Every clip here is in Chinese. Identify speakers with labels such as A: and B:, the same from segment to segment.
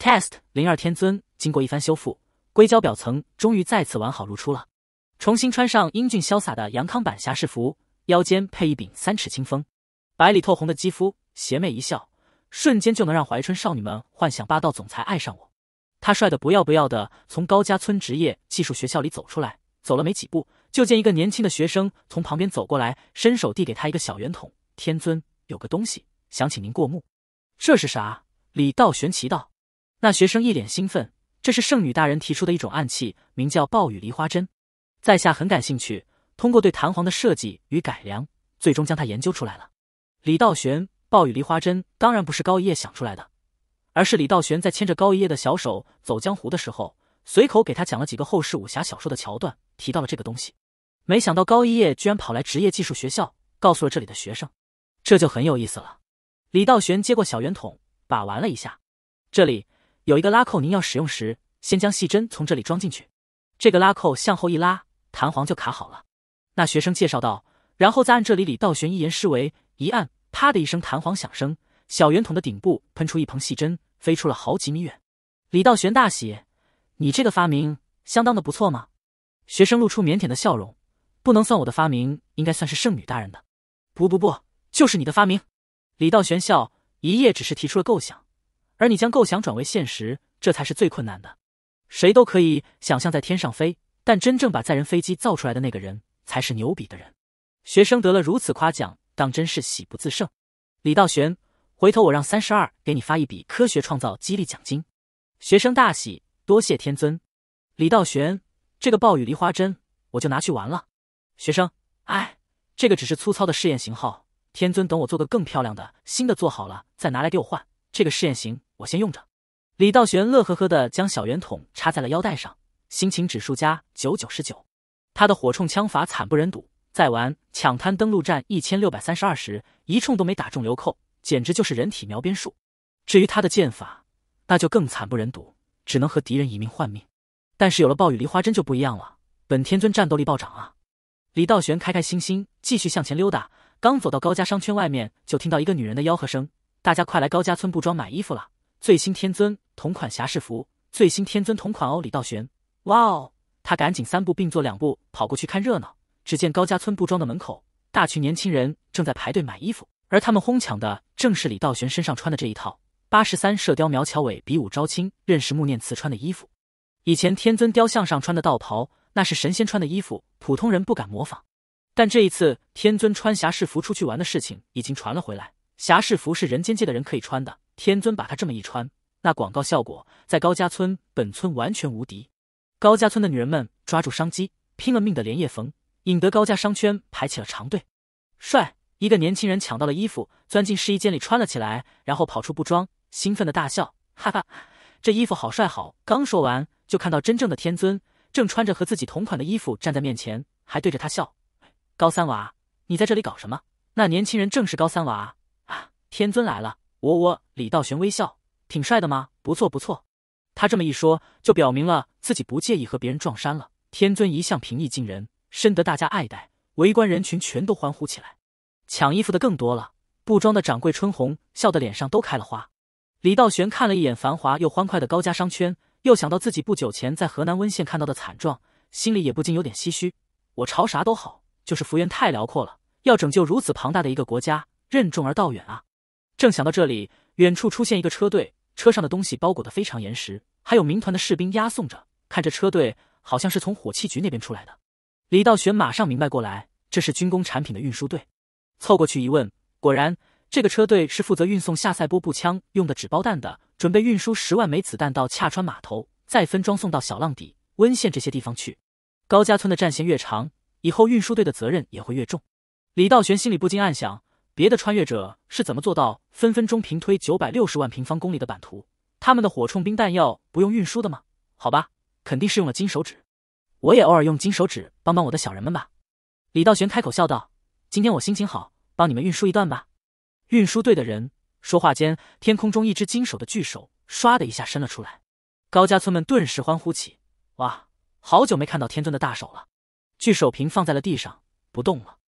A: Test 零二天尊经过一番修复，硅胶表层终于再次完好如初了。重新穿上英俊潇洒的阳康版侠士服，腰间配一柄三尺清风，白里透红的肌肤，邪魅一笑，瞬间就能让怀春少女们幻想霸道总裁爱上我。他帅的不要不要的，从高家村职业技术学校里走出来，走了没几步，就见一个年轻的学生从旁边走过来，伸手递给他一个小圆筒。天尊，有个东西想请您过目。这是啥？李道玄奇道。那学生一脸兴奋，这是圣女大人提出的一种暗器，名叫“暴雨梨花针”。在下很感兴趣，通过对弹簧的设计与改良，最终将它研究出来了。李道玄，暴雨梨花针当然不是高一叶想出来的，而是李道玄在牵着高一叶的小手走江湖的时候，随口给他讲了几个后世武侠小说的桥段，提到了这个东西。没想到高一叶居然跑来职业技术学校，告诉了这里的学生，这就很有意思了。李道玄接过小圆筒，把玩了一下，这里。有一个拉扣，您要使用时，先将细针从这里装进去。这个拉扣向后一拉，弹簧就卡好了。那学生介绍道，然后再按这里里，李道玄一言施为，一按，啪的一声弹簧响声，小圆筒的顶部喷出一蓬细针，飞出了好几米远。李道玄大喜：“你这个发明相当的不错嘛！”学生露出腼腆的笑容：“不能算我的发明，应该算是圣女大人的。”“不不不，就是你的发明。”李道玄笑：“一夜只是提出了构想。”而你将构想转为现实，这才是最困难的。谁都可以想象在天上飞，但真正把载人飞机造出来的那个人才是牛逼的人。学生得了如此夸奖，当真是喜不自胜。李道玄，回头我让三十二给你发一笔科学创造激励奖金。学生大喜，多谢天尊。李道玄，这个暴雨梨花针我就拿去玩了。学生，哎，这个只是粗糙的试验型号。天尊，等我做个更漂亮的新的做好了，再拿来给我换。这个试验型。我先用着，李道玄乐呵呵的将小圆筒插在了腰带上，心情指数加九九十九。他的火铳枪法惨不忍睹，在玩抢滩登陆战一千六百三十二时，一冲都没打中流寇，简直就是人体描边术。至于他的剑法，那就更惨不忍睹，只能和敌人以命换命。但是有了暴雨梨花针就不一样了，本天尊战斗力暴涨啊！李道玄开开心心继续向前溜达，刚走到高家商圈外面，就听到一个女人的吆喝声：“大家快来高家村布庄买衣服了！”最新天尊同款侠士服，最新天尊同款哦！李道玄，哇哦！他赶紧三步并作两步跑过去看热闹。只见高家村布庄的门口，大群年轻人正在排队买衣服，而他们哄抢的正是李道玄身上穿的这一套八十三射雕苗侨伟比武招亲认识穆念慈穿的衣服。以前天尊雕像上穿的道袍，那是神仙穿的衣服，普通人不敢模仿。但这一次，天尊穿侠士服出去玩的事情已经传了回来。侠士服是人间界的人可以穿的。天尊把他这么一穿，那广告效果在高家村本村完全无敌。高家村的女人们抓住商机，拼了命的连夜缝，引得高家商圈排起了长队。帅！一个年轻人抢到了衣服，钻进试衣间里穿了起来，然后跑出布庄，兴奋的大笑：“哈哈，这衣服好帅好！”刚说完，就看到真正的天尊正穿着和自己同款的衣服站在面前，还对着他笑。高三娃，你在这里搞什么？那年轻人正是高三娃啊！天尊来了。我我，李道玄微笑，挺帅的吗？不错不错。他这么一说，就表明了自己不介意和别人撞衫了。天尊一向平易近人，深得大家爱戴，围观人群全都欢呼起来，抢衣服的更多了。布庄的掌柜春红笑得脸上都开了花。李道玄看了一眼繁华又欢快的高家商圈，又想到自己不久前在河南温县看到的惨状，心里也不禁有点唏嘘。我朝啥都好，就是幅员太辽阔了，要拯救如此庞大的一个国家，任重而道远啊。正想到这里，远处出现一个车队，车上的东西包裹的非常严实，还有民团的士兵押送着。看着车队，好像是从火器局那边出来的。李道玄马上明白过来，这是军工产品的运输队。凑过去一问，果然，这个车队是负责运送下塞波步枪用的纸包弹的，准备运输十万枚子弹到恰川码头，再分装送到小浪底、温县这些地方去。高家村的战线越长，以后运输队的责任也会越重。李道玄心里不禁暗想。别的穿越者是怎么做到分分钟平推九百六十万平方公里的版图？他们的火冲兵弹药不用运输的吗？好吧，肯定是用了金手指。我也偶尔用金手指帮帮我的小人们吧。李道玄开口笑道：“今天我心情好，帮你们运输一段吧。”运输队的人说话间，天空中一只金手的巨手唰的一下伸了出来。高家村们顿时欢呼起：“哇，好久没看到天尊的大手了！”巨手平放在了地上，不动了。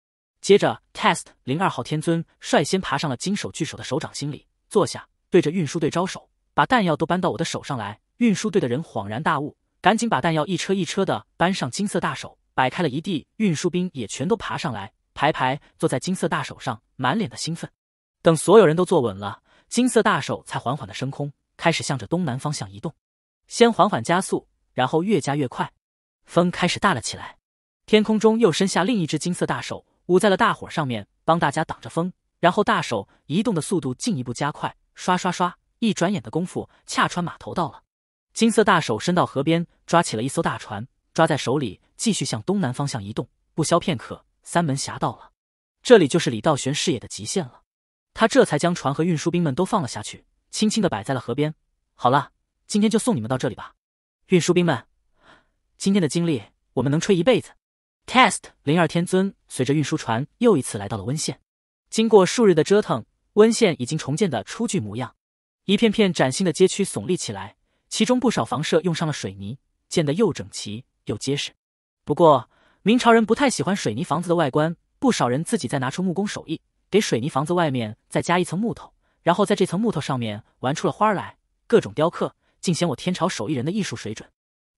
A: 接着，test 零二号天尊率先爬上了金手巨手的手掌心里，坐下，对着运输队招手，把弹药都搬到我的手上来。运输队的人恍然大悟，赶紧把弹药一车一车的搬上金色大手，摆开了一地。运输兵也全都爬上来，排排坐在金色大手上，满脸的兴奋。等所有人都坐稳了，金色大手才缓缓的升空，开始向着东南方向移动。先缓缓加速，然后越加越快，风开始大了起来。天空中又伸下另一只金色大手。捂在了大伙上面，帮大家挡着风，然后大手移动的速度进一步加快，刷刷刷，一转眼的功夫，恰川码头到了。金色大手伸到河边，抓起了一艘大船，抓在手里，继续向东南方向移动。不消片刻，三门峡到了。这里就是李道玄视野的极限了，他这才将船和运输兵们都放了下去，轻轻的摆在了河边。好了，今天就送你们到这里吧。运输兵们，今天的经历我们能吹一辈子。test 零二天尊随着运输船又一次来到了温县，经过数日的折腾，温县已经重建的初具模样，一片片崭新的街区耸立起来，其中不少房舍用上了水泥，建得又整齐又结实。不过明朝人不太喜欢水泥房子的外观，不少人自己再拿出木工手艺，给水泥房子外面再加一层木头，然后在这层木头上面玩出了花来，各种雕刻，尽显我天朝手艺人的艺术水准。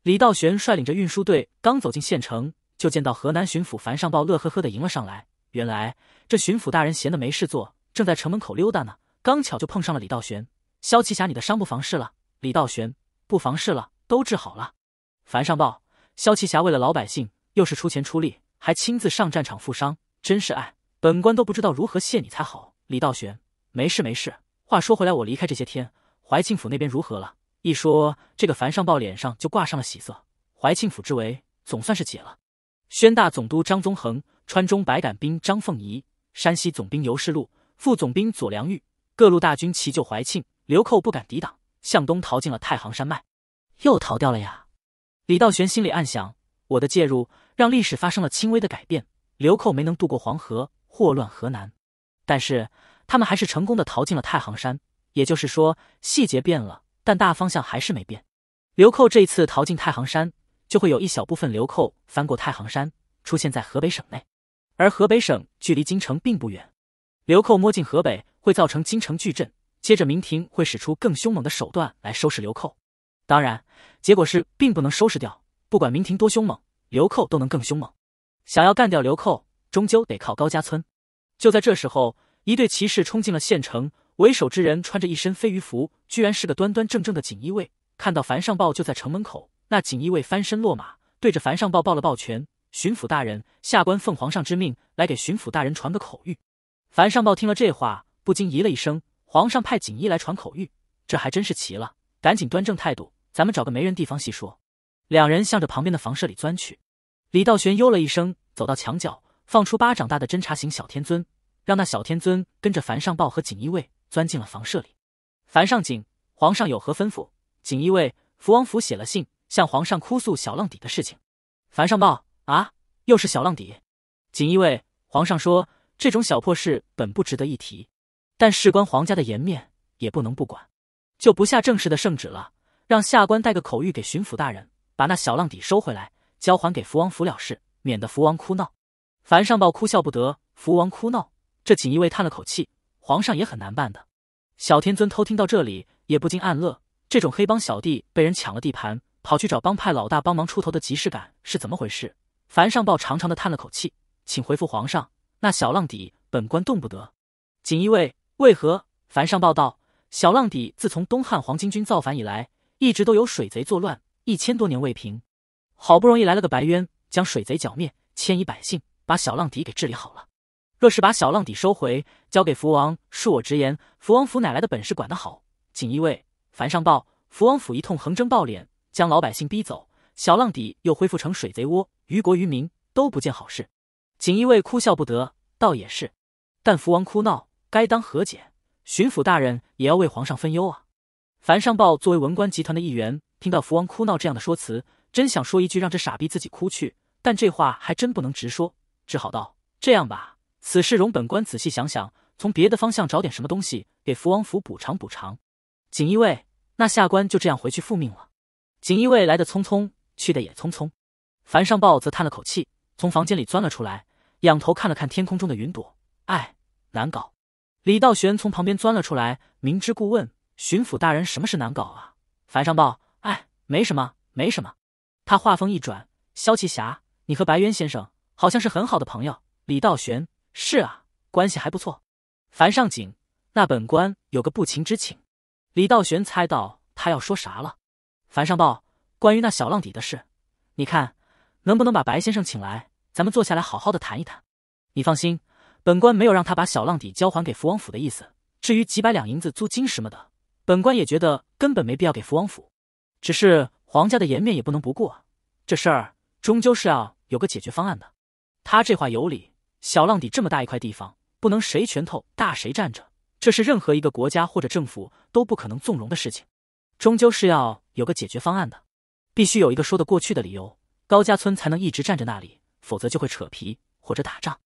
A: 李道玄率领着运输队刚走进县城。就见到河南巡抚樊尚报乐呵呵地迎了上来。原来这巡抚大人闲得没事做，正在城门口溜达呢，刚巧就碰上了李道玄。萧奇侠，你的伤不妨事了？李道玄，不妨事了，都治好了。樊尚报，萧奇侠为了老百姓，又是出钱出力，还亲自上战场负伤，真是爱本官都不知道如何谢你才好。李道玄，没事没事。话说回来，我离开这些天，怀庆府那边如何了？一说这个樊尚报脸上就挂上了喜色，怀庆府之围总算是解了。宣大总督张宗恒、川中白杆兵张凤仪、山西总兵尤世禄、副总兵左良玉，各路大军齐救怀庆，流寇不敢抵挡，向东逃进了太行山脉，又逃掉了呀！李道玄心里暗想：我的介入让历史发生了轻微的改变，流寇没能渡过黄河，祸乱河南。但是他们还是成功的逃进了太行山，也就是说，细节变了，但大方向还是没变。流寇这一次逃进太行山。就会有一小部分流寇翻过太行山，出现在河北省内，而河北省距离京城并不远，流寇摸进河北会造成京城巨震，接着明廷会使出更凶猛的手段来收拾流寇，当然，结果是并不能收拾掉，不管明廷多凶猛，流寇都能更凶猛。想要干掉流寇，终究得靠高家村。就在这时候，一队骑士冲进了县城，为首之人穿着一身飞鱼服，居然是个端端正正的锦衣卫。看到樊尚豹就在城门口。那锦衣卫翻身落马，对着樊尚报抱了抱拳：“巡抚大人，下官奉皇上之命来给巡抚大人传个口谕。”樊尚报听了这话，不禁咦了一声：“皇上派锦衣来传口谕，这还真是奇了。”赶紧端正态度，咱们找个没人地方细说。两人向着旁边的房舍里钻去。李道玄哟了一声，走到墙角，放出巴掌大的侦察型小天尊，让那小天尊跟着樊尚报和锦衣卫钻进了房舍里。樊尚景，皇上有何吩咐？锦衣卫福王府写了信。向皇上哭诉小浪底的事情，樊上报啊，又是小浪底，锦衣卫，皇上说这种小破事本不值得一提，但事关皇家的颜面，也不能不管，就不下正式的圣旨了，让下官带个口谕给巡抚大人，把那小浪底收回来，交还给福王府了事，免得福王哭闹。樊上报哭笑不得，福王哭闹，这锦衣卫叹了口气，皇上也很难办的。小天尊偷听到这里，也不禁暗乐，这种黑帮小弟被人抢了地盘。跑去找帮派老大帮忙出头的即视感是怎么回事？樊上报长长的叹了口气，请回复皇上，那小浪底本官动不得。锦衣卫为何？樊上报道，小浪底自从东汉黄巾军造反以来，一直都有水贼作乱，一千多年未平。好不容易来了个白渊，将水贼剿灭，迁移百姓，把小浪底给治理好了。若是把小浪底收回，交给福王，恕我直言，福王府哪来的本事管得好？锦衣卫樊上报，福王府一通横征暴敛。将老百姓逼走，小浪底又恢复成水贼窝，于国于民都不见好事。锦衣卫哭笑不得，倒也是。但福王哭闹，该当何解，巡抚大人也要为皇上分忧啊。樊尚报作为文官集团的一员，听到福王哭闹这样的说辞，真想说一句让这傻逼自己哭去，但这话还真不能直说，只好道：“这样吧，此事容本官仔细想想，从别的方向找点什么东西给福王府补偿补偿。”锦衣卫，那下官就这样回去复命了。锦衣卫来的匆匆，去的也匆匆。樊上豹则叹了口气，从房间里钻了出来，仰头看了看天空中的云朵。唉，难搞。李道玄从旁边钻了出来，明知故问：“巡抚大人，什么是难搞啊？”樊上豹：“唉，没什么，没什么。”他话锋一转：“萧奇侠，你和白渊先生好像是很好的朋友。”李道玄：“是啊，关系还不错。”樊上景：“那本官有个不情之请。”李道玄猜到他要说啥了。樊上报关于那小浪底的事，你看能不能把白先生请来？咱们坐下来好好的谈一谈。你放心，本官没有让他把小浪底交还给福王府的意思。至于几百两银子租金什么的，本官也觉得根本没必要给福王府。只是皇家的颜面也不能不顾啊！这事儿终究是要有个解决方案的。他这话有理。小浪底这么大一块地方，不能谁拳头大谁站着，这是任何一个国家或者政府都不可能纵容的事情。终究是要有个解决方案的，必须有一个说得过去的理由，高家村才能一直站着那里，否则就会扯皮或者打仗。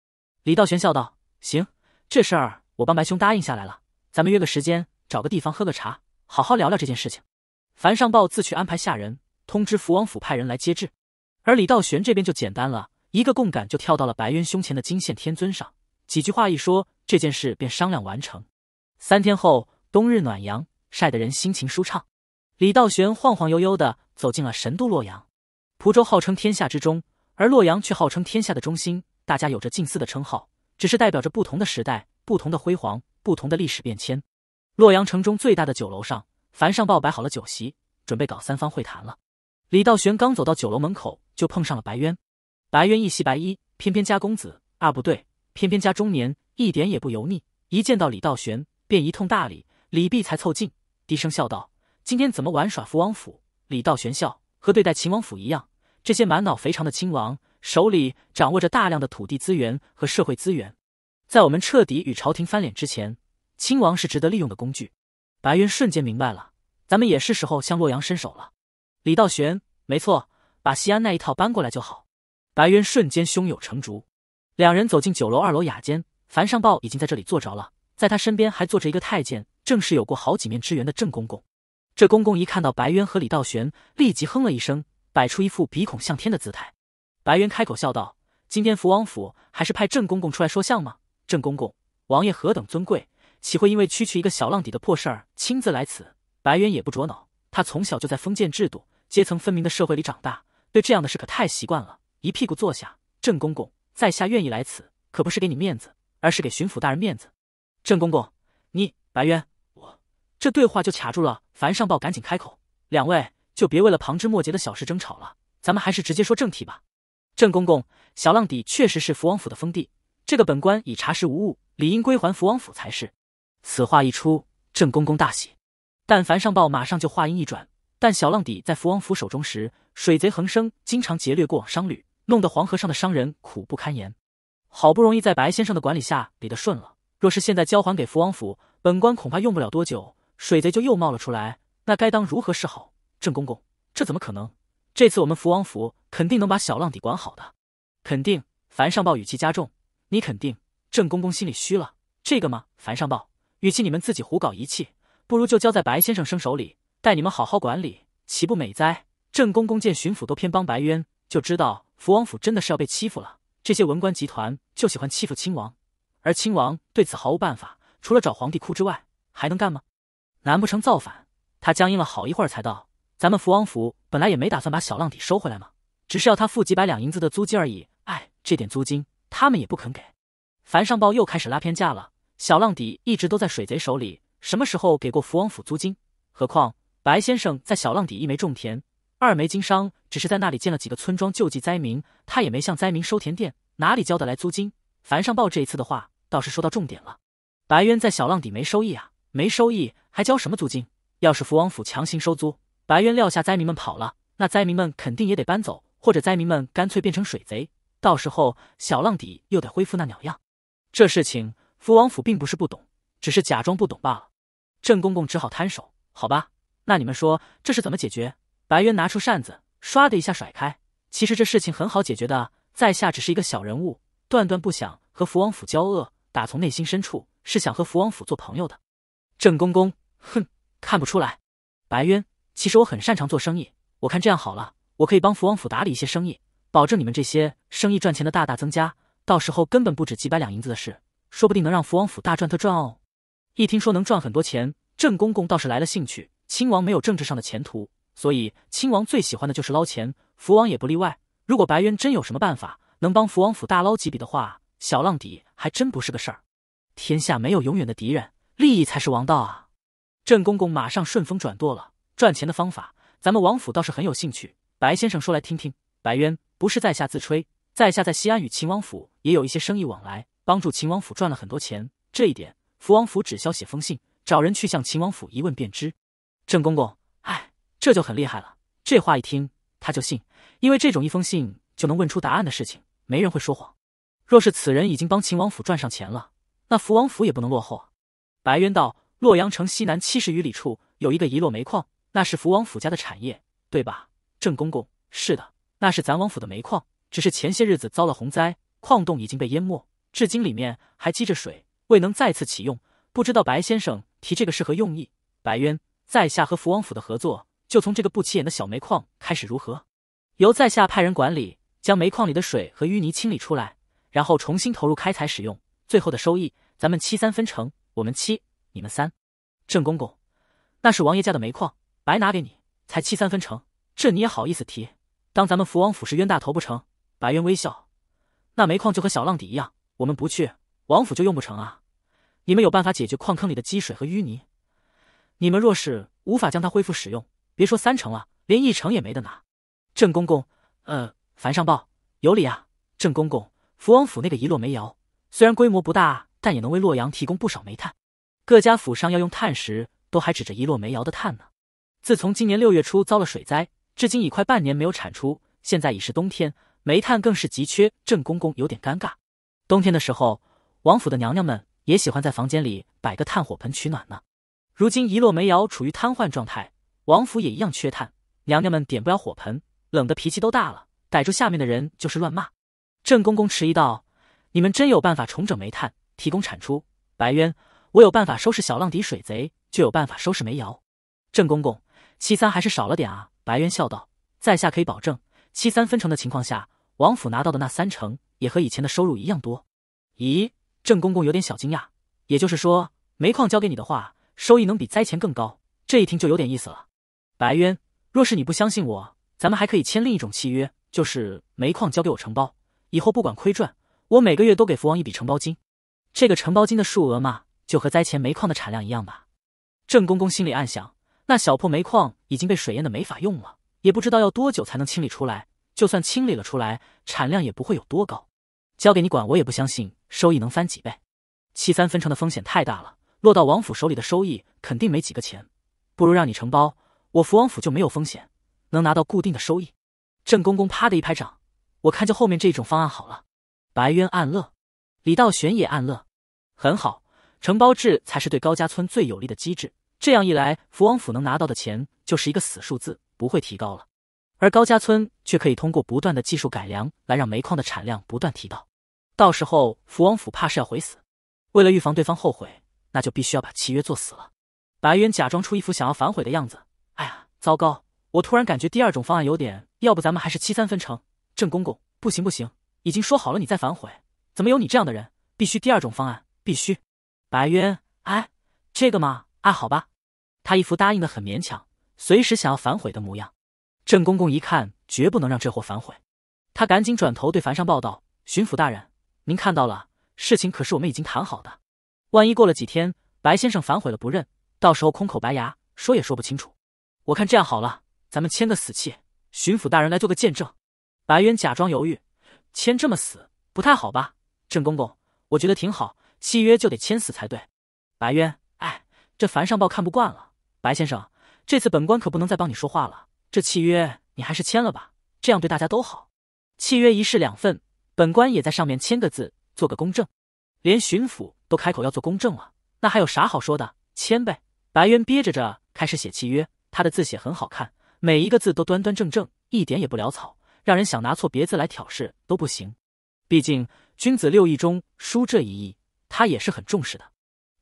A: 李道玄笑道：“行，这事儿我帮白兄答应下来了，咱们约个时间，找个地方喝个茶，好好聊聊这件事情。”樊上报自去安排下人通知福王府派人来接治，而李道玄这边就简单了，一个共感就跳到了白渊胸前的金线天尊上，几句话一说，这件事便商量完成。三天后，冬日暖阳晒得人心情舒畅。李道玄晃晃悠悠的走进了神都洛阳。蒲州号称天下之中，而洛阳却号称天下的中心，大家有着近似的称号，只是代表着不同的时代、不同的辉煌、不同的历史变迁。洛阳城中最大的酒楼上，樊尚豹摆好了酒席，准备搞三方会谈了。李道玄刚走到酒楼门口，就碰上了白渊。白渊一袭白衣，翩翩家公子啊，不对，翩翩家中年，一点也不油腻。一见到李道玄，便一通大礼，李碧才凑近，低声笑道。今天怎么玩耍福王府？李道玄笑，和对待秦王府一样，这些满脑肥肠的亲王，手里掌握着大量的土地资源和社会资源，在我们彻底与朝廷翻脸之前，亲王是值得利用的工具。白渊瞬间明白了，咱们也是时候向洛阳伸手了。李道玄，没错，把西安那一套搬过来就好。白渊瞬间胸有成竹。两人走进酒楼二楼雅间，樊尚豹已经在这里坐着了，在他身边还坐着一个太监，正是有过好几面之缘的郑公公。这公公一看到白渊和李道玄，立即哼了一声，摆出一副鼻孔向天的姿态。白渊开口笑道：“今天福王府还是派郑公公出来说相吗？”郑公公，王爷何等尊贵，岂会因为区区一个小浪底的破事儿亲自来此？白渊也不着恼，他从小就在封建制度、阶层分明的社会里长大，对这样的事可太习惯了。一屁股坐下，郑公公，在下愿意来此，可不是给你面子，而是给巡抚大人面子。郑公公，你白渊。这对话就卡住了，樊上报赶紧开口：“两位就别为了旁枝末节的小事争吵了，咱们还是直接说正题吧。”郑公公：“小浪底确实是福王府的封地，这个本官已查实无误，理应归还福王府才是。”此话一出，郑公公大喜，但樊上报马上就话音一转：“但小浪底在福王府手中时，水贼横生，经常劫掠过往商旅，弄得黄河上的商人苦不堪言。好不容易在白先生的管理下理得顺了，若是现在交还给福王府，本官恐怕用不了多久。”水贼就又冒了出来，那该当如何是好？郑公公，这怎么可能？这次我们福王府肯定能把小浪底管好的，肯定。樊上报语气加重：“你肯定？”郑公公心里虚了。这个吗？樊上报与其你们自己胡搞一气，不如就交在白先生生手里，待你们好好管理，岂不美哉？”郑公公见巡抚都偏帮白渊，就知道福王府真的是要被欺负了。这些文官集团就喜欢欺负亲王，而亲王对此毫无办法，除了找皇帝哭之外，还能干吗？难不成造反？他僵硬了好一会儿，才道：“咱们福王府本来也没打算把小浪底收回来嘛，只是要他付几百两银子的租金而已。哎，这点租金他们也不肯给。”樊尚报又开始拉偏架了：“小浪底一直都在水贼手里，什么时候给过福王府租金？何况白先生在小浪底一没种田，二没经商，只是在那里建了几个村庄救济灾民，他也没向灾民收田佃，哪里交得来租金？”樊尚报这一次的话倒是说到重点了：“白渊在小浪底没收益啊。”没收益还交什么租金？要是福王府强行收租，白渊撂下灾民们跑了，那灾民们肯定也得搬走，或者灾民们干脆变成水贼，到时候小浪底又得恢复那鸟样。这事情福王府并不是不懂，只是假装不懂罢了。郑公公只好摊手，好吧，那你们说这是怎么解决？白渊拿出扇子，唰的一下甩开。其实这事情很好解决的，在下只是一个小人物，断断不想和福王府交恶，打从内心深处是想和福王府做朋友的。郑公公，哼，看不出来。白渊，其实我很擅长做生意。我看这样好了，我可以帮福王府打理一些生意，保证你们这些生意赚钱的大大增加。到时候根本不止几百两银子的事，说不定能让福王府大赚特赚哦。一听说能赚很多钱，郑公公倒是来了兴趣。亲王没有政治上的前途，所以亲王最喜欢的就是捞钱，福王也不例外。如果白渊真有什么办法能帮福王府大捞几笔的话，小浪底还真不是个事儿。天下没有永远的敌人。利益才是王道啊！郑公公马上顺风转舵了。赚钱的方法，咱们王府倒是很有兴趣。白先生说来听听。白渊不是在下自吹，在下在西安与秦王府也有一些生意往来，帮助秦王府赚了很多钱。这一点，福王府只消写封信，找人去向秦王府一问便知。郑公公，哎，这就很厉害了。这话一听他就信，因为这种一封信就能问出答案的事情，没人会说谎。若是此人已经帮秦王府赚上钱了，那福王府也不能落后。白渊道：“洛阳城西南七十余里处有一个遗落煤矿，那是福王府家的产业，对吧？”郑公公：“是的，那是咱王府的煤矿，只是前些日子遭了洪灾，矿洞已经被淹没，至今里面还积着水，未能再次启用。不知道白先生提这个是何用意？”白渊：“在下和福王府的合作，就从这个不起眼的小煤矿开始，如何？由在下派人管理，将煤矿里的水和淤泥清理出来，然后重新投入开采使用。最后的收益，咱们七三分成。”我们七，你们三，郑公公，那是王爷家的煤矿，白拿给你，才七三分成，这你也好意思提？当咱们福王府是冤大头不成？白渊微笑，那煤矿就和小浪底一样，我们不去，王府就用不成啊。你们有办法解决矿坑里的积水和淤泥？你们若是无法将它恢复使用，别说三成了，连一成也没得拿。郑公公，呃，樊上报，有理啊。郑公公，福王府那个遗落煤窑，虽然规模不大。但也能为洛阳提供不少煤炭，各家府上要用炭时，都还指着一摞煤窑的炭呢。自从今年六月初遭了水灾，至今已快半年没有产出，现在已是冬天，煤炭更是急缺。郑公公有点尴尬。冬天的时候，王府的娘娘们也喜欢在房间里摆个炭火盆取暖呢。如今一摞煤窑处于瘫痪状态，王府也一样缺炭，娘娘们点不了火盆，冷得脾气都大了，逮住下面的人就是乱骂。郑公公迟疑道：“你们真有办法重整煤炭？”提供产出，白渊，我有办法收拾小浪底水贼，就有办法收拾煤窑。郑公公，七三还是少了点啊？白渊笑道：“在下可以保证，七三分成的情况下，王府拿到的那三成也和以前的收入一样多。”咦，郑公公有点小惊讶。也就是说，煤矿交给你的话，收益能比灾前更高？这一听就有点意思了。白渊，若是你不相信我，咱们还可以签另一种契约，就是煤矿交给我承包，以后不管亏赚，我每个月都给福王一笔承包金。这个承包金的数额嘛，就和灾前煤矿的产量一样吧。郑公公心里暗想，那小破煤矿已经被水淹的没法用了，也不知道要多久才能清理出来。就算清理了出来，产量也不会有多高。交给你管，我也不相信收益能翻几倍。七三分成的风险太大了，落到王府手里的收益肯定没几个钱。不如让你承包，我福王府就没有风险，能拿到固定的收益。郑公公啪的一拍掌，我看就后面这种方案好了。白渊暗乐。李道玄也暗乐，很好，承包制才是对高家村最有利的机制。这样一来，福王府能拿到的钱就是一个死数字，不会提高了。而高家村却可以通过不断的技术改良来让煤矿的产量不断提高。到时候，福王府怕是要毁死。为了预防对方后悔，那就必须要把契约做死了。白渊假装出一副想要反悔的样子。哎呀，糟糕！我突然感觉第二种方案有点……要不咱们还是七三分成？郑公公，不行不行，已经说好了，你再反悔。怎么有你这样的人？必须第二种方案，必须。白渊，哎，这个嘛，哎，好吧。他一副答应的很勉强，随时想要反悔的模样。郑公公一看，绝不能让这货反悔，他赶紧转头对樊尚报道：“巡抚大人，您看到了，事情可是我们已经谈好的。万一过了几天，白先生反悔了不认，到时候空口白牙说也说不清楚。我看这样好了，咱们签个死契，巡抚大人来做个见证。”白渊假装犹豫：“签这么死，不太好吧？”郑公公，我觉得挺好，契约就得签死才对。白渊，哎，这樊上报看不惯了。白先生，这次本官可不能再帮你说话了。这契约你还是签了吧，这样对大家都好。契约一式两份，本官也在上面签个字，做个公证。连巡抚都开口要做公证了，那还有啥好说的？签呗。白渊憋着着开始写契约，他的字写很好看，每一个字都端端正正，一点也不潦草，让人想拿错别字来挑事都不行。毕竟。君子六义中，书这一义，他也是很重视的。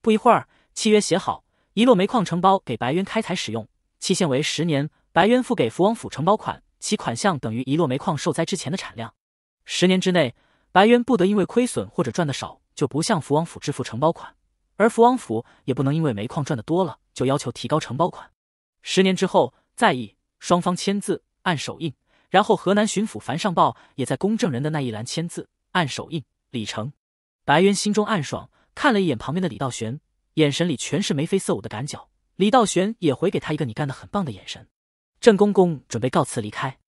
A: 不一会儿，契约写好，一落煤矿承包给白渊开采使用，期限为十年。白渊付给福王府承包款，其款项等于一落煤矿受灾之前的产量。十年之内，白渊不得因为亏损或者赚得少就不向福王府支付承包款，而福王府也不能因为煤矿赚得多了就要求提高承包款。十年之后，再议，双方签字按手印，然后河南巡抚樊上报也在公证人的那一栏签字。按手印，李成，白渊心中暗爽，看了一眼旁边的李道玄，眼神里全是眉飞色舞的赶脚。李道玄也回给他一个你干的很棒的眼神。郑公公准备告辞离开，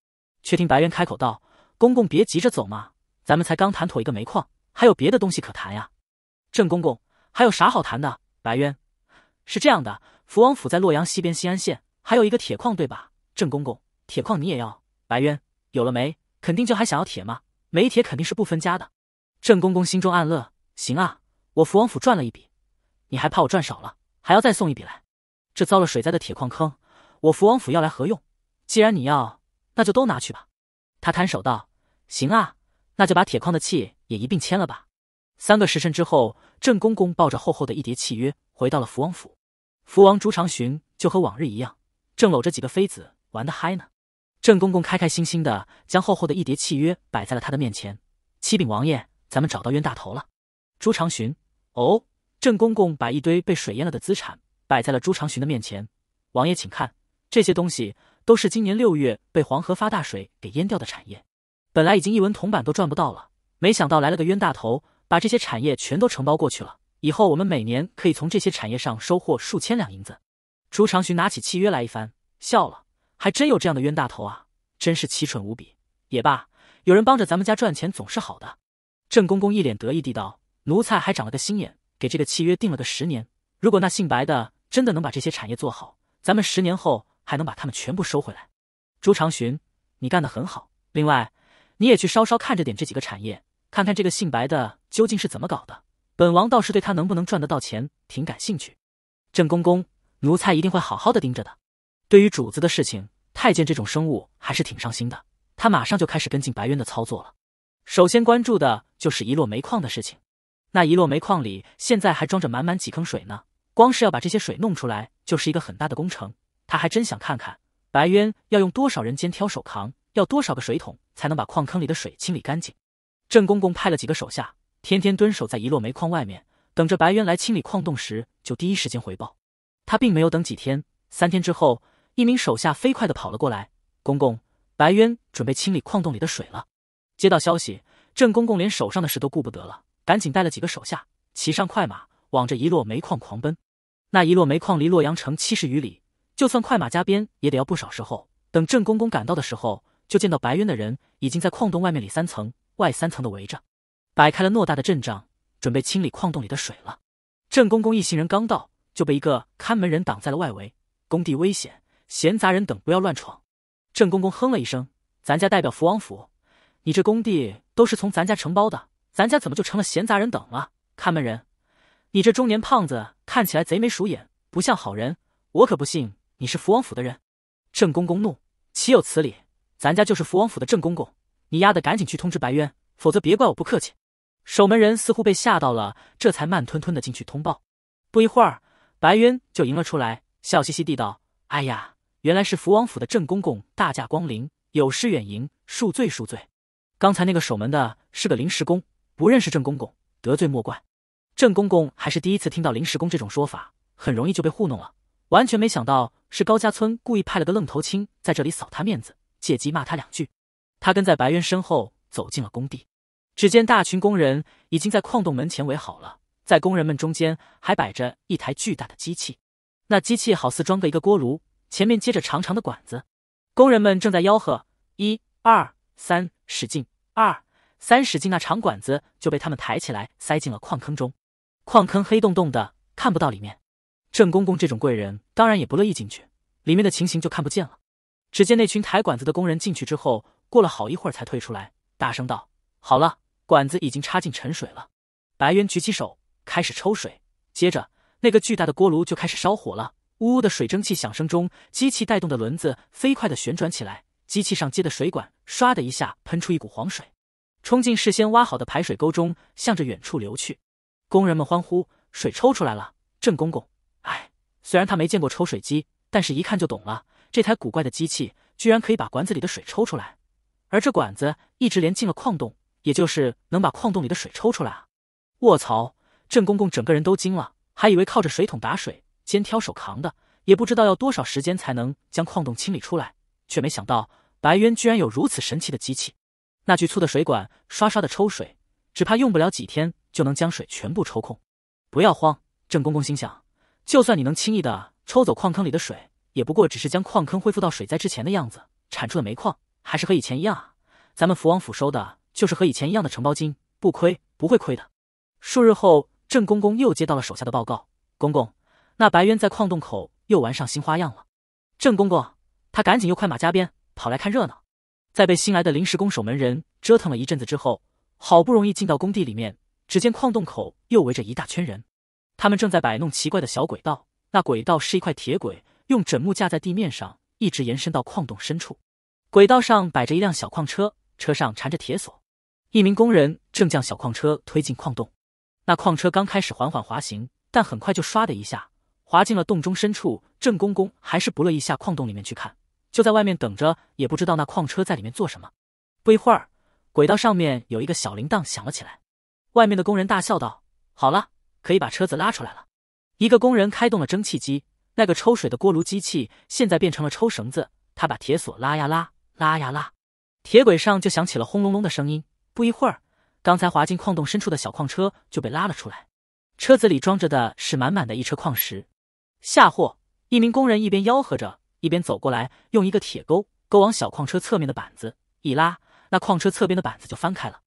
A: 却听白渊开口道：“公公别急着走嘛，咱们才刚谈妥一个煤矿，还有别的东西可谈呀。”郑公公还有啥好谈的？白渊是这样的，福王府在洛阳西边新安县，还有一个铁矿，对吧？郑公公，铁矿你也要？白渊有了煤，肯定就还想要铁嘛。煤铁肯定是不分家的，郑公公心中暗乐，行啊，我福王府赚了一笔，你还怕我赚少了，还要再送一笔来？这遭了水灾的铁矿坑，我福王府要来何用？既然你要，那就都拿去吧。他摊手道，行啊，那就把铁矿的契也一并签了吧。三个时辰之后，郑公公抱着厚厚的一叠契约回到了福王府，福王朱长寻就和往日一样，正搂着几个妃子玩的嗨呢。郑公公开开心心的将厚厚的一叠契约摆在了他的面前。启禀王爷，咱们找到冤大头了。朱长寻，哦，郑公公把一堆被水淹了的资产摆在了朱长寻的面前。王爷，请看，这些东西都是今年六月被黄河发大水给淹掉的产业。本来已经一文铜板都赚不到了，没想到来了个冤大头，把这些产业全都承包过去了。以后我们每年可以从这些产业上收获数千两银子。朱长寻拿起契约来一翻，笑了。还真有这样的冤大头啊！真是奇蠢无比。也罢，有人帮着咱们家赚钱总是好的。郑公公一脸得意地道：“奴才还长了个心眼，给这个契约定了个十年。如果那姓白的真的能把这些产业做好，咱们十年后还能把他们全部收回来。”朱长寻，你干得很好。另外，你也去稍稍看着点这几个产业，看看这个姓白的究竟是怎么搞的。本王倒是对他能不能赚得到钱挺感兴趣。郑公公，奴才一定会好好的盯着的。对于主子的事情，太监这种生物还是挺上心的。他马上就开始跟进白渊的操作了。首先关注的就是一落煤矿的事情。那一落煤矿里现在还装着满满几坑水呢，光是要把这些水弄出来就是一个很大的工程。他还真想看看白渊要用多少人肩挑手扛，要多少个水桶才能把矿坑里的水清理干净。郑公公派了几个手下，天天蹲守在一落煤矿外面，等着白渊来清理矿洞时就第一时间回报。他并没有等几天，三天之后。一名手下飞快的跑了过来，公公白渊准备清理矿洞里的水了。接到消息，郑公公连手上的事都顾不得了，赶紧带了几个手下，骑上快马往这一落煤矿狂奔。那一落煤矿离洛阳城七十余里，就算快马加鞭也得要不少时候。等郑公公赶到的时候，就见到白渊的人已经在矿洞外面里三层外三层的围着，摆开了偌大的阵仗，准备清理矿洞里的水了。郑公公一行人刚到，就被一个看门人挡在了外围，工地危险。闲杂人等不要乱闯！郑公公哼了一声：“咱家代表福王府，你这工地都是从咱家承包的，咱家怎么就成了闲杂人等了？”看门人，你这中年胖子看起来贼眉鼠眼，不像好人，我可不信你是福王府的人！郑公公怒：“岂有此理！咱家就是福王府的郑公公，你丫的赶紧去通知白渊，否则别怪我不客气！”守门人似乎被吓到了，这才慢吞吞的进去通报。不一会儿，白渊就迎了出来，笑嘻嘻地道：“哎呀。”原来是福王府的郑公公大驾光临，有失远迎，恕罪恕罪。刚才那个守门的是个临时工，不认识郑公公，得罪莫怪。郑公公还是第一次听到临时工这种说法，很容易就被糊弄了。完全没想到是高家村故意派了个愣头青在这里扫他面子，借机骂他两句。他跟在白渊身后走进了工地，只见大群工人已经在矿洞门前围好了，在工人们中间还摆着一台巨大的机器，那机器好似装个一个锅炉。前面接着长长的管子，工人们正在吆喝：一二三，使劲！二三使劲，那长管子就被他们抬起来，塞进了矿坑中。矿坑黑洞洞的，看不到里面。郑公公这种贵人当然也不乐意进去，里面的情形就看不见了。只见那群抬管子的工人进去之后，过了好一会儿才退出来，大声道：“好了，管子已经插进沉水了。”白渊举起手，开始抽水。接着，那个巨大的锅炉就开始烧火了。呜呜的水蒸气响声中，机器带动的轮子飞快的旋转起来。机器上接的水管唰的一下喷出一股黄水，冲进事先挖好的排水沟中，向着远处流去。工人们欢呼：“水抽出来了！”郑公公，哎，虽然他没见过抽水机，但是一看就懂了。这台古怪的机器居然可以把管子里的水抽出来，而这管子一直连进了矿洞，也就是能把矿洞里的水抽出来啊！卧槽！郑公公整个人都惊了，还以为靠着水桶打水。肩挑手扛的，也不知道要多少时间才能将矿洞清理出来，却没想到白渊居然有如此神奇的机器。那巨粗的水管刷刷的抽水，只怕用不了几天就能将水全部抽空。不要慌，郑公公心想，就算你能轻易的抽走矿坑里的水，也不过只是将矿坑恢复到水灾之前的样子，产出的煤矿还是和以前一样啊。咱们福王府收的就是和以前一样的承包金，不亏，不会亏的。数日后，郑公公又接到了手下的报告，公公。那白渊在矿洞口又玩上新花样了，郑公公他赶紧又快马加鞭跑来看热闹，在被新来的临时工守门人折腾了一阵子之后，好不容易进到工地里面，只见矿洞口又围着一大圈人，他们正在摆弄奇怪的小轨道。那轨道是一块铁轨，用枕木架在地面上，一直延伸到矿洞深处。轨道上摆着一辆小矿车，车上缠着铁索，一名工人正将小矿车推进矿洞。那矿车刚开始缓缓滑行，但很快就唰的一下。滑进了洞中深处，郑公公还是不乐意下矿洞里面去看，就在外面等着，也不知道那矿车在里面做什么。不一会儿，轨道上面有一个小铃铛响了起来，外面的工人大笑道：“好了，可以把车子拉出来了。”一个工人开动了蒸汽机，那个抽水的锅炉机器现在变成了抽绳子，他把铁索拉呀拉，拉呀拉，铁轨上就响起了轰隆隆的声音。不一会儿，刚才滑进矿洞深处的小矿车就被拉了出来，车子里装着的是满满的一车矿石。下货，一名工人一边吆喝着，一边走过来，用一个铁钩勾往小矿车侧面的板子一拉，那矿车侧边的板子就翻开了，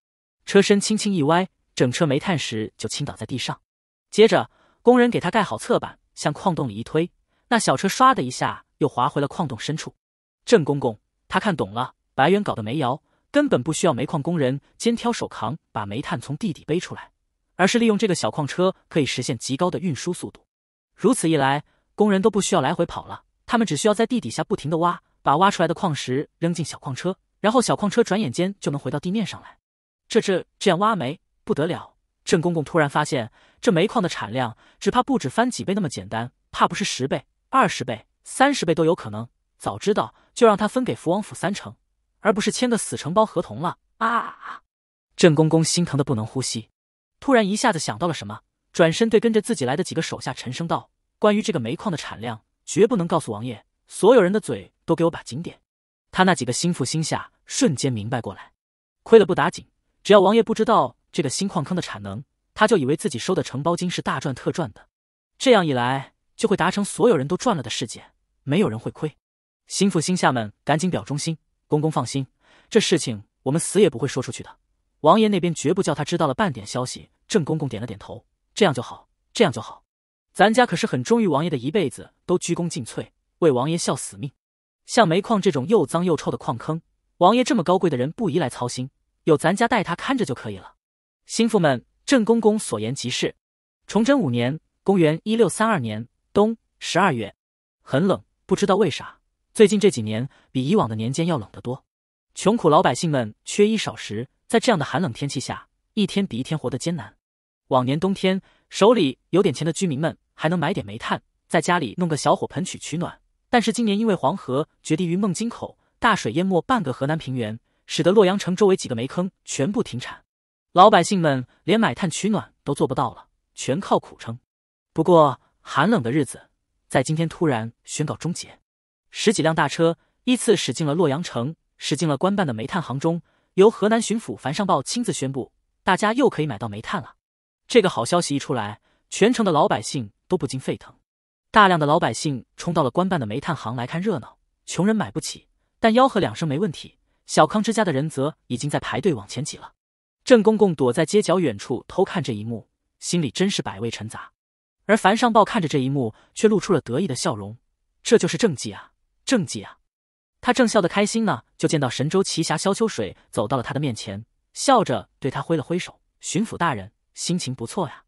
A: 车身轻轻一歪，整车煤炭石就倾倒在地上。接着，工人给他盖好侧板，向矿洞里一推，那小车唰的一下又滑回了矿洞深处。郑公公，他看懂了，白猿搞的煤窑根本不需要煤矿工人肩挑手扛把煤炭从地底背出来，而是利用这个小矿车可以实现极高的运输速度。如此一来，工人都不需要来回跑了，他们只需要在地底下不停的挖，把挖出来的矿石扔进小矿车，然后小矿车转眼间就能回到地面上来。这这这样挖煤不得了！郑公公突然发现，这煤矿的产量只怕不止翻几倍那么简单，怕不是十倍、二十倍、三十倍都有可能。早知道就让他分给福王府三成，而不是签个死承包合同了啊！郑公公心疼的不能呼吸，突然一下子想到了什么。转身对跟着自己来的几个手下沉声道：“关于这个煤矿的产量，绝不能告诉王爷。所有人的嘴都给我把紧点。”他那几个心腹心下瞬间明白过来，亏了不打紧，只要王爷不知道这个新矿坑的产能，他就以为自己收的承包金是大赚特赚的。这样一来，就会达成所有人都赚了的事件，没有人会亏。心腹心下们赶紧表忠心：“公公放心，这事情我们死也不会说出去的。王爷那边绝不叫他知道了半点消息。”郑公公点了点头。这样就好，这样就好，咱家可是很忠于王爷的，一辈子都鞠躬尽瘁，为王爷效死命。像煤矿这种又脏又臭的矿坑，王爷这么高贵的人不宜来操心，有咱家代他看着就可以了。心腹们，郑公公所言极是。崇祯五年，公元一六三二年冬十二月，很冷，不知道为啥，最近这几年比以往的年间要冷得多。穷苦老百姓们缺衣少食，在这样的寒冷天气下，一天比一天活得艰难。往年冬天，手里有点钱的居民们还能买点煤炭，在家里弄个小火盆取取暖。但是今年因为黄河决堤于孟津口，大水淹没半个河南平原，使得洛阳城周围几个煤坑全部停产，老百姓们连买炭取暖都做不到了，全靠苦撑。不过寒冷的日子在今天突然宣告终结，十几辆大车依次驶进了洛阳城，驶进了官办的煤炭行中，由河南巡抚樊尚豹亲自宣布，大家又可以买到煤炭了。这个好消息一出来，全城的老百姓都不禁沸腾，大量的老百姓冲到了官办的煤炭行来看热闹。穷人买不起，但吆喝两声没问题。小康之家的人则已经在排队往前挤了。郑公公躲在街角远处偷看这一幕，心里真是百味陈杂。而樊尚豹看着这一幕，却露出了得意的笑容。这就是政绩啊，政绩啊！他正笑得开心呢，就见到神州奇侠萧秋水走到了他的面前，笑着对他挥了挥手：“巡抚大人。”心情不错呀，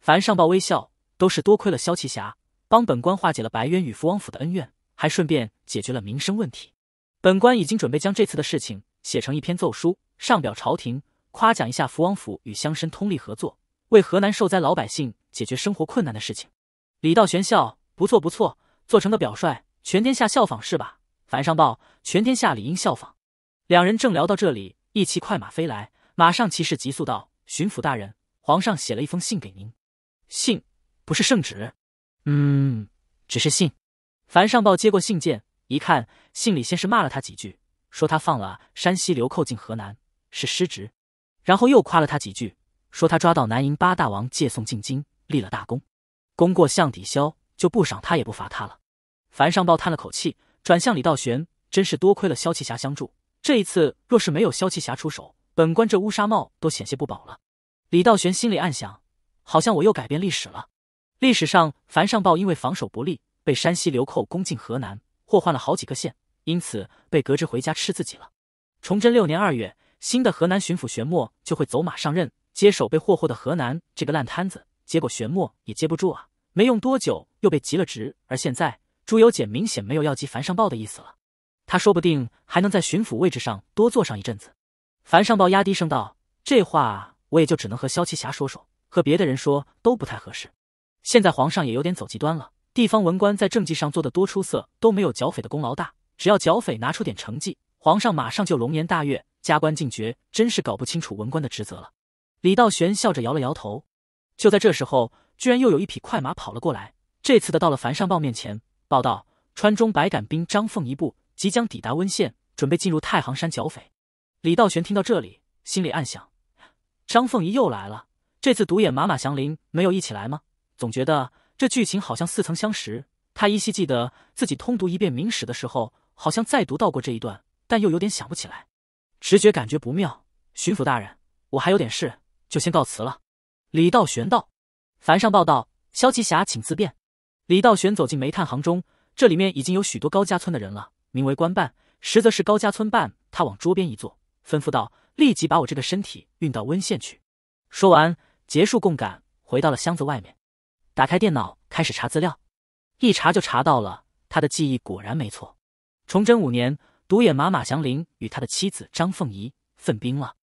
A: 凡上报微笑都是多亏了萧奇侠帮本官化解了白渊与福王府的恩怨，还顺便解决了民生问题。本官已经准备将这次的事情写成一篇奏书，上表朝廷，夸奖一下福王府与乡绅通力合作，为河南受灾老百姓解决生活困难的事情。李道玄笑，不错不错，做成个表率，全天下效仿是吧？凡上报，全天下理应效仿。两人正聊到这里，一骑快马飞来，马上骑士急速道：“巡抚大人。”皇上写了一封信给您，信不是圣旨，嗯，只是信。樊上报接过信件，一看信里先是骂了他几句，说他放了山西流寇进河南是失职，然后又夸了他几句，说他抓到南营八大王借送进京立了大功，功过相抵消，就不赏他也不罚他了。樊上报叹了口气，转向李道玄，真是多亏了萧奇侠相助，这一次若是没有萧奇侠出手，本官这乌纱帽都险些不保了。李道玄心里暗想：“好像我又改变历史了。历史上，樊上报因为防守不力，被山西流寇攻进河南，祸患了好几个县，因此被革职回家吃自己了。崇祯六年二月，新的河南巡抚玄默就会走马上任，接手被霍霍的河南这个烂摊子。结果玄默也接不住啊，没用多久又被急了职。而现在朱由检明显没有要急樊上报的意思了，他说不定还能在巡抚位置上多坐上一阵子。”樊上报压低声道：“这话。”我也就只能和萧七侠说说，和别的人说都不太合适。现在皇上也有点走极端了，地方文官在政绩上做的多出色都没有剿匪的功劳大。只要剿匪拿出点成绩，皇上马上就龙颜大悦，加官进爵，真是搞不清楚文官的职责了。李道玄笑着摇了摇头。就在这时候，居然又有一匹快马跑了过来，这次的到了樊尚豹面前，报道川中白杆兵张凤一部即将抵达温县，准备进入太行山剿匪。李道玄听到这里，心里暗想。张凤仪又来了，这次独眼马马祥林没有一起来吗？总觉得这剧情好像似曾相识。他依稀记得自己通读一遍《明史》的时候，好像再读到过这一段，但又有点想不起来。直觉感觉不妙，巡抚大人，我还有点事，就先告辞了。李道玄道：“凡上报道，萧奇侠，请自便。”李道玄走进煤炭行中，这里面已经有许多高家村的人了，名为官办，实则是高家村办。他往桌边一坐，吩咐道。立即把我这个身体运到温县去。说完，结束共感，回到了箱子外面，打开电脑开始查资料。一查就查到了，他的记忆果然没错。崇祯五年，独眼马马祥林与他的妻子张凤仪分兵了。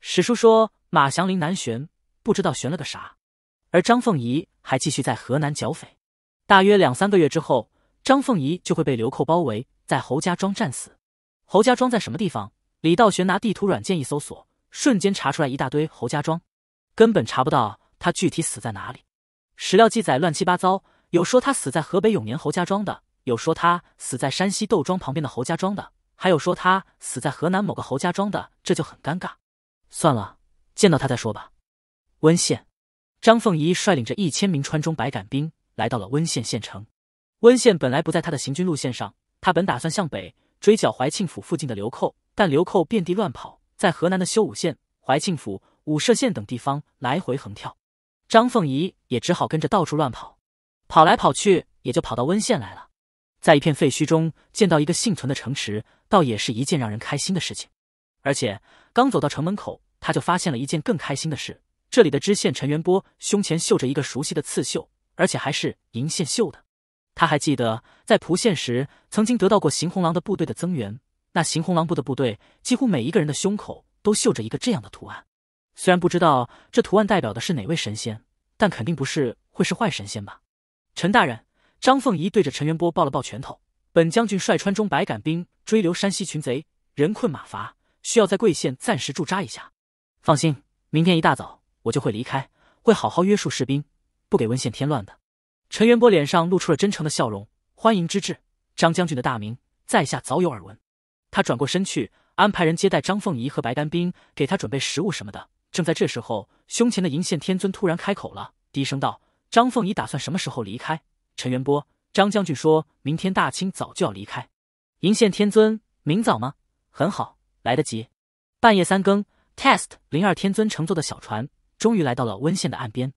A: 史书说马祥林南旋，不知道旋了个啥，而张凤仪还继续在河南剿匪。大约两三个月之后，张凤仪就会被流寇包围，在侯家庄战死。侯家庄在什么地方？李道玄拿地图软件一搜索，瞬间查出来一大堆侯家庄，根本查不到他具体死在哪里。史料记载乱七八糟，有说他死在河北永年侯家庄的，有说他死在山西窦庄旁边的侯家庄的，还有说他死在河南某个侯家庄的，这就很尴尬。算了，见到他再说吧。温县，张凤仪率领着一千名川中百感兵来到了温县县城。温县本来不在他的行军路线上，他本打算向北。追剿怀庆府附近的流寇，但流寇遍地乱跑，在河南的修武县、怀庆府、武涉县等地方来回横跳，张凤仪也只好跟着到处乱跑，跑来跑去也就跑到温县来了。在一片废墟中见到一个幸存的城池，倒也是一件让人开心的事情。而且刚走到城门口，他就发现了一件更开心的事：这里的知县陈元波胸前绣着一个熟悉的刺绣，而且还是银线绣的。他还记得在蒲县时，曾经得到过邢红狼的部队的增援。那邢红狼部的部队，几乎每一个人的胸口都绣着一个这样的图案。虽然不知道这图案代表的是哪位神仙，但肯定不是会是坏神仙吧？陈大人，张凤仪对着陈元波抱了抱拳头。本将军率川中百杆兵追流山西群贼，人困马乏，需要在贵县暂时驻扎一下。放心，明天一大早我就会离开，会好好约束士兵，不给温县添乱的。陈元波脸上露出了真诚的笑容，欢迎之至。张将军的大名，在下早有耳闻。他转过身去，安排人接待张凤仪和白丹兵，给他准备食物什么的。正在这时候，胸前的银线天尊突然开口了，低声道：“张凤仪打算什么时候离开？”陈元波，张将军说明天大清早就要离开。银线天尊，明早吗？很好，来得及。半夜三更，test 零二天尊乘坐的小船终于来到了温县的岸边。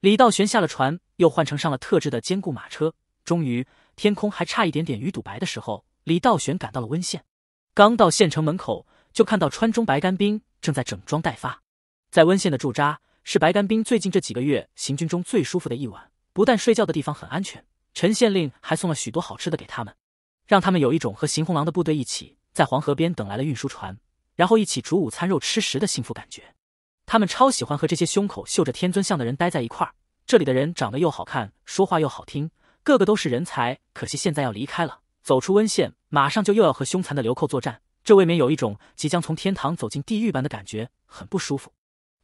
A: 李道玄下了船。又换乘上了特制的坚固马车。终于，天空还差一点点鱼肚白的时候，李道玄赶到了温县。刚到县城门口，就看到川中白干兵正在整装待发。在温县的驻扎是白干兵最近这几个月行军中最舒服的一晚，不但睡觉的地方很安全，陈县令还送了许多好吃的给他们，让他们有一种和邢红狼的部队一起在黄河边等来了运输船，然后一起煮午餐肉吃食的幸福感觉。他们超喜欢和这些胸口绣着天尊像的人待在一块儿。这里的人长得又好看，说话又好听，个个都是人才。可惜现在要离开了，走出温县，马上就又要和凶残的流寇作战，这未免有一种即将从天堂走进地狱般的感觉，很不舒服。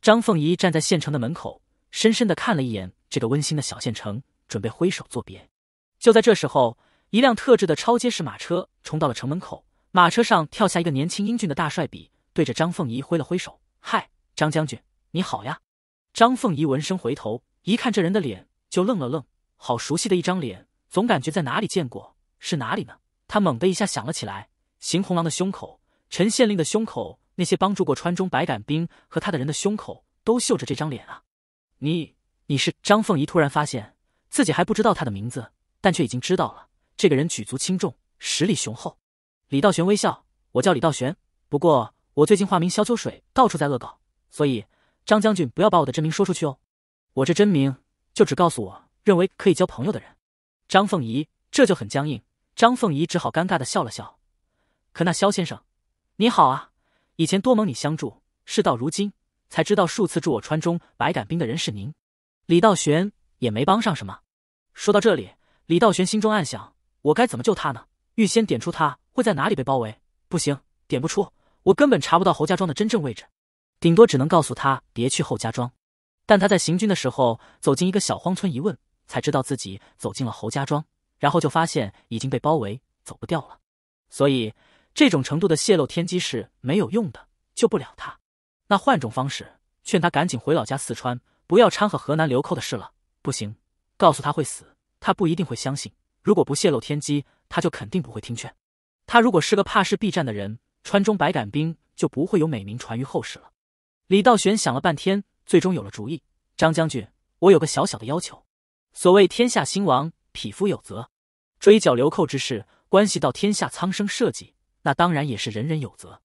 A: 张凤仪站在县城的门口，深深的看了一眼这个温馨的小县城，准备挥手作别。就在这时候，一辆特制的超结实马车冲到了城门口，马车上跳下一个年轻英俊的大帅比，对着张凤仪挥了挥手：“嗨，张将军，你好呀！”张凤仪闻声回头。一看这人的脸，就愣了愣，好熟悉的一张脸，总感觉在哪里见过，是哪里呢？他猛地一下想了起来，邢红狼的胸口，陈县令的胸口，那些帮助过川中百杆兵和他的人的胸口，都绣着这张脸啊！你，你是张凤仪？突然发现自己还不知道他的名字，但却已经知道了这个人举足轻重，实力雄厚。李道玄微笑：“我叫李道玄，不过我最近化名萧秋水，到处在恶搞，所以张将军不要把我的真名说出去哦。”我这真名，就只告诉我认为可以交朋友的人。张凤仪这就很僵硬，张凤仪只好尴尬的笑了笑。可那肖先生，你好啊，以前多蒙你相助，事到如今才知道数次助我川中百感兵的人是您。李道玄也没帮上什么。说到这里，李道玄心中暗想，我该怎么救他呢？预先点出他会在哪里被包围，不行，点不出，我根本查不到侯家庄的真正位置，顶多只能告诉他别去侯家庄。但他在行军的时候走进一个小荒村，一问才知道自己走进了侯家庄，然后就发现已经被包围，走不掉了。所以这种程度的泄露天机是没有用的，救不了他。那换种方式，劝他赶紧回老家四川，不要掺和河南流寇的事了。不行，告诉他会死，他不一定会相信。如果不泄露天机，他就肯定不会听劝。他如果是个怕事避战的人，川中白杆兵就不会有美名传于后世了。李道玄想了半天。最终有了主意，张将军，我有个小小的要求。所谓天下兴亡，匹夫有责。追剿流寇之事，关系到天下苍生社稷，那当然也是人人有责。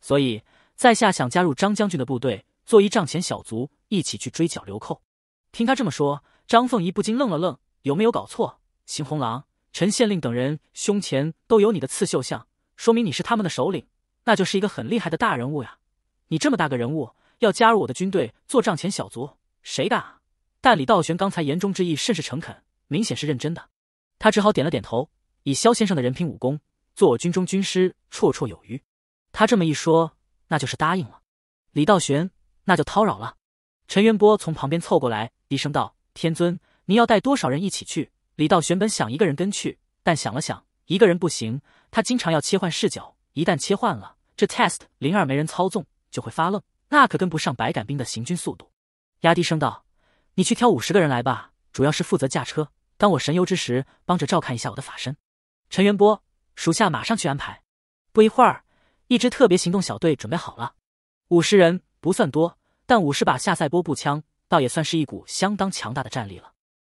A: 所以，在下想加入张将军的部队，做一帐前小卒，一起去追剿流寇。听他这么说，张凤仪不禁愣了愣，有没有搞错？邢红狼、陈县令等人胸前都有你的刺绣像，说明你是他们的首领，那就是一个很厉害的大人物呀。你这么大个人物。要加入我的军队做帐前小卒，谁敢啊？但李道玄刚才言中之意甚是诚恳，明显是认真的。他只好点了点头。以萧先生的人品武功，做我军中军师绰绰有余。他这么一说，那就是答应了。李道玄，那就叨扰了。陈元波从旁边凑过来，低声道：“天尊，你要带多少人一起去？”李道玄本想一个人跟去，但想了想，一个人不行。他经常要切换视角，一旦切换了，这 test 零二没人操纵就会发愣。那可跟不上白杆兵的行军速度，压低声道：“你去挑五十个人来吧，主要是负责驾车，当我神游之时，帮着照看一下我的法身。”陈元波，属下马上去安排。不一会儿，一支特别行动小队准备好了，五十人不算多，但五十把下塞波步枪倒也算是一股相当强大的战力了。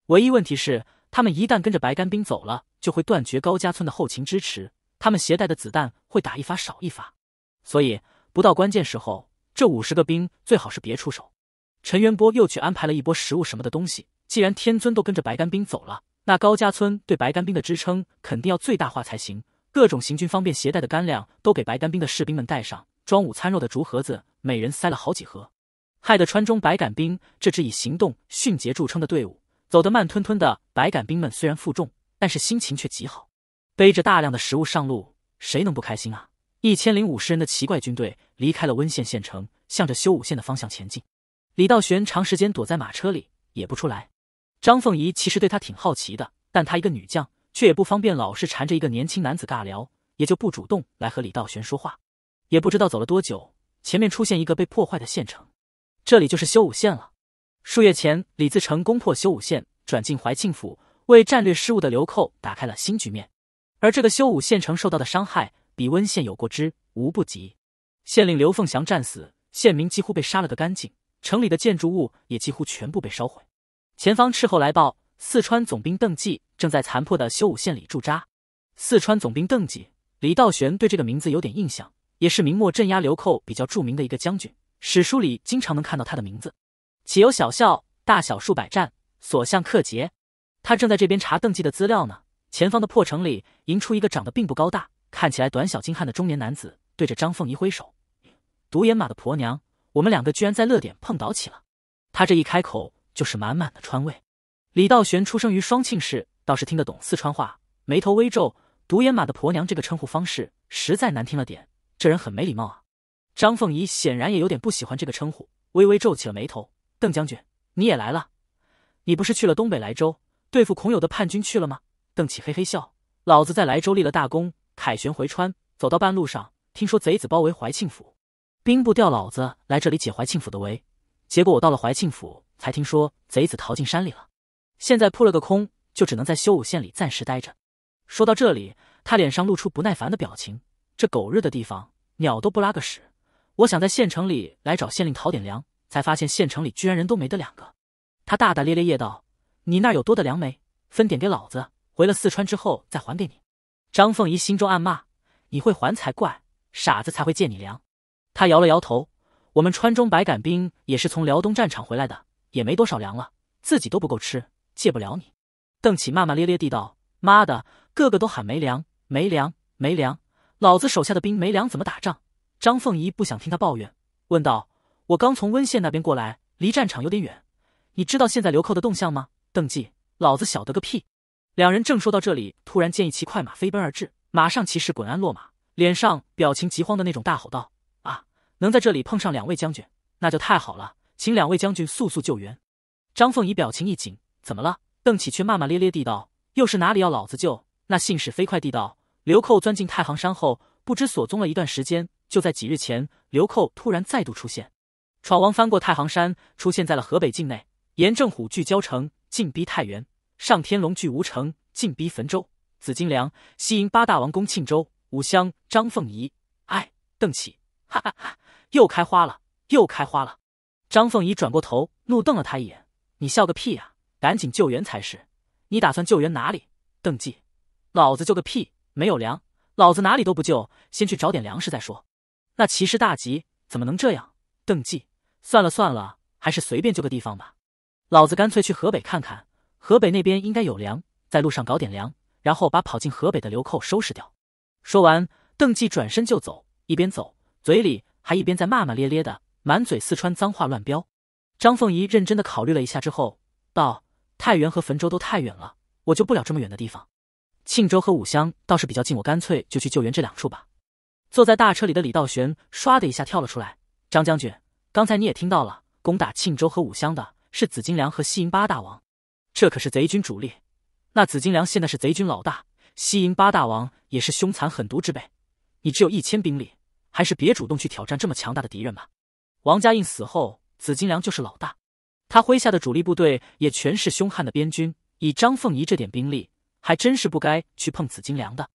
A: 唯一问题是，他们一旦跟着白杆兵走了，就会断绝高家村的后勤支持，他们携带的子弹会打一发少一发，所以不到关键时候。这五十个兵最好是别出手。陈元波又去安排了一波食物什么的东西。既然天尊都跟着白杆兵走了，那高家村对白杆兵的支撑肯定要最大化才行。各种行军方便携带的干粮都给白杆兵的士兵们带上，装午餐肉的竹盒子每人塞了好几盒，害得川中白杆兵这支以行动迅捷著称的队伍走得慢吞吞的。白杆兵们虽然负重，但是心情却极好，背着大量的食物上路，谁能不开心啊？一千零五十人的奇怪军队离开了温县县城，向着修武县的方向前进。李道玄长时间躲在马车里，也不出来。张凤仪其实对他挺好奇的，但她一个女将，却也不方便老是缠着一个年轻男子尬聊，也就不主动来和李道玄说话。也不知道走了多久，前面出现一个被破坏的县城，这里就是修武县了。数月前，李自成攻破修武县，转进怀庆府，为战略失误的流寇打开了新局面。而这个修武县城受到的伤害。比温县有过之无不及。县令刘凤祥战死，县民几乎被杀了个干净，城里的建筑物也几乎全部被烧毁。前方斥候来报，四川总兵邓济正在残破的修武县里驻扎。四川总兵邓济，李道玄对这个名字有点印象，也是明末镇压流寇比较著名的一个将军，史书里经常能看到他的名字。岂有小校，大小数百战，所向克捷。他正在这边查邓济的资料呢。前方的破城里迎出一个长得并不高大。看起来短小精悍的中年男子对着张凤仪挥手：“独眼马的婆娘，我们两个居然在乐点碰倒起了。”他这一开口就是满满的川味。李道玄出生于双庆市，倒是听得懂四川话，眉头微皱：“独眼马的婆娘”这个称呼方式实在难听了点，这人很没礼貌啊。张凤仪显然也有点不喜欢这个称呼，微微皱起了眉头。邓将军，你也来了？你不是去了东北莱州对付孔友的叛军去了吗？邓启嘿嘿笑：“老子在莱州立了大功。”凯旋回川，走到半路上，听说贼子包围怀庆府，兵部调老子来这里解怀庆府的围。结果我到了怀庆府，才听说贼子逃进山里了。现在扑了个空，就只能在修武县里暂时待着。说到这里，他脸上露出不耐烦的表情。这狗日的地方，鸟都不拉个屎。我想在县城里来找县令讨点粮，才发现县城里居然人都没得两个。他大大咧咧夜道：“你那儿有多的粮没？分点给老子。回了四川之后再还给你。”张凤仪心中暗骂：“你会还才怪，傻子才会借你粮。”他摇了摇头：“我们川中百感兵也是从辽东战场回来的，也没多少粮了，自己都不够吃，借不了你。”邓启骂骂咧咧地道：“妈的，个个都喊没粮，没粮，没粮！老子手下的兵没粮，怎么打仗？”张凤仪不想听他抱怨，问道：“我刚从温县那边过来，离战场有点远，你知道现在流寇的动向吗？”邓记，老子晓得个屁。”两人正说到这里，突然见一骑快马飞奔而至，马上骑士滚鞍落马，脸上表情急慌的那种，大吼道：“啊！能在这里碰上两位将军，那就太好了，请两位将军速速救援。”张凤仪表情一紧：“怎么了？”邓启却骂骂咧咧地道：“又是哪里要老子救？”那信使飞快地道：“流寇钻进太行山后，不知所踪了一段时间，就在几日前，流寇突然再度出现，闯王翻过太行山，出现在了河北境内，严正虎聚焦城，进逼太原。”上天龙聚吴城，进逼汾州；紫金梁西营八大王攻庆州；武乡张凤仪，哎，邓启，哈哈哈，又开花了，又开花了！张凤仪转过头，怒瞪了他一眼：“你笑个屁呀！赶紧救援才是！你打算救援哪里？”邓记，老子救个屁！没有粮，老子哪里都不救，先去找点粮食再说。”那骑士大吉，怎么能这样？”邓记，算了算了，还是随便救个地方吧。老子干脆去河北看看。”河北那边应该有粮，在路上搞点粮，然后把跑进河北的流寇收拾掉。说完，邓记转身就走，一边走，嘴里还一边在骂骂咧咧的，满嘴四川脏话乱飙。张凤仪认真的考虑了一下之后，道：“太原和汾州都太远了，我救不了这么远的地方。庆州和武乡倒是比较近，我干脆就去救援这两处吧。”坐在大车里的李道玄唰的一下跳了出来：“张将军，刚才你也听到了，攻打庆州和武乡的是紫金梁和西营八大王。”这可是贼军主力，那紫金梁现在是贼军老大，西营八大王也是凶残狠毒之辈。你只有一千兵力，还是别主动去挑战这么强大的敌人吧。王家印死后，紫金梁就是老大，他麾下的主力部队也全是凶悍的边军。以张凤仪这点兵力，还真是不该去碰紫金梁的。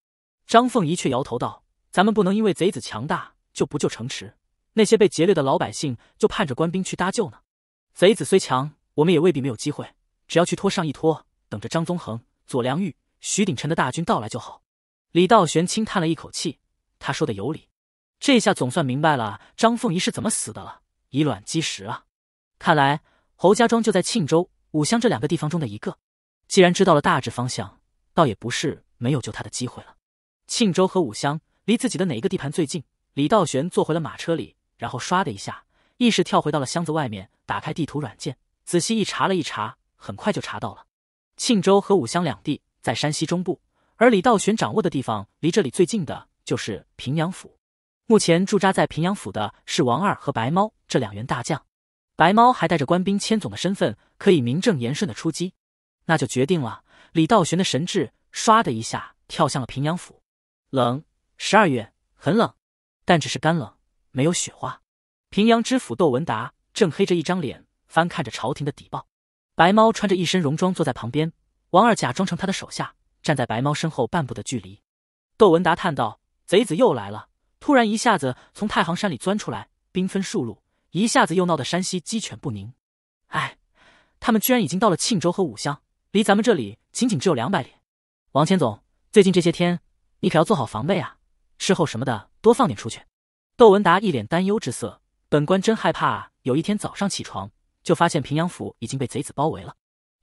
A: 张凤仪却摇头道：“咱们不能因为贼子强大就不救城池，那些被劫掠的老百姓就盼着官兵去搭救呢。贼子虽强，我们也未必没有机会。”只要去拖上一拖，等着张宗恒、左良玉、徐鼎臣的大军到来就好。李道玄轻叹了一口气，他说的有理。这下总算明白了张凤仪是怎么死的了，以卵击石啊！看来侯家庄就在庆州、武乡这两个地方中的一个。既然知道了大致方向，倒也不是没有救他的机会了。庆州和武乡离自己的哪一个地盘最近？李道玄坐回了马车里，然后唰的一下，意识跳回到了箱子外面，打开地图软件，仔细一查了一查。很快就查到了，庆州和武乡两地在山西中部，而李道玄掌握的地方离这里最近的就是平阳府。目前驻扎在平阳府的是王二和白猫这两员大将，白猫还带着官兵千总的身份，可以名正言顺的出击。那就决定了，李道玄的神智唰的一下跳向了平阳府。冷，十二月很冷，但只是干冷，没有雪花。平阳知府窦文达正黑着一张脸翻看着朝廷的底报。白猫穿着一身戎装坐在旁边，王二假装成他的手下，站在白猫身后半步的距离。窦文达叹道：“贼子又来了！突然一下子从太行山里钻出来，兵分数路，一下子又闹得山西鸡犬不宁。哎，他们居然已经到了庆州和武乡，离咱们这里仅仅只有两百里。王千总，最近这些天你可要做好防备啊，吃后什么的多放点出去。”窦文达一脸担忧之色：“本官真害怕有一天早上起床。”就发现平阳府已经被贼子包围了。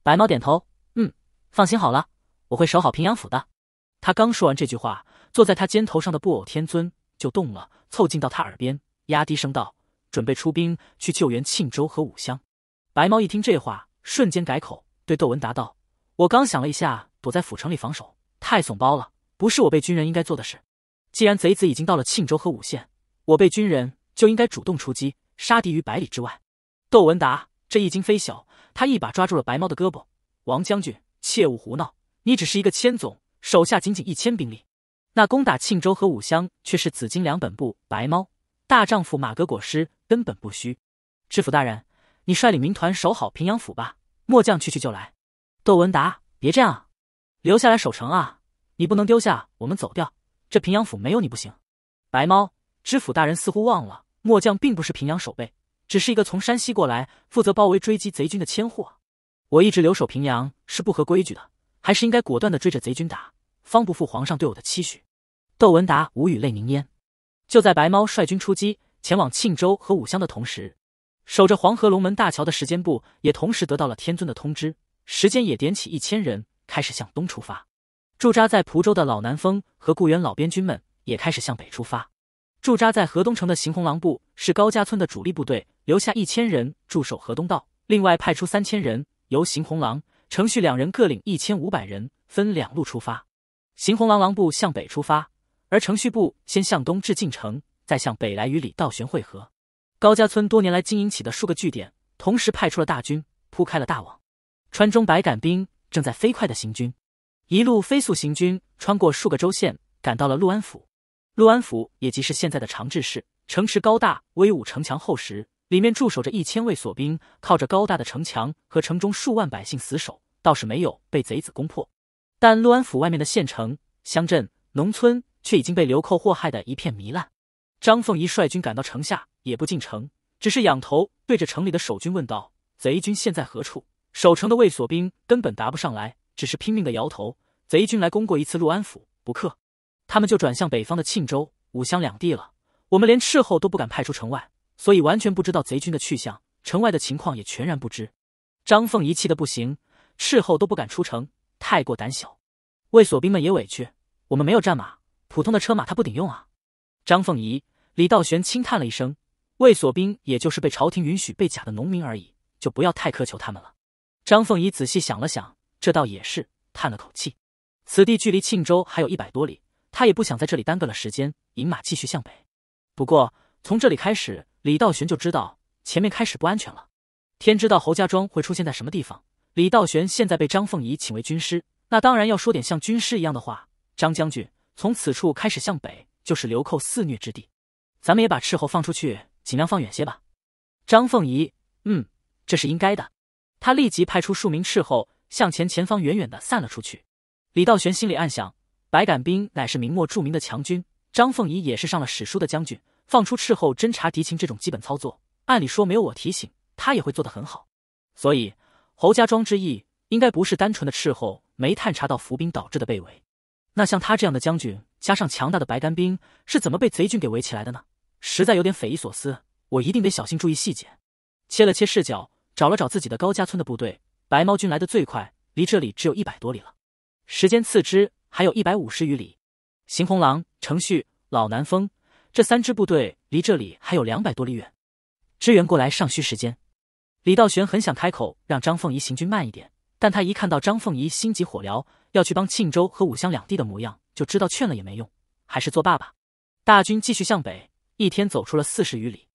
A: 白猫点头，嗯，放心好了，我会守好平阳府的。他刚说完这句话，坐在他肩头上的布偶天尊就动了，凑近到他耳边，压低声道：“准备出兵去救援庆州和武乡。”白猫一听这话，瞬间改口，对窦文达道：“我刚想了一下，躲在府城里防守太怂包了，不是我辈军人应该做的事。既然贼子已经到了庆州和武县，我辈军人就应该主动出击，杀敌于百里之外。”窦文达。这一惊非小，他一把抓住了白猫的胳膊。王将军，切勿胡闹！你只是一个千总，手下仅仅一千兵力，那攻打庆州和五乡却是紫金梁本部。白猫，大丈夫马革裹尸，根本不虚。知府大人，你率领民团守好平阳府吧，末将去去就来。窦文达，别这样啊，留下来守城啊！你不能丢下我们走掉，这平阳府没有你不行。白猫，知府大人似乎忘了，末将并不是平阳守备。只是一个从山西过来负责包围追击贼军的千户啊！我一直留守平阳是不合规矩的，还是应该果断的追着贼军打，方不负皇上对我的期许。窦文达无语泪凝咽。就在白猫率军出击前往庆州和武乡的同时，守着黄河龙门大桥的时间部也同时得到了天尊的通知，时间也点起一千人开始向东出发。驻扎在蒲州的老南风和雇员老边军们也开始向北出发。驻扎在河东城的邢红狼部是高家村的主力部队，留下一千人驻守河东道，另外派出三千人，由邢红狼、程旭两人各领一千五百人，分两路出发。邢红狼狼部向北出发，而程旭部先向东至晋城，再向北来与李道玄会合。高家村多年来经营起的数个据点，同时派出了大军，铺开了大网。川中百杆兵正在飞快的行军，一路飞速行军，穿过数个州县，赶到了陆安府。陆安府也即是现在的长治市，城池高大威武，城墙厚实，里面驻守着一千位锁兵，靠着高大的城墙和城中数万百姓死守，倒是没有被贼子攻破。但陆安府外面的县城、乡镇、农村却已经被流寇祸害的一片糜烂。张凤仪率军赶到城下，也不进城，只是仰头对着城里的守军问道：“贼军现在何处？”守城的卫所兵根本答不上来，只是拼命的摇头。贼军来攻过一次陆安府，不克。他们就转向北方的庆州、武乡两地了。我们连斥候都不敢派出城外，所以完全不知道贼军的去向，城外的情况也全然不知。张凤仪气得不行，斥候都不敢出城，太过胆小。魏所兵们也委屈，我们没有战马，普通的车马他不顶用啊。张凤仪、李道玄轻叹了一声：“魏所兵也就是被朝廷允许被甲的农民而已，就不要太苛求他们了。”张凤仪仔细想了想，这倒也是，叹了口气。此地距离庆州还有一百多里。他也不想在这里耽搁了时间，引马继续向北。不过从这里开始，李道玄就知道前面开始不安全了。天知道侯家庄会出现在什么地方。李道玄现在被张凤仪请为军师，那当然要说点像军师一样的话。张将军，从此处开始向北就是流寇肆虐之地，咱们也把斥候放出去，尽量放远些吧。张凤仪，嗯，这是应该的。他立即派出数名斥候向前前方远远的散了出去。李道玄心里暗想。白杆兵乃是明末著名的强军，张凤仪也是上了史书的将军。放出斥候侦察敌情这种基本操作，按理说没有我提醒，他也会做得很好。所以侯家庄之役应该不是单纯的斥候没探查到伏兵导致的被围。那像他这样的将军，加上强大的白杆兵，是怎么被贼军给围起来的呢？实在有点匪夷所思。我一定得小心注意细节。切了切视角，找了找自己的高家村的部队，白毛军来的最快，离这里只有一百多里了。时间次之。还有一百五十余里，邢红狼、程旭、老南风这三支部队离这里还有两百多里远，支援过来尚需时间。李道玄很想开口让张凤仪行军慢一点，但他一看到张凤仪心急火燎要去帮庆州和武乡两地的模样，就知道劝了也没用，还是作罢吧。大军继续向北，一天走出了四十余里。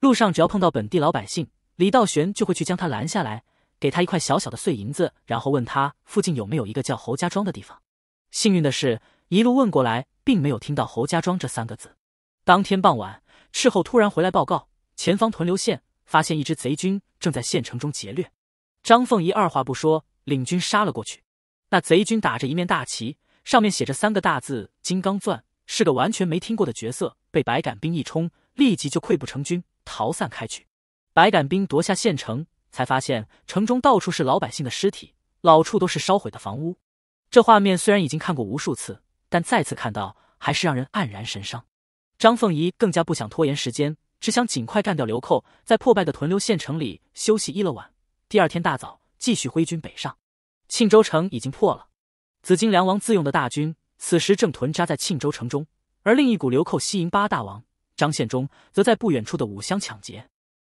A: 路上只要碰到本地老百姓，李道玄就会去将他拦下来，给他一块小小的碎银子，然后问他附近有没有一个叫侯家庄的地方。幸运的是，一路问过来，并没有听到“侯家庄”这三个字。当天傍晚，斥候突然回来报告，前方屯留县发现一支贼军正在县城中劫掠。张凤仪二话不说，领军杀了过去。那贼军打着一面大旗，上面写着三个大字“金刚钻”，是个完全没听过的角色。被白杆兵一冲，立即就溃不成军，逃散开去。白杆兵夺下县城，才发现城中到处是老百姓的尸体，老处都是烧毁的房屋。这画面虽然已经看过无数次，但再次看到还是让人黯然神伤。张凤仪更加不想拖延时间，只想尽快干掉流寇。在破败的屯留县城里休息一了晚，第二天大早继续挥军北上。庆州城已经破了，紫金梁王自用的大军此时正屯扎在庆州城中，而另一股流寇西营八大王张献忠则在不远处的五乡抢劫。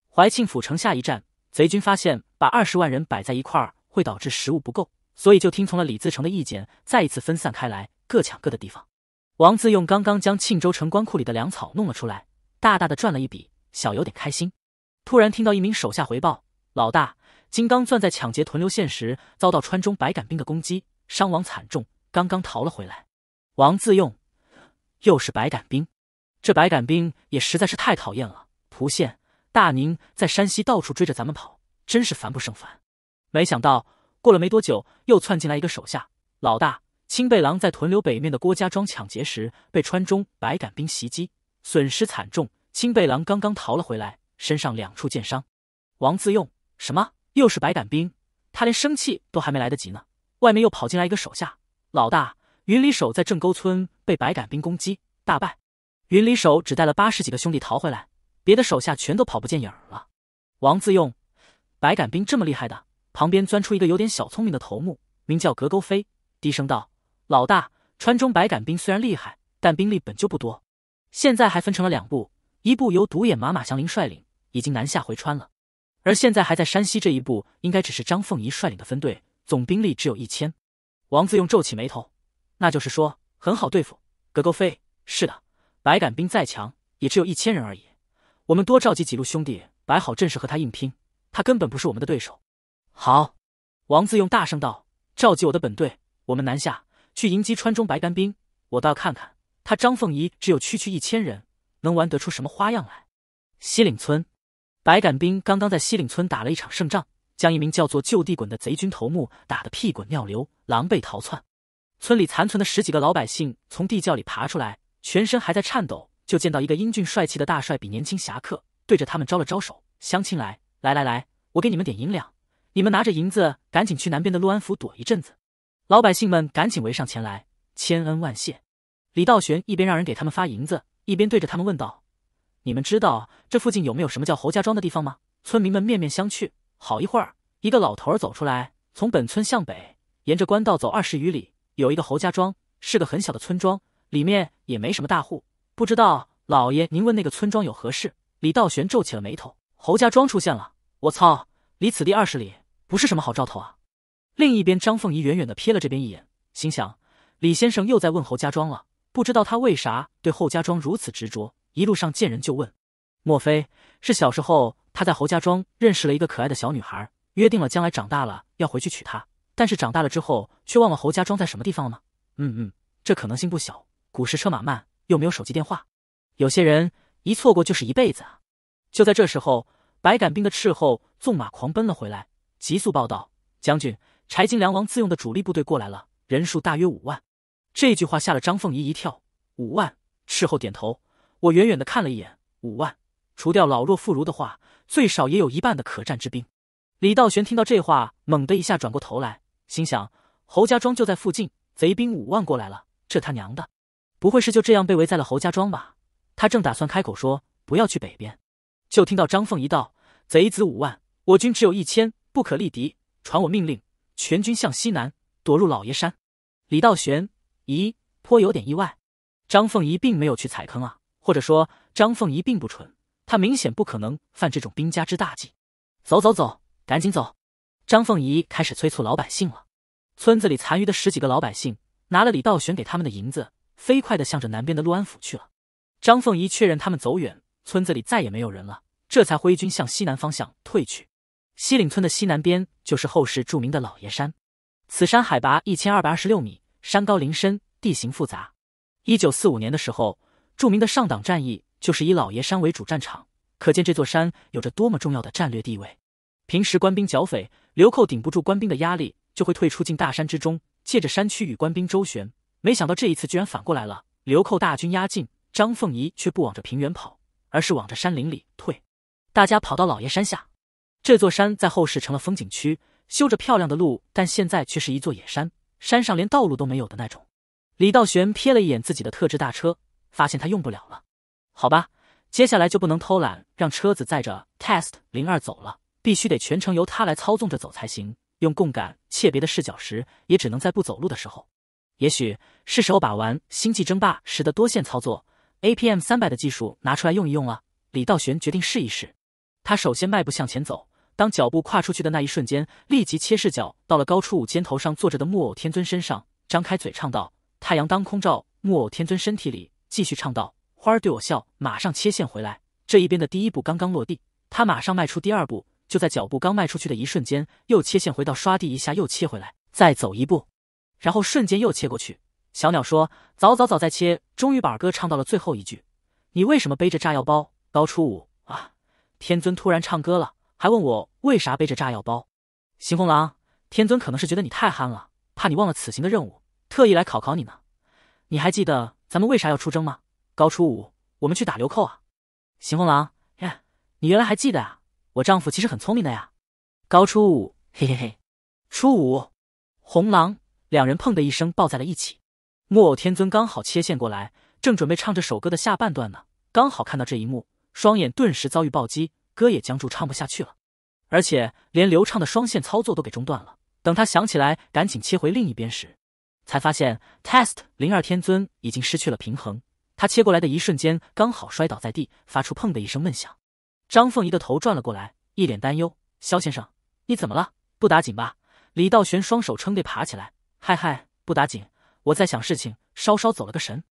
A: 怀庆府城下一站，贼军发现把二十万人摆在一块会导致食物不够。所以就听从了李自成的意见，再一次分散开来，各抢各的地方。王自用刚刚将庆州城官库里的粮草弄了出来，大大的赚了一笔，小有点开心。突然听到一名手下回报：“老大，金刚钻在抢劫屯留线时遭到川中白杆兵的攻击，伤亡惨重，刚刚逃了回来。”王自用又是白杆兵，这白杆兵也实在是太讨厌了。蒲县、大宁在山西到处追着咱们跑，真是烦不胜烦。没想到。过了没多久，又窜进来一个手下。老大青背狼在屯留北面的郭家庄抢劫时，被川中白杆兵袭击，损失惨重。青背狼刚刚逃了回来，身上两处剑伤。王自用，什么？又是白杆兵？他连生气都还没来得及呢。外面又跑进来一个手下。老大云里守在正沟村被白杆兵攻击，大败。云里守只带了八十几个兄弟逃回来，别的手下全都跑不见影儿了。王自用，白杆兵这么厉害的？旁边钻出一个有点小聪明的头目，名叫格勾飞，低声道：“老大，川中白杆兵虽然厉害，但兵力本就不多，现在还分成了两部，一部由独眼马马祥林率领，已经南下回川了，而现在还在山西这一部，应该只是张凤仪率领的分队，总兵力只有一千。”王自用皱起眉头：“那就是说，很好对付。”格勾飞：“是的，白杆兵再强，也只有一千人而已。我们多召集几路兄弟，摆好阵势和他硬拼，他根本不是我们的对手。”好，王自用大声道：“召集我的本队，我们南下去迎击川中白杆兵。我倒要看看他张凤仪只有区区一千人，能玩得出什么花样来。”西岭村，白杆兵刚刚在西岭村打了一场胜仗，将一名叫做就地滚的贼军头目打得屁滚尿流，狼狈逃窜。村里残存的十几个老百姓从地窖里爬出来，全身还在颤抖，就见到一个英俊帅气的大帅比年轻侠客，对着他们招了招手：“乡亲来，来来来，我给你们点银两。”你们拿着银子，赶紧去南边的陆安府躲一阵子。老百姓们赶紧围上前来，千恩万谢。李道玄一边让人给他们发银子，一边对着他们问道：“你们知道这附近有没有什么叫侯家庄的地方吗？”村民们面面相觑，好一会儿，一个老头儿走出来，从本村向北，沿着官道走二十余里，有一个侯家庄，是个很小的村庄，里面也没什么大户。不知道老爷您问那个村庄有何事？李道玄皱起了眉头。侯家庄出现了，我操！离此地二十里。不是什么好兆头啊！另一边，张凤仪远远的瞥了这边一眼，心想：李先生又在问侯家庄了，不知道他为啥对侯家庄如此执着？一路上见人就问，莫非是小时候他在侯家庄认识了一个可爱的小女孩，约定了将来长大了要回去娶她？但是长大了之后却忘了侯家庄在什么地方了吗？嗯嗯，这可能性不小。古时车马慢，又没有手机电话，有些人一错过就是一辈子啊！就在这时候，白杆兵的斥候纵马狂奔了回来。急速报道，将军柴金梁王自用的主力部队过来了，人数大约五万。这句话吓了张凤仪一跳。五万，斥候点头。我远远的看了一眼，五万，除掉老弱妇孺的话，最少也有一半的可战之兵。李道玄听到这话，猛地一下转过头来，心想：侯家庄就在附近，贼兵五万过来了，这他娘的，不会是就这样被围在了侯家庄吧？他正打算开口说不要去北边，就听到张凤仪道：“贼子五万，我军只有一千。”不可力敌，传我命令，全军向西南，躲入老爷山。李道玄，咦，颇有点意外。张凤仪并没有去踩坑啊，或者说张凤仪并不蠢，他明显不可能犯这种兵家之大忌。走走走，赶紧走！张凤仪开始催促老百姓了。村子里残余的十几个老百姓拿了李道玄给他们的银子，飞快的向着南边的陆安府去了。张凤仪确认他们走远，村子里再也没有人了，这才挥军向西南方向退去。西岭村的西南边就是后世著名的老爷山，此山海拔一千二百二十六米，山高林深，地形复杂。一九四五年的时候，著名的上党战役就是以老爷山为主战场，可见这座山有着多么重要的战略地位。平时官兵剿匪，流寇顶不住官兵的压力，就会退出进大山之中，借着山区与官兵周旋。没想到这一次居然反过来了，流寇大军压境，张凤仪却不往着平原跑，而是往着山林里退。大家跑到老爷山下。这座山在后世成了风景区，修着漂亮的路，但现在却是一座野山，山上连道路都没有的那种。李道玄瞥了一眼自己的特制大车，发现他用不了了。好吧，接下来就不能偷懒，让车子载着 Test 零二走了，必须得全程由他来操纵着走才行。用共感切别的视角时，也只能在不走路的时候。也许是时候把玩星际争霸时的多线操作，APM 三百的技术拿出来用一用了。李道玄决定试一试。他首先迈步向前走。当脚步跨出去的那一瞬间，立即切视角到了高初五肩头上坐着的木偶天尊身上，张开嘴唱道：“太阳当空照。”木偶天尊身体里继续唱道：“花儿对我笑。”马上切线回来，这一边的第一步刚刚落地，他马上迈出第二步，就在脚步刚迈出去的一瞬间，又切线回到刷地一下又切回来，再走一步，然后瞬间又切过去。小鸟说：“早早早，在切。”终于把歌唱到了最后一句：“你为什么背着炸药包？”高初五啊，天尊突然唱歌了。还问我为啥背着炸药包，邢风狼天尊可能是觉得你太憨了，怕你忘了此行的任务，特意来考考你呢。你还记得咱们为啥要出征吗？高初五，我们去打流寇啊！邢风狼呀，你原来还记得啊！我丈夫其实很聪明的呀。高初五，嘿嘿嘿，初五，红狼两人碰的一声抱在了一起。木偶天尊刚好切线过来，正准备唱这首歌的下半段呢，刚好看到这一幕，双眼顿时遭遇暴击。歌也僵住，唱不下去了，而且连流畅的双线操作都给中断了。等他想起来，赶紧切回另一边时，才发现 test 零二天尊已经失去了平衡。他切过来的一瞬间，刚好摔倒在地，发出砰的一声闷响。张凤仪的头转了过来，一脸担忧：“肖先生，你怎么了？不打紧吧？”李道玄双手撑地爬起来：“嗨嗨，不打紧，我在想事情，稍稍走了个神。”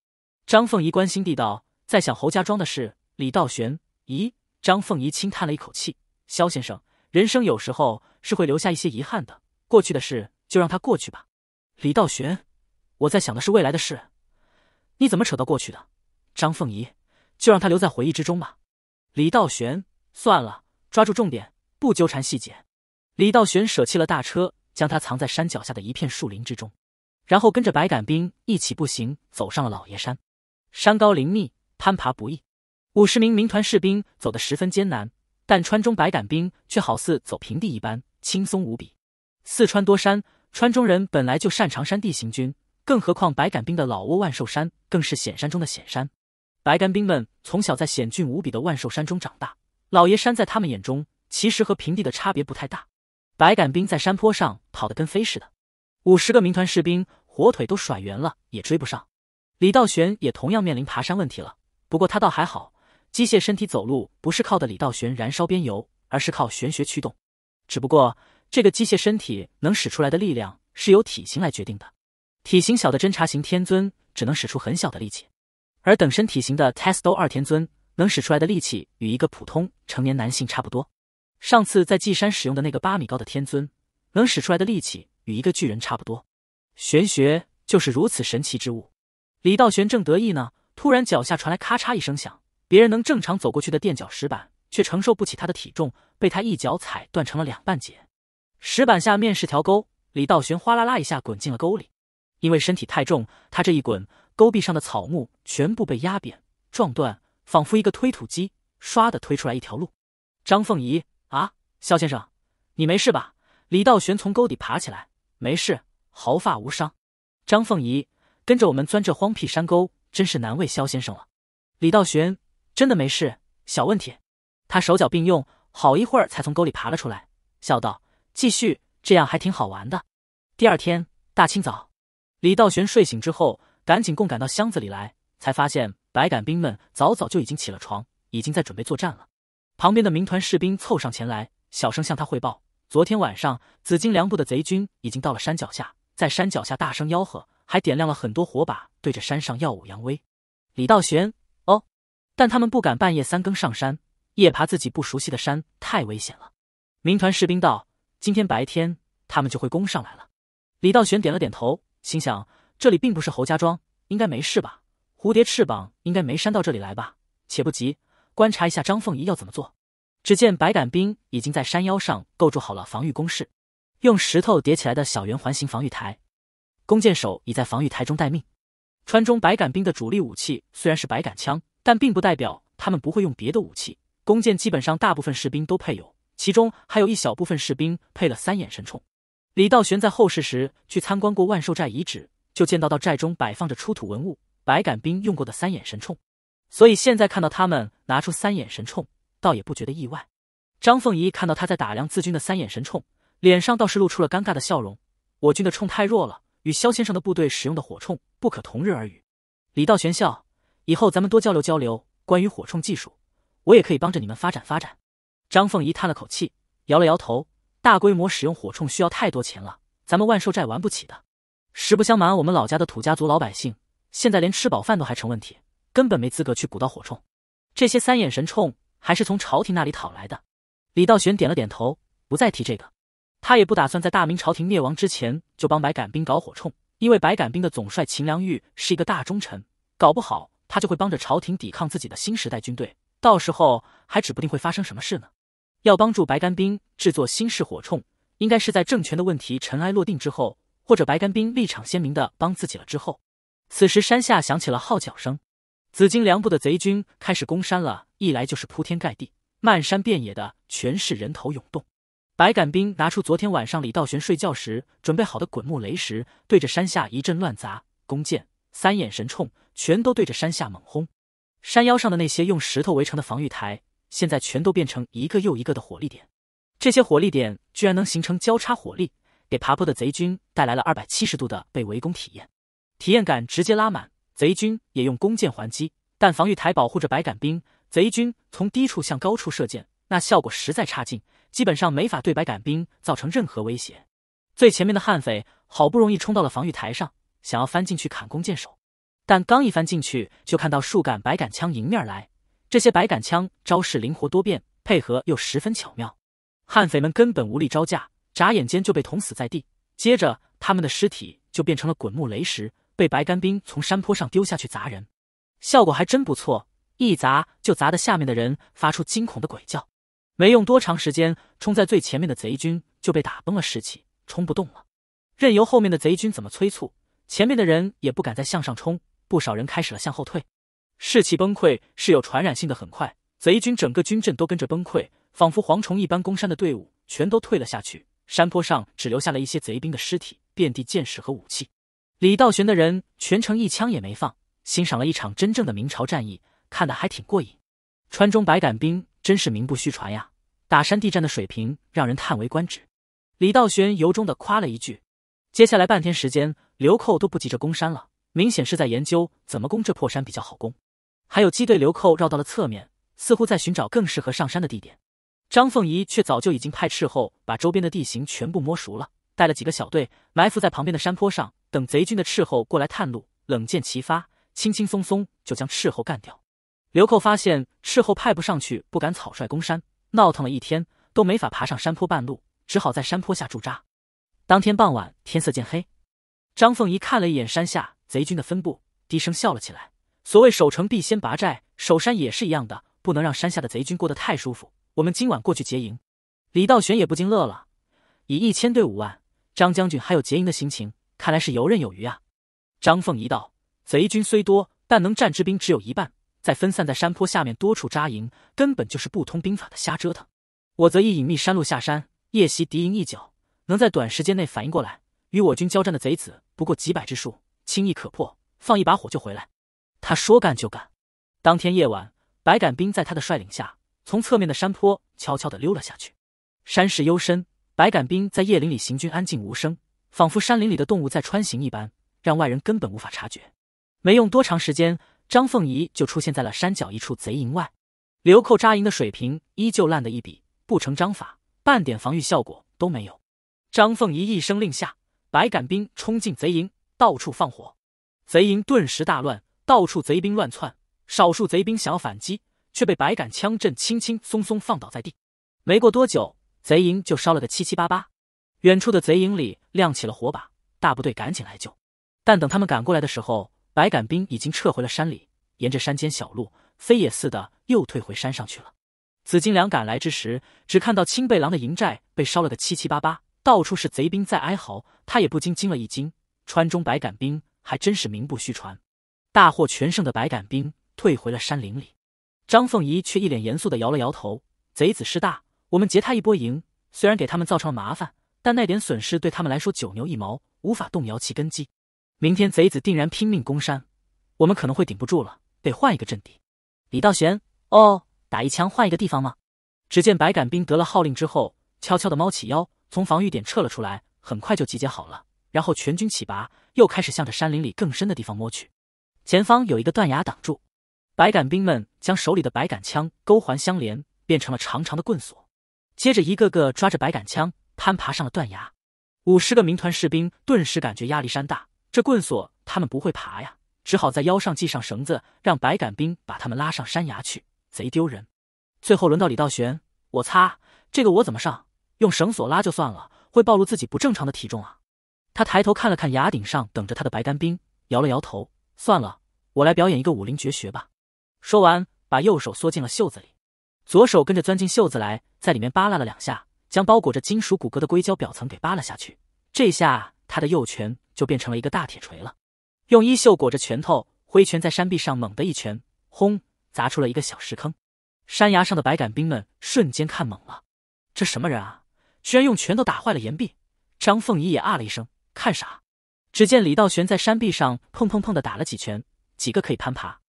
A: 张凤仪关心地道：“在想侯家庄的事？”李道玄：“咦。”张凤仪轻叹了一口气：“肖先生，人生有时候是会留下一些遗憾的。过去的事就让它过去吧。”李道玄，我在想的是未来的事，你怎么扯到过去的？张凤仪，就让他留在回忆之中吧。李道玄，算了，抓住重点，不纠缠细节。李道玄舍弃了大车，将它藏在山脚下的一片树林之中，然后跟着白杆兵一起步行走上了老爷山。山高林密，攀爬不易。五十名民团士兵走得十分艰难，但川中百感兵却好似走平地一般轻松无比。四川多山，川中人本来就擅长山地行军，更何况百感兵的老窝万寿山更是险山中的险山。白杆兵们从小在险峻无比的万寿山中长大，老爷山在他们眼中其实和平地的差别不太大。百感兵在山坡上跑得跟飞似的，五十个民团士兵火腿都甩圆了也追不上。李道玄也同样面临爬山问题了，不过他倒还好。机械身体走路不是靠的李道玄燃烧边油，而是靠玄学驱动。只不过这个机械身体能使出来的力量是由体型来决定的。体型小的侦察型天尊只能使出很小的力气，而等身体型的 Teso 二天尊能使出来的力气与一个普通成年男性差不多。上次在祭山使用的那个八米高的天尊能使出来的力气与一个巨人差不多。玄学就是如此神奇之物。李道玄正得意呢，突然脚下传来咔嚓一声响。别人能正常走过去的垫脚石板，却承受不起他的体重，被他一脚踩断成了两半截。石板下面是条沟，李道玄哗啦啦一下滚进了沟里。因为身体太重，他这一滚，沟壁上的草木全部被压扁、撞断，仿佛一个推土机，唰的推出来一条路。张凤仪啊，肖先生，你没事吧？李道玄从沟底爬起来，没事，毫发无伤。张凤仪，跟着我们钻这荒僻山沟，真是难为肖先生了。李道玄。真的没事，小问题。他手脚并用，好一会儿才从沟里爬了出来，笑道：“继续，这样还挺好玩的。”第二天大清早，李道玄睡醒之后，赶紧共赶到箱子里来，才发现白杆兵们早早就已经起了床，已经在准备作战了。旁边的民团士兵凑上前来，小声向他汇报：“昨天晚上，紫金梁部的贼军已经到了山脚下，在山脚下大声吆喝，还点亮了很多火把，对着山上耀武扬威。”李道玄。但他们不敢半夜三更上山，夜爬自己不熟悉的山，太危险了。民团士兵道：“今天白天他们就会攻上来了。”李道玄点了点头，心想：“这里并不是侯家庄，应该没事吧？蝴蝶翅膀应该没扇到这里来吧？且不急，观察一下张凤仪要怎么做。”只见百杆兵已经在山腰上构筑好了防御工事，用石头叠起来的小圆环形防御台，弓箭手已在防御台中待命。川中百杆兵的主力武器虽然是百杆枪。但并不代表他们不会用别的武器，弓箭基本上大部分士兵都配有，其中还有一小部分士兵配了三眼神铳。李道玄在后世时去参观过万寿寨遗址，就见到到寨中摆放着出土文物，百感兵用过的三眼神铳，所以现在看到他们拿出三眼神铳，倒也不觉得意外。张凤仪看到他在打量自军的三眼神铳，脸上倒是露出了尴尬的笑容。我军的铳太弱了，与萧先生的部队使用的火铳不可同日而语。李道玄笑。以后咱们多交流交流，关于火铳技术，我也可以帮着你们发展发展。张凤仪叹了口气，摇了摇头。大规模使用火铳需要太多钱了，咱们万寿寨玩不起的。实不相瞒，我们老家的土家族老百姓现在连吃饱饭都还成问题，根本没资格去鼓捣火铳。这些三眼神铳还是从朝廷那里讨来的。李道玄点了点头，不再提这个。他也不打算在大明朝廷灭亡之前就帮白杆兵搞火铳，因为白杆兵的总帅秦良玉是一个大忠臣，搞不好。他就会帮着朝廷抵抗自己的新时代军队，到时候还指不定会发生什么事呢。要帮助白干兵制作新式火铳，应该是在政权的问题尘埃落定之后，或者白干兵立场鲜明的帮自己了之后。此时山下响起了号角声，紫金良部的贼军开始攻山了，一来就是铺天盖地、漫山遍野的，全是人头涌动。白杆兵拿出昨天晚上李道玄睡觉时准备好的滚木雷石，对着山下一阵乱砸。弓箭、三眼神铳。全都对着山下猛轰，山腰上的那些用石头围成的防御台，现在全都变成一个又一个的火力点。这些火力点居然能形成交叉火力，给爬坡的贼军带来了二百七十度的被围攻体验，体验感直接拉满。贼军也用弓箭还击，但防御台保护着白杆兵，贼军从低处向高处射箭，那效果实在差劲，基本上没法对白杆兵造成任何威胁。最前面的悍匪好不容易冲到了防御台上，想要翻进去砍弓箭手。但刚一翻进去，就看到数杆、白杆枪迎面来。这些白杆枪招式灵活多变，配合又十分巧妙，悍匪们根本无力招架，眨眼间就被捅死在地。接着，他们的尸体就变成了滚木雷石，被白杆兵从山坡上丢下去砸人，效果还真不错。一砸就砸得下面的人发出惊恐的鬼叫。没用多长时间，冲在最前面的贼军就被打崩了士气，冲不动了。任由后面的贼军怎么催促，前面的人也不敢再向上冲。不少人开始了向后退，士气崩溃是有传染性的。很快，贼军整个军阵都跟着崩溃，仿佛蝗虫一般。攻山的队伍全都退了下去，山坡上只留下了一些贼兵的尸体，遍地箭矢和武器。李道玄的人全程一枪也没放，欣赏了一场真正的明朝战役，看得还挺过瘾。川中百感兵真是名不虚传呀，打山地战的水平让人叹为观止。李道玄由衷的夸了一句。接下来半天时间，流寇都不急着攻山了。明显是在研究怎么攻这破山比较好攻，还有机队流寇绕到了侧面，似乎在寻找更适合上山的地点。张凤仪却早就已经派斥候把周边的地形全部摸熟了，带了几个小队埋伏在旁边的山坡上，等贼军的斥候过来探路，冷箭齐发，轻轻松松就将斥候干掉。流寇发现斥候派不上去，不敢草率攻山，闹腾了一天都没法爬上山坡，半路只好在山坡下驻扎。当天傍晚，天色渐黑，张凤仪看了一眼山下。贼军的分部低声笑了起来。所谓守城必先拔寨，守山也是一样的，不能让山下的贼军过得太舒服。我们今晚过去劫营。李道玄也不禁乐了。以一千对五万，张将军还有劫营的心情，看来是游刃有余啊。张凤仪道：“贼军虽多，但能战之兵只有一半，在分散在山坡下面多处扎营，根本就是不通兵法的瞎折腾。我则一隐秘山路下山，夜袭敌营一角，能在短时间内反应过来与我军交战的贼子不过几百之数。”轻易可破，放一把火就回来。他说干就干。当天夜晚，白杆兵在他的率领下，从侧面的山坡悄悄地溜了下去。山势幽深，白杆兵在夜林里行军，安静无声，仿佛山林里的动物在穿行一般，让外人根本无法察觉。没用多长时间，张凤仪就出现在了山脚一处贼营外。流寇扎营的水平依旧烂得一笔，不成章法，半点防御效果都没有。张凤仪一声令下，白杆兵冲进贼营。到处放火，贼营顿时大乱，到处贼兵乱窜。少数贼兵想要反击，却被百杆枪阵轻轻松松放倒在地。没过多久，贼营就烧了个七七八八。远处的贼营里亮起了火把，大部队赶紧来救。但等他们赶过来的时候，百杆兵已经撤回了山里，沿着山间小路飞也似的又退回山上去了。紫金梁赶来之时，只看到青背狼的营寨被烧了个七七八八，到处是贼兵在哀嚎，他也不禁惊了一惊。川中白杆兵还真是名不虚传，大获全胜的白杆兵退回了山林里。张凤仪却一脸严肃的摇了摇头：“贼子势大，我们劫他一波营，虽然给他们造成了麻烦，但那点损失对他们来说九牛一毛，无法动摇其根基。明天贼子定然拼命攻山，我们可能会顶不住了，得换一个阵地。”李道贤：“哦，打一枪换一个地方吗？”只见白杆兵得了号令之后，悄悄的猫起腰，从防御点撤了出来，很快就集结好了。然后全军起拔，又开始向着山林里更深的地方摸去。前方有一个断崖挡住，百杆兵们将手里的百杆枪勾环相连，变成了长长的棍索，接着，一个个抓着百杆枪攀爬上了断崖。五十个民团士兵顿时感觉压力山大，这棍索他们不会爬呀，只好在腰上系上绳子，让百杆兵把他们拉上山崖去，贼丢人。最后轮到李道玄，我擦，这个我怎么上？用绳索拉就算了，会暴露自己不正常的体重啊！他抬头看了看崖顶上等着他的白杆兵，摇了摇头，算了，我来表演一个武林绝学吧。说完，把右手缩进了袖子里，左手跟着钻进袖子来，在里面扒拉了两下，将包裹着金属骨骼的硅胶表层给扒了下去。这下他的右拳就变成了一个大铁锤了。用衣袖裹着拳头，挥拳在山壁上猛地一拳，轰，砸出了一个小石坑。山崖上的白杆兵们瞬间看懵了，这什么人啊，居然用拳头打坏了岩壁？张凤仪也啊了一声。看啥？只见李道玄在山壁上砰砰砰的打了几拳，几个可以攀爬、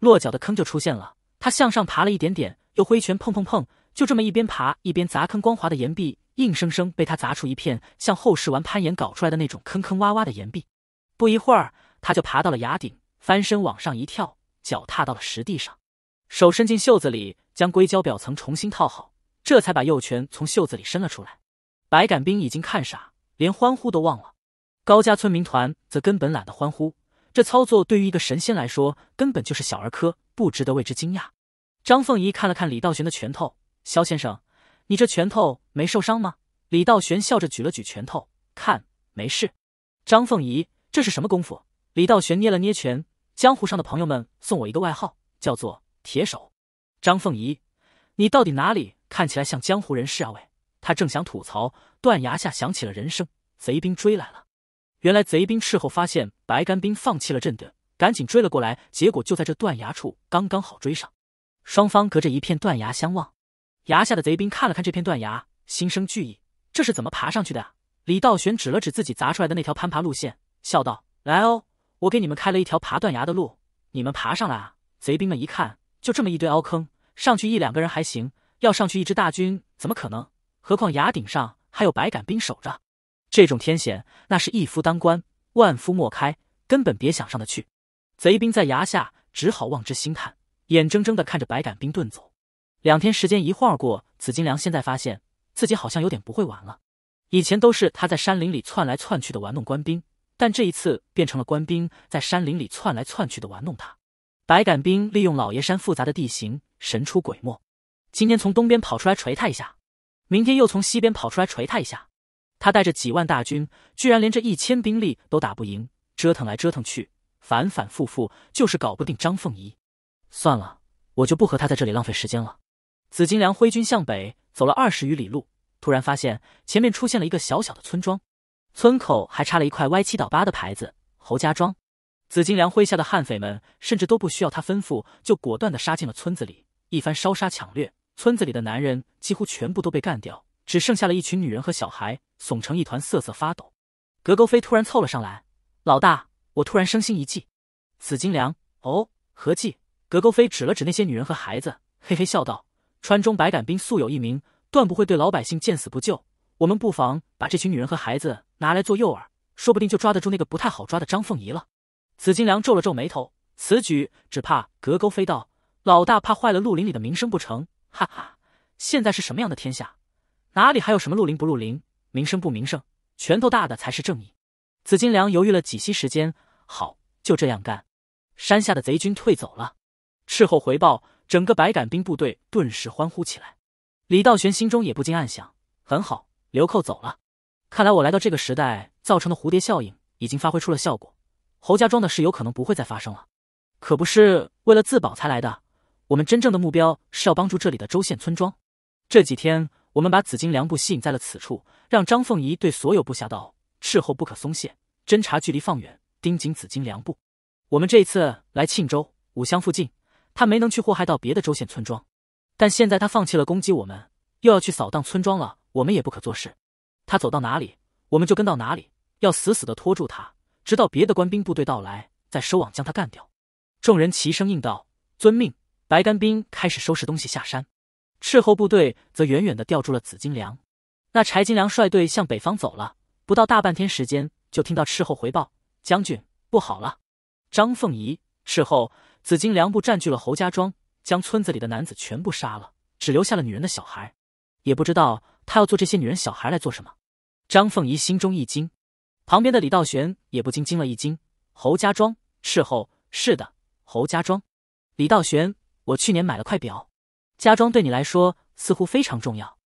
A: 落脚的坑就出现了。他向上爬了一点点，又挥拳砰砰砰，就这么一边爬一边砸坑。光滑的岩壁硬生生被他砸出一片像后世玩攀岩搞出来的那种坑坑洼洼的岩壁。不一会儿，他就爬到了崖顶，翻身往上一跳，脚踏到了石地上，手伸进袖子里将硅胶表层重新套好，这才把右拳从袖子里伸了出来。白杆兵已经看傻，连欢呼都忘了。高家村民团则根本懒得欢呼，这操作对于一个神仙来说，根本就是小儿科，不值得为之惊讶。张凤仪看了看李道玄的拳头，肖先生，你这拳头没受伤吗？李道玄笑着举了举拳头，看，没事。张凤仪，这是什么功夫？李道玄捏了捏拳，江湖上的朋友们送我一个外号，叫做铁手。张凤仪，你到底哪里看起来像江湖人士啊？喂，他正想吐槽，断崖下响起了人声，贼兵追来了。原来贼兵斥候发现白杆兵放弃了阵地，赶紧追了过来。结果就在这断崖处，刚刚好追上。双方隔着一片断崖相望。崖下的贼兵看了看这片断崖，心生惧意：这是怎么爬上去的啊？李道玄指了指自己砸出来的那条攀爬路线，笑道：“来哦，我给你们开了一条爬断崖的路，你们爬上来啊！”贼兵们一看，就这么一堆凹坑，上去一两个人还行，要上去一支大军，怎么可能？何况崖顶上还有白杆兵守着。这种天险，那是一夫当关，万夫莫开，根本别想上得去。贼兵在崖下只好望之兴叹，眼睁睁地看着白杆兵遁走。两天时间一晃而过，紫金梁现在发现自己好像有点不会玩了。以前都是他在山林里窜来窜去的玩弄官兵，但这一次变成了官兵在山林里窜来窜去的玩弄他。白杆兵利用老爷山复杂的地形，神出鬼没。今天从东边跑出来锤他一下，明天又从西边跑出来锤他一下。他带着几万大军，居然连这一千兵力都打不赢，折腾来折腾去，反反复复就是搞不定张凤仪。算了，我就不和他在这里浪费时间了。紫金梁挥军向北走了二十余里路，突然发现前面出现了一个小小的村庄，村口还插了一块歪七倒八的牌子——侯家庄。紫金梁麾下的悍匪们甚至都不需要他吩咐，就果断地杀进了村子里，一番烧杀抢掠，村子里的男人几乎全部都被干掉。只剩下了一群女人和小孩，耸成一团，瑟瑟发抖。格勾飞突然凑了上来：“老大，我突然生心一计。”紫金梁：“哦，何计？”格勾飞指了指那些女人和孩子，嘿嘿笑道：“川中百感兵素有一名，断不会对老百姓见死不救。我们不妨把这群女人和孩子拿来做诱饵，说不定就抓得住那个不太好抓的张凤仪了。”紫金梁皱了皱眉头，此举只怕……格勾飞道：“老大怕坏了绿林里的名声不成？”哈哈，现在是什么样的天下？哪里还有什么绿林不绿林、名声不名声？拳头大的才是正义。紫金梁犹豫了几息时间，好，就这样干。山下的贼军退走了，斥候回报，整个百感兵部队顿时欢呼起来。李道玄心中也不禁暗想：很好，流寇走了，看来我来到这个时代造成的蝴蝶效应已经发挥出了效果。侯家庄的事有可能不会再发生了。可不是为了自保才来的，我们真正的目标是要帮助这里的州县村庄。这几天。我们把紫金粮部吸引在了此处，让张凤仪对所有部下道：“斥候不可松懈，侦查距离放远，盯紧紫金粮部。我们这一次来庆州五乡附近，他没能去祸害到别的州县村庄，但现在他放弃了攻击我们，又要去扫荡村庄了。我们也不可做事，他走到哪里，我们就跟到哪里，要死死的拖住他，直到别的官兵部队到来，再收网将他干掉。”众人齐声应道：“遵命。”白干兵开始收拾东西下山。斥候部队则远远地吊住了紫金梁，那柴金梁率队向北方走了。不到大半天时间，就听到斥候回报：将军不好了，张凤仪，斥候，紫金梁部占据了侯家庄，将村子里的男子全部杀了，只留下了女人的小孩。也不知道他要做这些女人小孩来做什么。张凤仪心中一惊，旁边的李道玄也不禁惊了一惊。侯家庄，斥候，是的，侯家庄。李道玄，我去年买了块表。家庄对你来说似乎非常重要。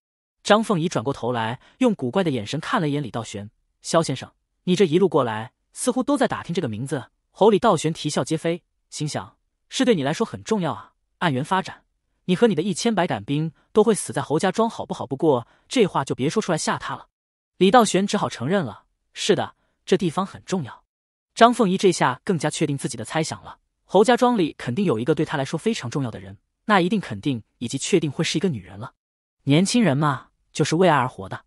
A: 张凤仪转过头来，用古怪的眼神看了一眼李道玄。肖先生，你这一路过来，似乎都在打听这个名字。侯李道玄啼笑皆非，心想是对你来说很重要啊。按原发展，你和你的一千百杆兵都会死在侯家庄，好不好？不过这话就别说出来吓他了。李道玄只好承认了：“是的，这地方很重要。”张凤仪这下更加确定自己的猜想了：侯家庄里肯定有一个对他来说非常重要的人。那一定肯定以及确定会是一个女人了。年轻人嘛，就是为爱而活的。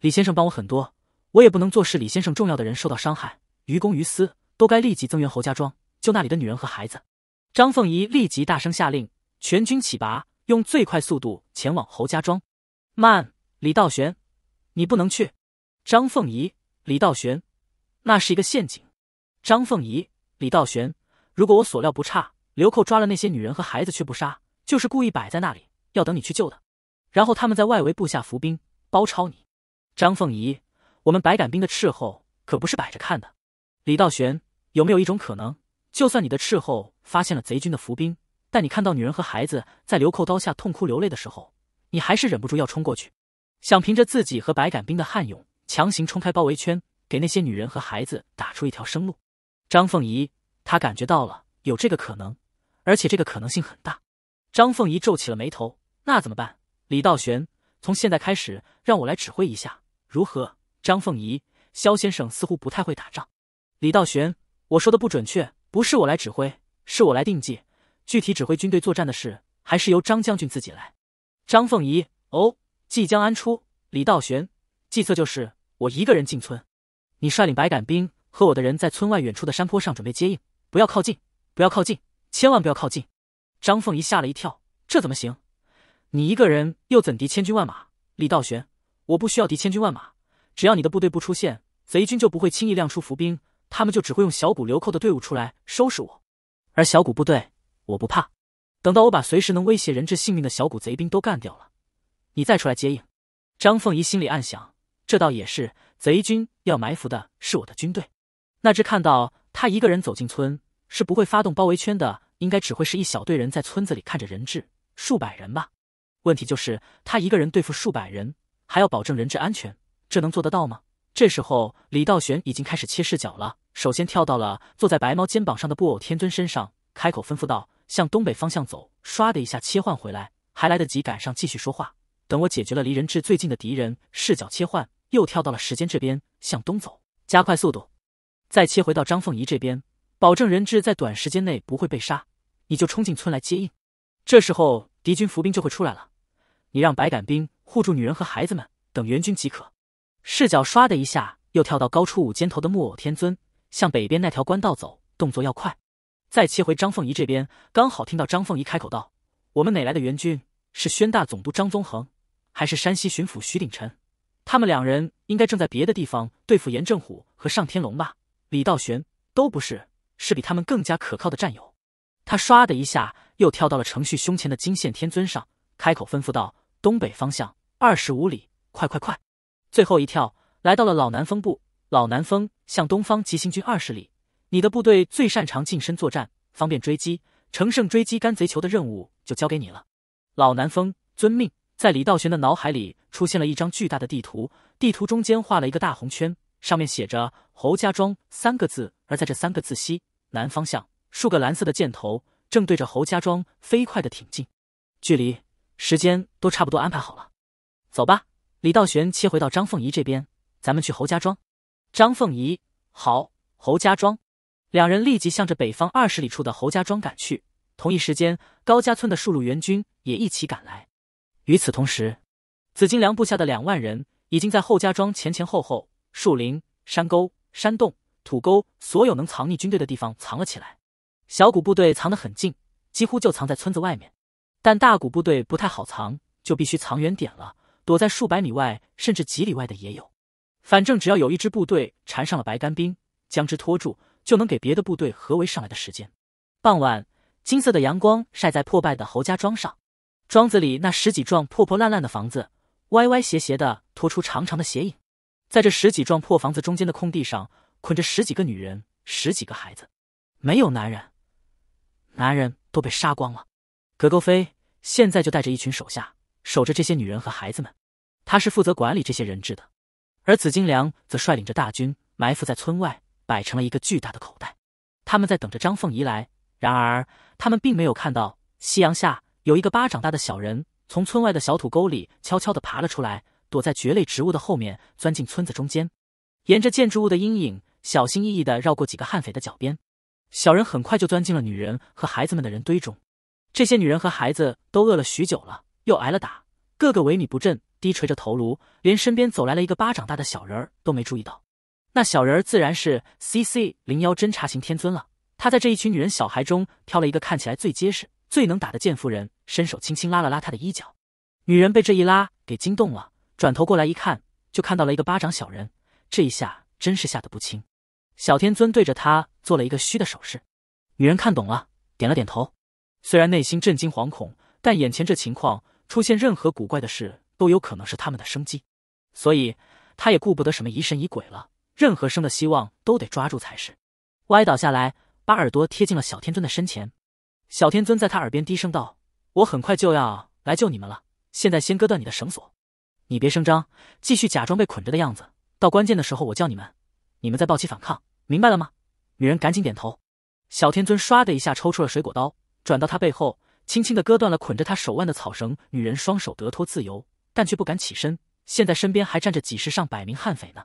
A: 李先生帮我很多，我也不能坐视李先生重要的人受到伤害。于公于私，都该立即增援侯家庄，救那里的女人和孩子。张凤仪立即大声下令，全军起拔，用最快速度前往侯家庄。慢，李道玄，你不能去。张凤仪，李道玄，那是一个陷阱。张凤仪，李道玄，如果我所料不差，流寇抓了那些女人和孩子却不杀。就是故意摆在那里，要等你去救的。然后他们在外围布下伏兵，包抄你。张凤仪，我们白杆兵的斥候可不是摆着看的。李道玄，有没有一种可能，就算你的斥候发现了贼军的伏兵，但你看到女人和孩子在流寇刀下痛哭流泪的时候，你还是忍不住要冲过去，想凭着自己和白杆兵的悍勇，强行冲开包围圈，给那些女人和孩子打出一条生路？张凤仪，他感觉到了，有这个可能，而且这个可能性很大。张凤仪皱起了眉头，那怎么办？李道玄，从现在开始让我来指挥一下，如何？张凤仪，肖先生似乎不太会打仗。李道玄，我说的不准确，不是我来指挥，是我来定计。具体指挥军队作战的事，还是由张将军自己来。张凤仪，哦，即将安出。李道玄，计策就是我一个人进村，你率领百杆兵和我的人在村外远处的山坡上准备接应，不要靠近，不要靠近，千万不要靠近。张凤仪吓了一跳，这怎么行？你一个人又怎敌千军万马？李道玄，我不需要敌千军万马，只要你的部队不出现，贼军就不会轻易亮出伏兵，他们就只会用小股流寇的队伍出来收拾我。而小股部队，我不怕。等到我把随时能威胁人质性命的小股贼兵都干掉了，你再出来接应。张凤仪心里暗想，这倒也是，贼军要埋伏的是我的军队，那只看到他一个人走进村。是不会发动包围圈的，应该只会是一小队人在村子里看着人质，数百人吧。问题就是他一个人对付数百人，还要保证人质安全，这能做得到吗？这时候李道玄已经开始切视角了，首先跳到了坐在白猫肩膀上的布偶天尊身上，开口吩咐道：“向东北方向走。”唰的一下切换回来，还来得及赶上继续说话。等我解决了离人质最近的敌人，视角切换，又跳到了时间这边，向东走，加快速度，再切回到张凤仪这边。保证人质在短时间内不会被杀，你就冲进村来接应。这时候敌军伏兵就会出来了，你让白杆兵护住女人和孩子们，等援军即可。视角唰的一下又跳到高出五肩头的木偶天尊，向北边那条官道走，动作要快。再切回张凤仪这边，刚好听到张凤仪开口道：“我们哪来的援军？是宣大总督张宗恒，还是山西巡抚徐鼎臣？他们两人应该正在别的地方对付严正虎和尚天龙吧？李道玄都不是。”是比他们更加可靠的战友。他唰的一下又跳到了程旭胸前的金线天尊上，开口吩咐道：“东北方向二十五里，快快快！”最后一跳来到了老南风部。老南风向东方急行军二十里。你的部队最擅长近身作战，方便追击，乘胜追击干贼球的任务就交给你了。老南风，遵命。在李道玄的脑海里出现了一张巨大的地图，地图中间画了一个大红圈，上面写着“侯家庄”三个字，而在这三个字西。南方向，数个蓝色的箭头正对着侯家庄飞快的挺进，距离、时间都差不多安排好了，走吧。李道玄切回到张凤仪这边，咱们去侯家庄。张凤仪，好。侯家庄，两人立即向着北方二十里处的侯家庄赶去。同一时间，高家村的数路援军也一起赶来。与此同时，紫金梁部下的两万人已经在侯家庄前前后后，树林、山沟、山洞。土沟所有能藏匿军队的地方藏了起来，小股部队藏得很近，几乎就藏在村子外面。但大股部队不太好藏，就必须藏远点了，躲在数百米外，甚至几里外的也有。反正只要有一支部队缠上了白干兵，将之拖住，就能给别的部队合围上来的时间。傍晚，金色的阳光晒在破败的侯家庄上，庄子里那十几幢破破烂烂的房子，歪歪斜斜的拖出长长的斜影。在这十几幢破房子中间的空地上。捆着十几个女人、十几个孩子，没有男人，男人都被杀光了。格勾飞现在就带着一群手下守着这些女人和孩子们，他是负责管理这些人质的。而紫金梁则率领着大军埋伏在村外，摆成了一个巨大的口袋。他们在等着张凤仪来，然而他们并没有看到，夕阳下有一个巴掌大的小人从村外的小土沟里悄悄的爬了出来，躲在蕨类植物的后面，钻进村子中间，沿着建筑物的阴影。小心翼翼的绕过几个悍匪的脚边，小人很快就钻进了女人和孩子们的人堆中。这些女人和孩子都饿了许久了，又挨了打，个个萎靡不振，低垂着头颅，连身边走来了一个巴掌大的小人都没注意到。那小人自然是 C C 零幺侦察型天尊了。他在这一群女人小孩中挑了一个看起来最结实、最能打的贱妇人，伸手轻轻拉了拉她的衣角。女人被这一拉给惊动了，转头过来一看，就看到了一个巴掌小人，这一下真是吓得不轻。小天尊对着他做了一个虚的手势，女人看懂了，点了点头。虽然内心震惊惶恐，但眼前这情况出现任何古怪的事都有可能是他们的生机，所以她也顾不得什么疑神疑鬼了，任何生的希望都得抓住才是。歪倒下来，把耳朵贴近了小天尊的身前。小天尊在他耳边低声道：“我很快就要来救你们了，现在先割断你的绳索，你别声张，继续假装被捆着的样子，到关键的时候我叫你们，你们再抱起反抗。”明白了吗？女人赶紧点头。小天尊唰的一下抽出了水果刀，转到他背后，轻轻的割断了捆着他手腕的草绳。女人双手得脱自由，但却不敢起身。现在身边还站着几十上百名悍匪呢。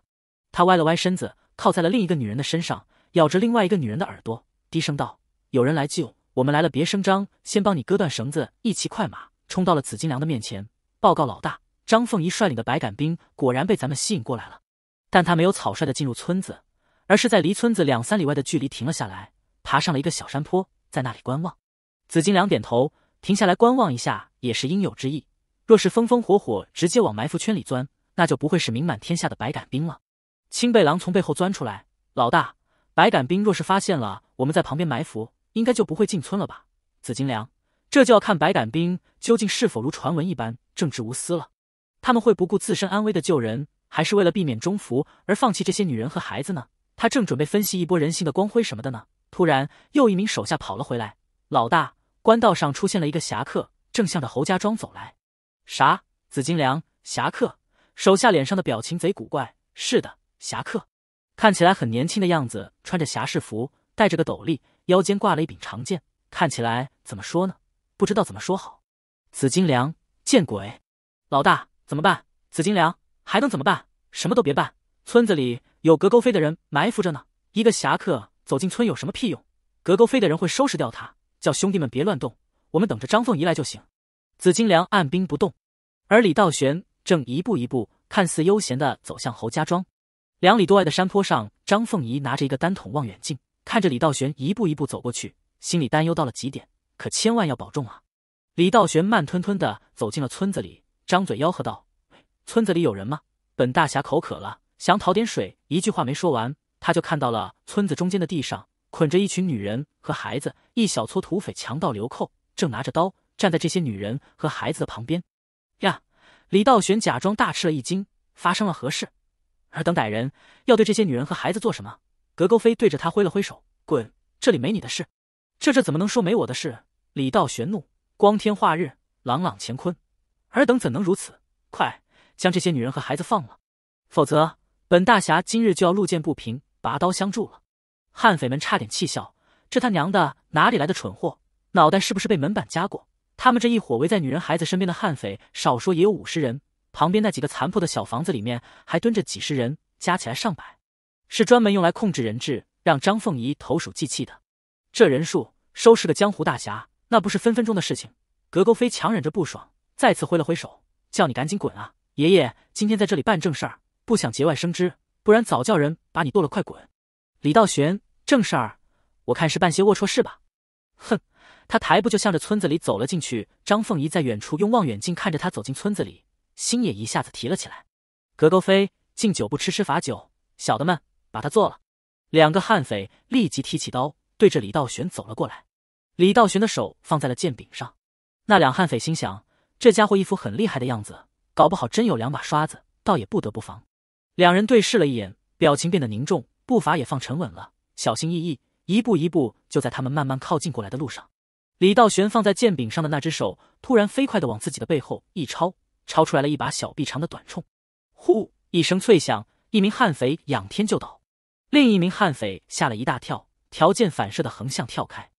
A: 他歪了歪身子，靠在了另一个女人的身上，咬着另外一个女人的耳朵，低声道：“有人来救我们来了，别声张，先帮你割断绳子。”一骑快马冲到了紫金梁的面前，报告老大：“张凤仪率领的白杆兵果然被咱们吸引过来了。”但他没有草率的进入村子。而是在离村子两三里外的距离停了下来，爬上了一个小山坡，在那里观望。紫金梁点头，停下来观望一下也是应有之意。若是风风火火直接往埋伏圈里钻，那就不会是名满天下的白杆兵了。青背狼从背后钻出来，老大，白杆兵若是发现了我们在旁边埋伏，应该就不会进村了吧？紫金梁，这就要看白杆兵究竟是否如传闻一般正直无私了。他们会不顾自身安危的救人，还是为了避免中伏而放弃这些女人和孩子呢？他正准备分析一波人性的光辉什么的呢，突然又一名手下跑了回来。老大，官道上出现了一个侠客，正向着侯家庄走来。啥？紫金梁？侠客？手下脸上的表情贼古怪。是的，侠客，看起来很年轻的样子，穿着侠士服，戴着个斗笠，腰间挂了一柄长剑，看起来怎么说呢？不知道怎么说好。紫金梁，见鬼！老大，怎么办？紫金梁还能怎么办？什么都别办。村子里有隔沟飞的人埋伏着呢，一个侠客走进村有什么屁用？隔沟飞的人会收拾掉他。叫兄弟们别乱动，我们等着张凤仪来就行。紫金梁按兵不动，而李道玄正一步一步，看似悠闲的走向侯家庄。两里多外的山坡上，张凤仪拿着一个单筒望远镜，看着李道玄一步一步走过去，心里担忧到了极点，可千万要保重啊！李道玄慢吞吞的走进了村子里，张嘴吆喝道：“村子里有人吗？本大侠口渴了。”想讨点水，一句话没说完，他就看到了村子中间的地上捆着一群女人和孩子，一小撮土匪、强盗、流寇正拿着刀站在这些女人和孩子的旁边。呀！李道玄假装大吃了一惊：“发生了何事？尔等歹人要对这些女人和孩子做什么？”格勾飞对着他挥了挥手：“滚，这里没你的事。”这这怎么能说没我的事？李道玄怒：“光天化日，朗朗乾坤，尔等怎能如此？快将这些女人和孩子放了，否则！”本大侠今日就要路见不平，拔刀相助了。悍匪们差点气笑，这他娘的哪里来的蠢货？脑袋是不是被门板夹过？他们这一伙围在女人孩子身边的悍匪，少说也有五十人。旁边那几个残破的小房子里面还蹲着几十人，加起来上百，是专门用来控制人质，让张凤仪投鼠忌器的。这人数，收拾个江湖大侠，那不是分分钟的事情。格勾飞强忍着不爽，再次挥了挥手，叫你赶紧滚啊！爷爷今天在这里办正事儿。不想节外生枝，不然早叫人把你剁了，快滚！李道玄，正事儿，我看是办些龌龊事吧。哼，他抬步就向着村子里走了进去。张凤仪在远处用望远镜看着他走进村子里，心也一下子提了起来。格勾飞，敬酒不吃吃罚酒，小的们把他做了。两个悍匪立即提起刀，对着李道玄走了过来。李道玄的手放在了剑柄上。那两悍匪心想，这家伙一副很厉害的样子，搞不好真有两把刷子，倒也不得不防。两人对视了一眼，表情变得凝重，步伐也放沉稳了，小心翼翼，一步一步。就在他们慢慢靠近过来的路上，李道玄放在剑柄上的那只手突然飞快地往自己的背后一抄，抄出来了一把小臂长的短铳。呼！一声脆响，一名悍匪仰天就倒，另一名悍匪吓了一大跳，条件反射的横向跳开。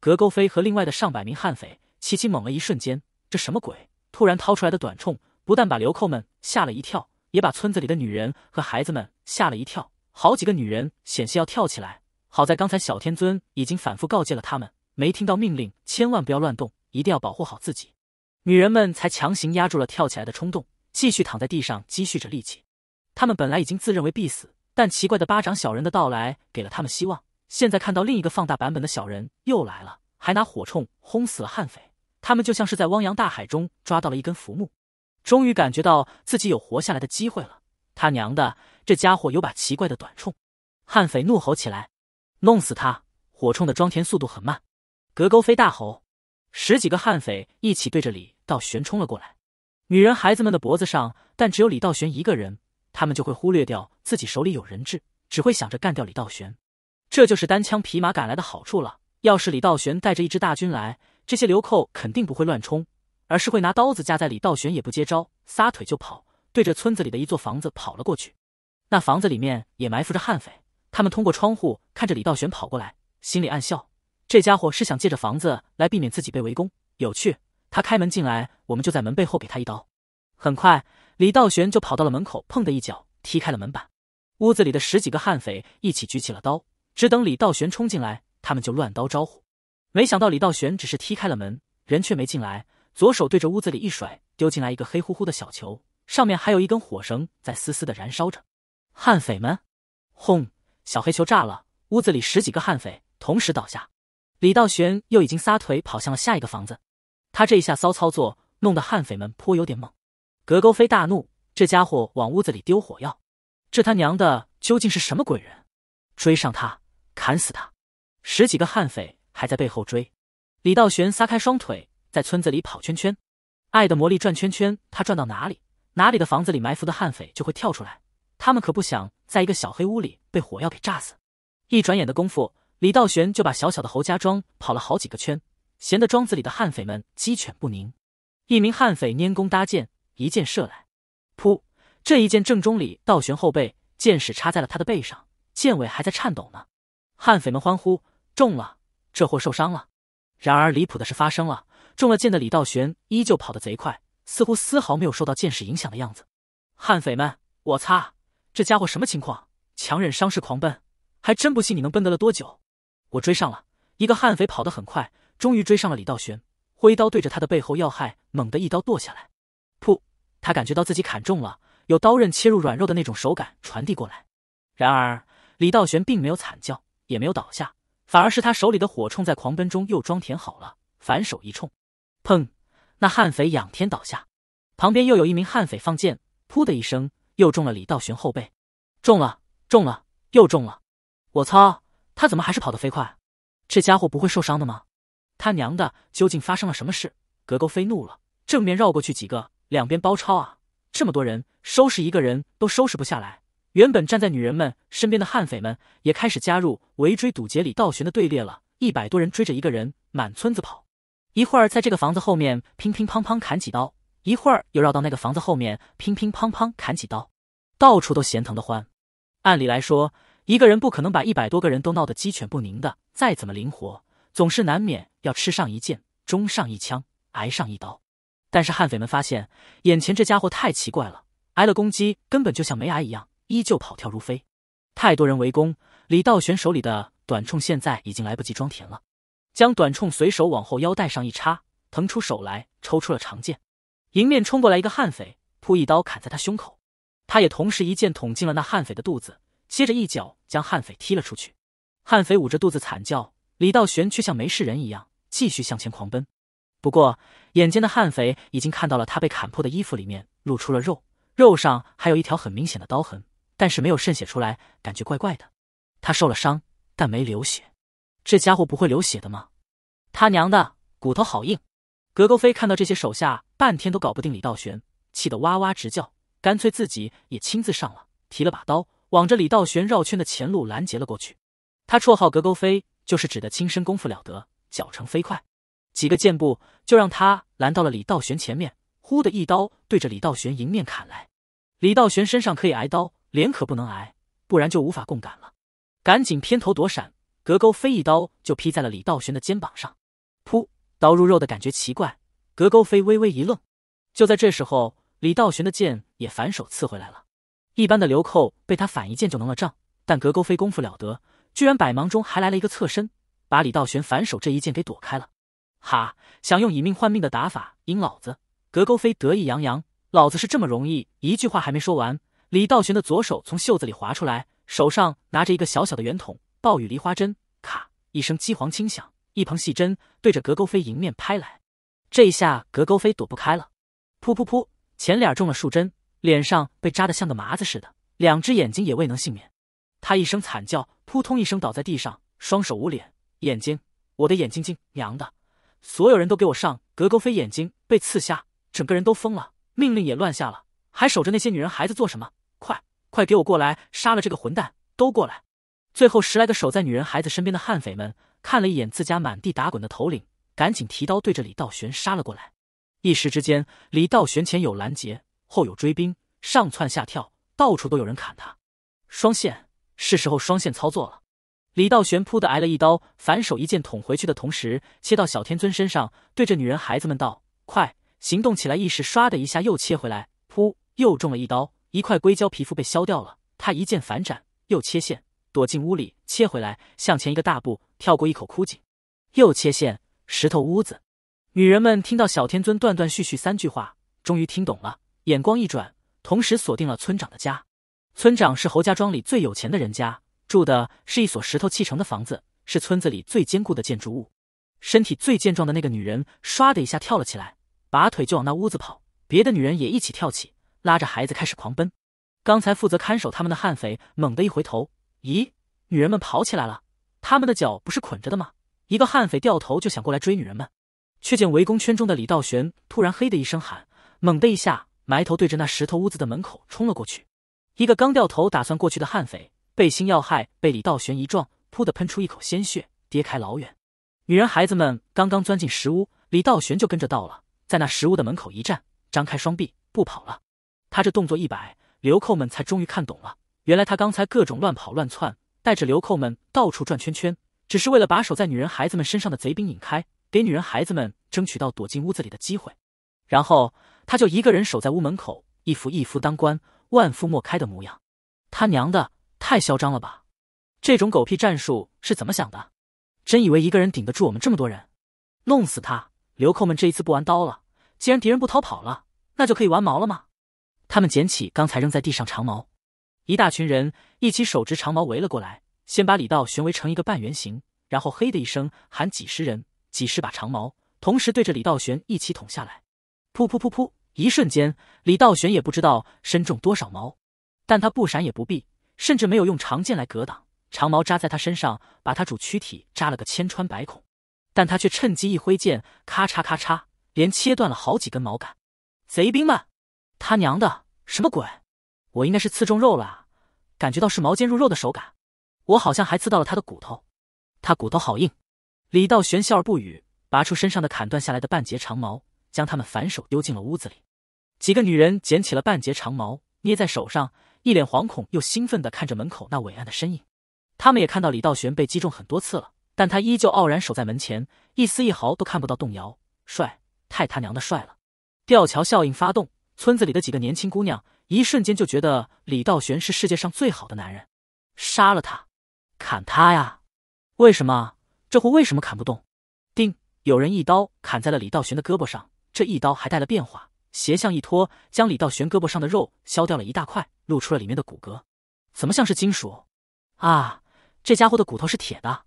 A: 格勾飞和另外的上百名悍匪齐齐猛了一瞬间：这什么鬼？突然掏出来的短铳，不但把流寇们吓了一跳。也把村子里的女人和孩子们吓了一跳，好几个女人险些要跳起来。好在刚才小天尊已经反复告诫了他们，没听到命令千万不要乱动，一定要保护好自己，女人们才强行压住了跳起来的冲动，继续躺在地上积蓄着力气。他们本来已经自认为必死，但奇怪的巴掌小人的到来给了他们希望。现在看到另一个放大版本的小人又来了，还拿火铳轰死了悍匪，他们就像是在汪洋大海中抓到了一根浮木。终于感觉到自己有活下来的机会了！他娘的，这家伙有把奇怪的短铳！悍匪怒吼起来，弄死他！火铳的装填速度很慢，隔沟飞大吼。十几个悍匪一起对着李道玄冲了过来，女人孩子们的脖子上，但只有李道玄一个人，他们就会忽略掉自己手里有人质，只会想着干掉李道玄。这就是单枪匹马赶来的好处了。要是李道玄带着一支大军来，这些流寇肯定不会乱冲。而是会拿刀子架在李道玄，也不接招，撒腿就跑，对着村子里的一座房子跑了过去。那房子里面也埋伏着悍匪，他们通过窗户看着李道玄跑过来，心里暗笑：这家伙是想借着房子来避免自己被围攻。有趣！他开门进来，我们就在门背后给他一刀。很快，李道玄就跑到了门口，砰的一脚踢开了门板。屋子里的十几个悍匪一起举起了刀，只等李道玄冲进来，他们就乱刀招呼。没想到李道玄只是踢开了门，人却没进来。左手对着屋子里一甩，丢进来一个黑乎乎的小球，上面还有一根火绳在丝丝的燃烧着。悍匪们，轰！小黑球炸了，屋子里十几个悍匪同时倒下。李道玄又已经撒腿跑向了下一个房子。他这一下骚操作，弄得悍匪们颇有点懵。格勾飞大怒，这家伙往屋子里丢火药，这他娘的究竟是什么鬼人？追上他，砍死他！十几个悍匪还在背后追。李道玄撒开双腿。在村子里跑圈圈，爱的魔力转圈圈，他转到哪里，哪里的房子里埋伏的悍匪就会跳出来。他们可不想在一个小黑屋里被火药给炸死。一转眼的功夫，李道玄就把小小的侯家庄跑了好几个圈，闲得庄子里的悍匪们鸡犬不宁。一名悍匪拈弓搭箭，一箭射来，噗！这一箭正中李道玄后背，箭矢插在了他的背上，箭尾还在颤抖呢。悍匪们欢呼：中了！这货受伤了。然而离谱的事发生了。中了箭的李道玄依旧跑得贼快，似乎丝毫没有受到箭矢影响的样子。悍匪们，我擦，这家伙什么情况？强忍伤势狂奔，还真不信你能奔得了多久！我追上了，一个悍匪跑得很快，终于追上了李道玄，挥刀对着他的背后要害猛地一刀剁下来。噗！他感觉到自己砍中了，有刀刃切入软肉的那种手感传递过来。然而李道玄并没有惨叫，也没有倒下，反而是他手里的火铳在狂奔中又装填好了，反手一冲。砰！那悍匪仰天倒下，旁边又有一名悍匪放箭，噗的一声，又中了李道玄后背。中了，中了，又中了！我操，他怎么还是跑得飞快？这家伙不会受伤的吗？他娘的，究竟发生了什么事？格勾飞怒了，正面绕过去几个，两边包抄啊！这么多人，收拾一个人都收拾不下来。原本站在女人们身边的悍匪们也开始加入围追堵截李道玄的队列了，一百多人追着一个人满村子跑。一会儿在这个房子后面乒乒乓乓砍几刀，一会儿又绕到那个房子后面乒乒乓乓砍几刀，到处都闲疼的欢。按理来说，一个人不可能把一百多个人都闹得鸡犬不宁的，再怎么灵活，总是难免要吃上一剑，中上一枪、挨上一刀。但是悍匪们发现，眼前这家伙太奇怪了，挨了攻击根本就像没挨一样，依旧跑跳如飞。太多人围攻，李道玄手里的短铳现在已经来不及装填了。将短铳随手往后腰带上一插，腾出手来抽出了长剑，迎面冲过来一个悍匪，扑一刀砍在他胸口，他也同时一剑捅进了那悍匪的肚子，接着一脚将悍匪踢了出去。悍匪捂着肚子惨叫，李道玄却像没事人一样，继续向前狂奔。不过眼尖的悍匪已经看到了他被砍破的衣服里面露出了肉，肉上还有一条很明显的刀痕，但是没有渗血出来，感觉怪怪的。他受了伤，但没流血。这家伙不会流血的吗？他娘的，骨头好硬！格勾飞看到这些手下半天都搞不定李道玄，气得哇哇直叫，干脆自己也亲自上了，提了把刀，往着李道玄绕圈的前路拦截了过去。他绰号格勾飞，就是指的轻身功夫了得，脚程飞快，几个箭步就让他拦到了李道玄前面，忽的一刀对着李道玄迎面砍来。李道玄身上可以挨刀，脸可不能挨，不然就无法共感了，赶紧偏头躲闪。隔勾飞一刀就劈在了李道玄的肩膀上，噗，刀入肉的感觉奇怪。隔勾飞微微一愣，就在这时候，李道玄的剑也反手刺回来了。一般的流寇被他反一剑就能了账，但隔勾飞功夫了得，居然百忙中还来了一个侧身，把李道玄反手这一剑给躲开了。哈，想用以命换命的打法阴老子？隔勾飞得意洋洋，老子是这么容易？一句话还没说完，李道玄的左手从袖子里滑出来，手上拿着一个小小的圆筒。暴雨梨花针，咔一声鸡黄轻响，一捧细针对着格勾飞迎面拍来。这一下格勾飞躲不开了，噗噗噗，前脸中了数针，脸上被扎得像个麻子似的，两只眼睛也未能幸免。他一声惨叫，扑通一声倒在地上，双手捂脸，眼睛，我的眼睛睛，娘的！所有人都给我上！格勾飞眼睛被刺瞎，整个人都疯了，命令也乱下了，还守着那些女人孩子做什么？快快给我过来杀了这个混蛋！都过来！最后十来个守在女人孩子身边的悍匪们看了一眼自家满地打滚的头领，赶紧提刀对着李道玄杀了过来。一时之间，李道玄前有拦截，后有追兵，上窜下跳，到处都有人砍他。双线，是时候双线操作了。李道玄扑的挨了一刀，反手一剑捅回去的同时切到小天尊身上，对着女人孩子们道：“快行动起来！”意识唰的一下又切回来，噗，又中了一刀，一块硅胶皮肤被削掉了。他一剑反斩，又切线。躲进屋里，切回来，向前一个大步，跳过一口枯井，又切线石头屋子。女人们听到小天尊断断续续三句话，终于听懂了，眼光一转，同时锁定了村长的家。村长是侯家庄里最有钱的人家，住的是一所石头砌成的房子，是村子里最坚固的建筑物。身体最健壮的那个女人唰的一下跳了起来，拔腿就往那屋子跑。别的女人也一起跳起，拉着孩子开始狂奔。刚才负责看守他们的悍匪猛地一回头。咦，女人们跑起来了，他们的脚不是捆着的吗？一个悍匪掉头就想过来追女人们，却见围攻圈中的李道玄突然嘿的一声喊，猛的一下埋头对着那石头屋子的门口冲了过去。一个刚掉头打算过去的悍匪背心要害被李道玄一撞，噗的喷出一口鲜血，跌开老远。女人孩子们刚刚钻进石屋，李道玄就跟着到了，在那石屋的门口一站，张开双臂不跑了。他这动作一摆，流寇们才终于看懂了。原来他刚才各种乱跑乱窜，带着流寇们到处转圈圈，只是为了把守在女人孩子们身上的贼兵引开，给女人孩子们争取到躲进屋子里的机会。然后他就一个人守在屋门口，一副一夫当关，万夫莫开的模样。他娘的，太嚣张了吧！这种狗屁战术是怎么想的？真以为一个人顶得住我们这么多人？弄死他！流寇们这一次不玩刀了，既然敌人不逃跑了，那就可以玩矛了吗？他们捡起刚才扔在地上长矛。一大群人一起手执长矛围了过来，先把李道玄围成一个半圆形，然后嘿的一声喊：“几十人，几十把长矛，同时对着李道玄一起捅下来！”噗噗噗噗！一瞬间，李道玄也不知道身中多少矛，但他不闪也不避，甚至没有用长剑来格挡，长矛扎在他身上，把他主躯体扎了个千穿百孔。但他却趁机一挥剑，咔嚓咔嚓，连切断了好几根毛杆。贼兵们，他娘的，什么鬼？我应该是刺中肉了，感觉到是毛尖入肉的手感。我好像还刺到了他的骨头，他骨头好硬。李道玄笑而不语，拔出身上的砍断下来的半截长矛，将他们反手丢进了屋子里。几个女人捡起了半截长矛，捏在手上，一脸惶恐又兴奋地看着门口那伟岸的身影。他们也看到李道玄被击中很多次了，但他依旧傲然守在门前，一丝一毫都看不到动摇。帅，太他娘的帅了！吊桥效应发动，村子里的几个年轻姑娘。一瞬间就觉得李道玄是世界上最好的男人，杀了他，砍他呀！为什么这货为什么砍不动？叮！有人一刀砍在了李道玄的胳膊上，这一刀还带了变化，斜向一拖，将李道玄胳膊上的肉削掉了一大块，露出了里面的骨骼。怎么像是金属？啊！这家伙的骨头是铁的！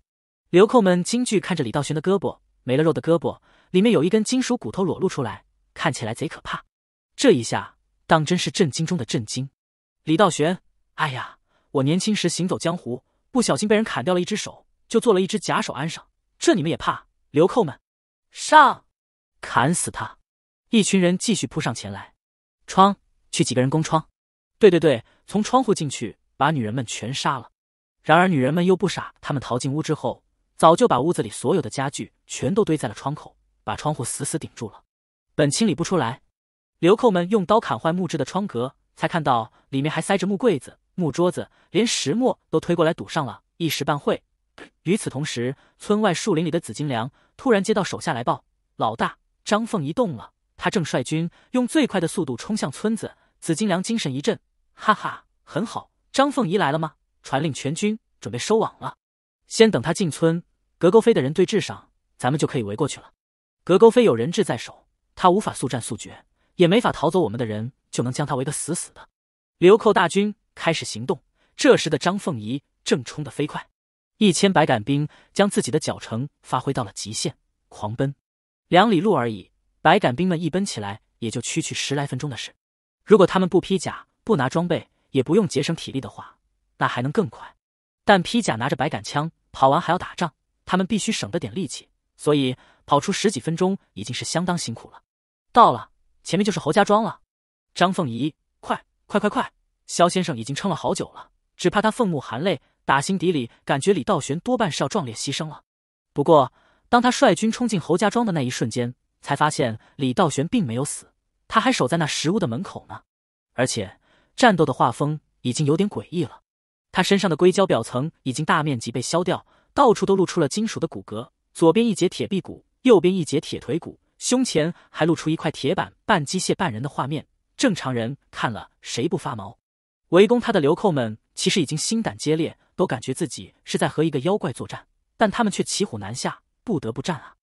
A: 流寇们惊惧看着李道玄的胳膊，没了肉的胳膊里面有一根金属骨头裸露出来，看起来贼可怕。这一下。当真是震惊中的震惊，李道玄，哎呀，我年轻时行走江湖，不小心被人砍掉了一只手，就做了一只假手安上，这你们也怕？流寇们，上，砍死他！一群人继续扑上前来，窗，去几个人攻窗，对对对，从窗户进去，把女人们全杀了。然而女人们又不傻，他们逃进屋之后，早就把屋子里所有的家具全都堆在了窗口，把窗户死死顶住了，本清理不出来。流寇们用刀砍坏木质的窗格，才看到里面还塞着木柜子、木桌子，连石磨都推过来堵上了。一时半会，与此同时，村外树林里的紫金梁突然接到手下来报：老大张凤仪动了，他正率军用最快的速度冲向村子。紫金梁精神一振，哈哈，很好！张凤仪来了吗？传令全军准备收网了，先等他进村，格勾飞的人对峙上，咱们就可以围过去了。格勾飞有人质在手，他无法速战速决。也没法逃走，我们的人就能将他围个死死的。流寇大军开始行动。这时的张凤仪正冲得飞快，一千百杆兵将自己的脚程发挥到了极限，狂奔。两里路而已，百杆兵们一奔起来，也就区区十来分钟的事。如果他们不披甲、不拿装备、也不用节省体力的话，那还能更快。但披甲拿着百杆枪，跑完还要打仗，他们必须省着点力气，所以跑出十几分钟已经是相当辛苦了。到了。前面就是侯家庄了，张凤仪，快快快快！萧先生已经撑了好久了，只怕他凤目含泪，打心底里感觉李道玄多半是要壮烈牺牲了。不过，当他率军冲进侯家庄的那一瞬间，才发现李道玄并没有死，他还守在那石屋的门口呢。而且，战斗的画风已经有点诡异了，他身上的硅胶表层已经大面积被削掉，到处都露出了金属的骨骼，左边一截铁臂骨，右边一截铁腿骨。胸前还露出一块铁板，半机械半人的画面，正常人看了谁不发毛？围攻他的流寇们其实已经心胆皆裂，都感觉自己是在和一个妖怪作战，但他们却骑虎难下，不得不战啊！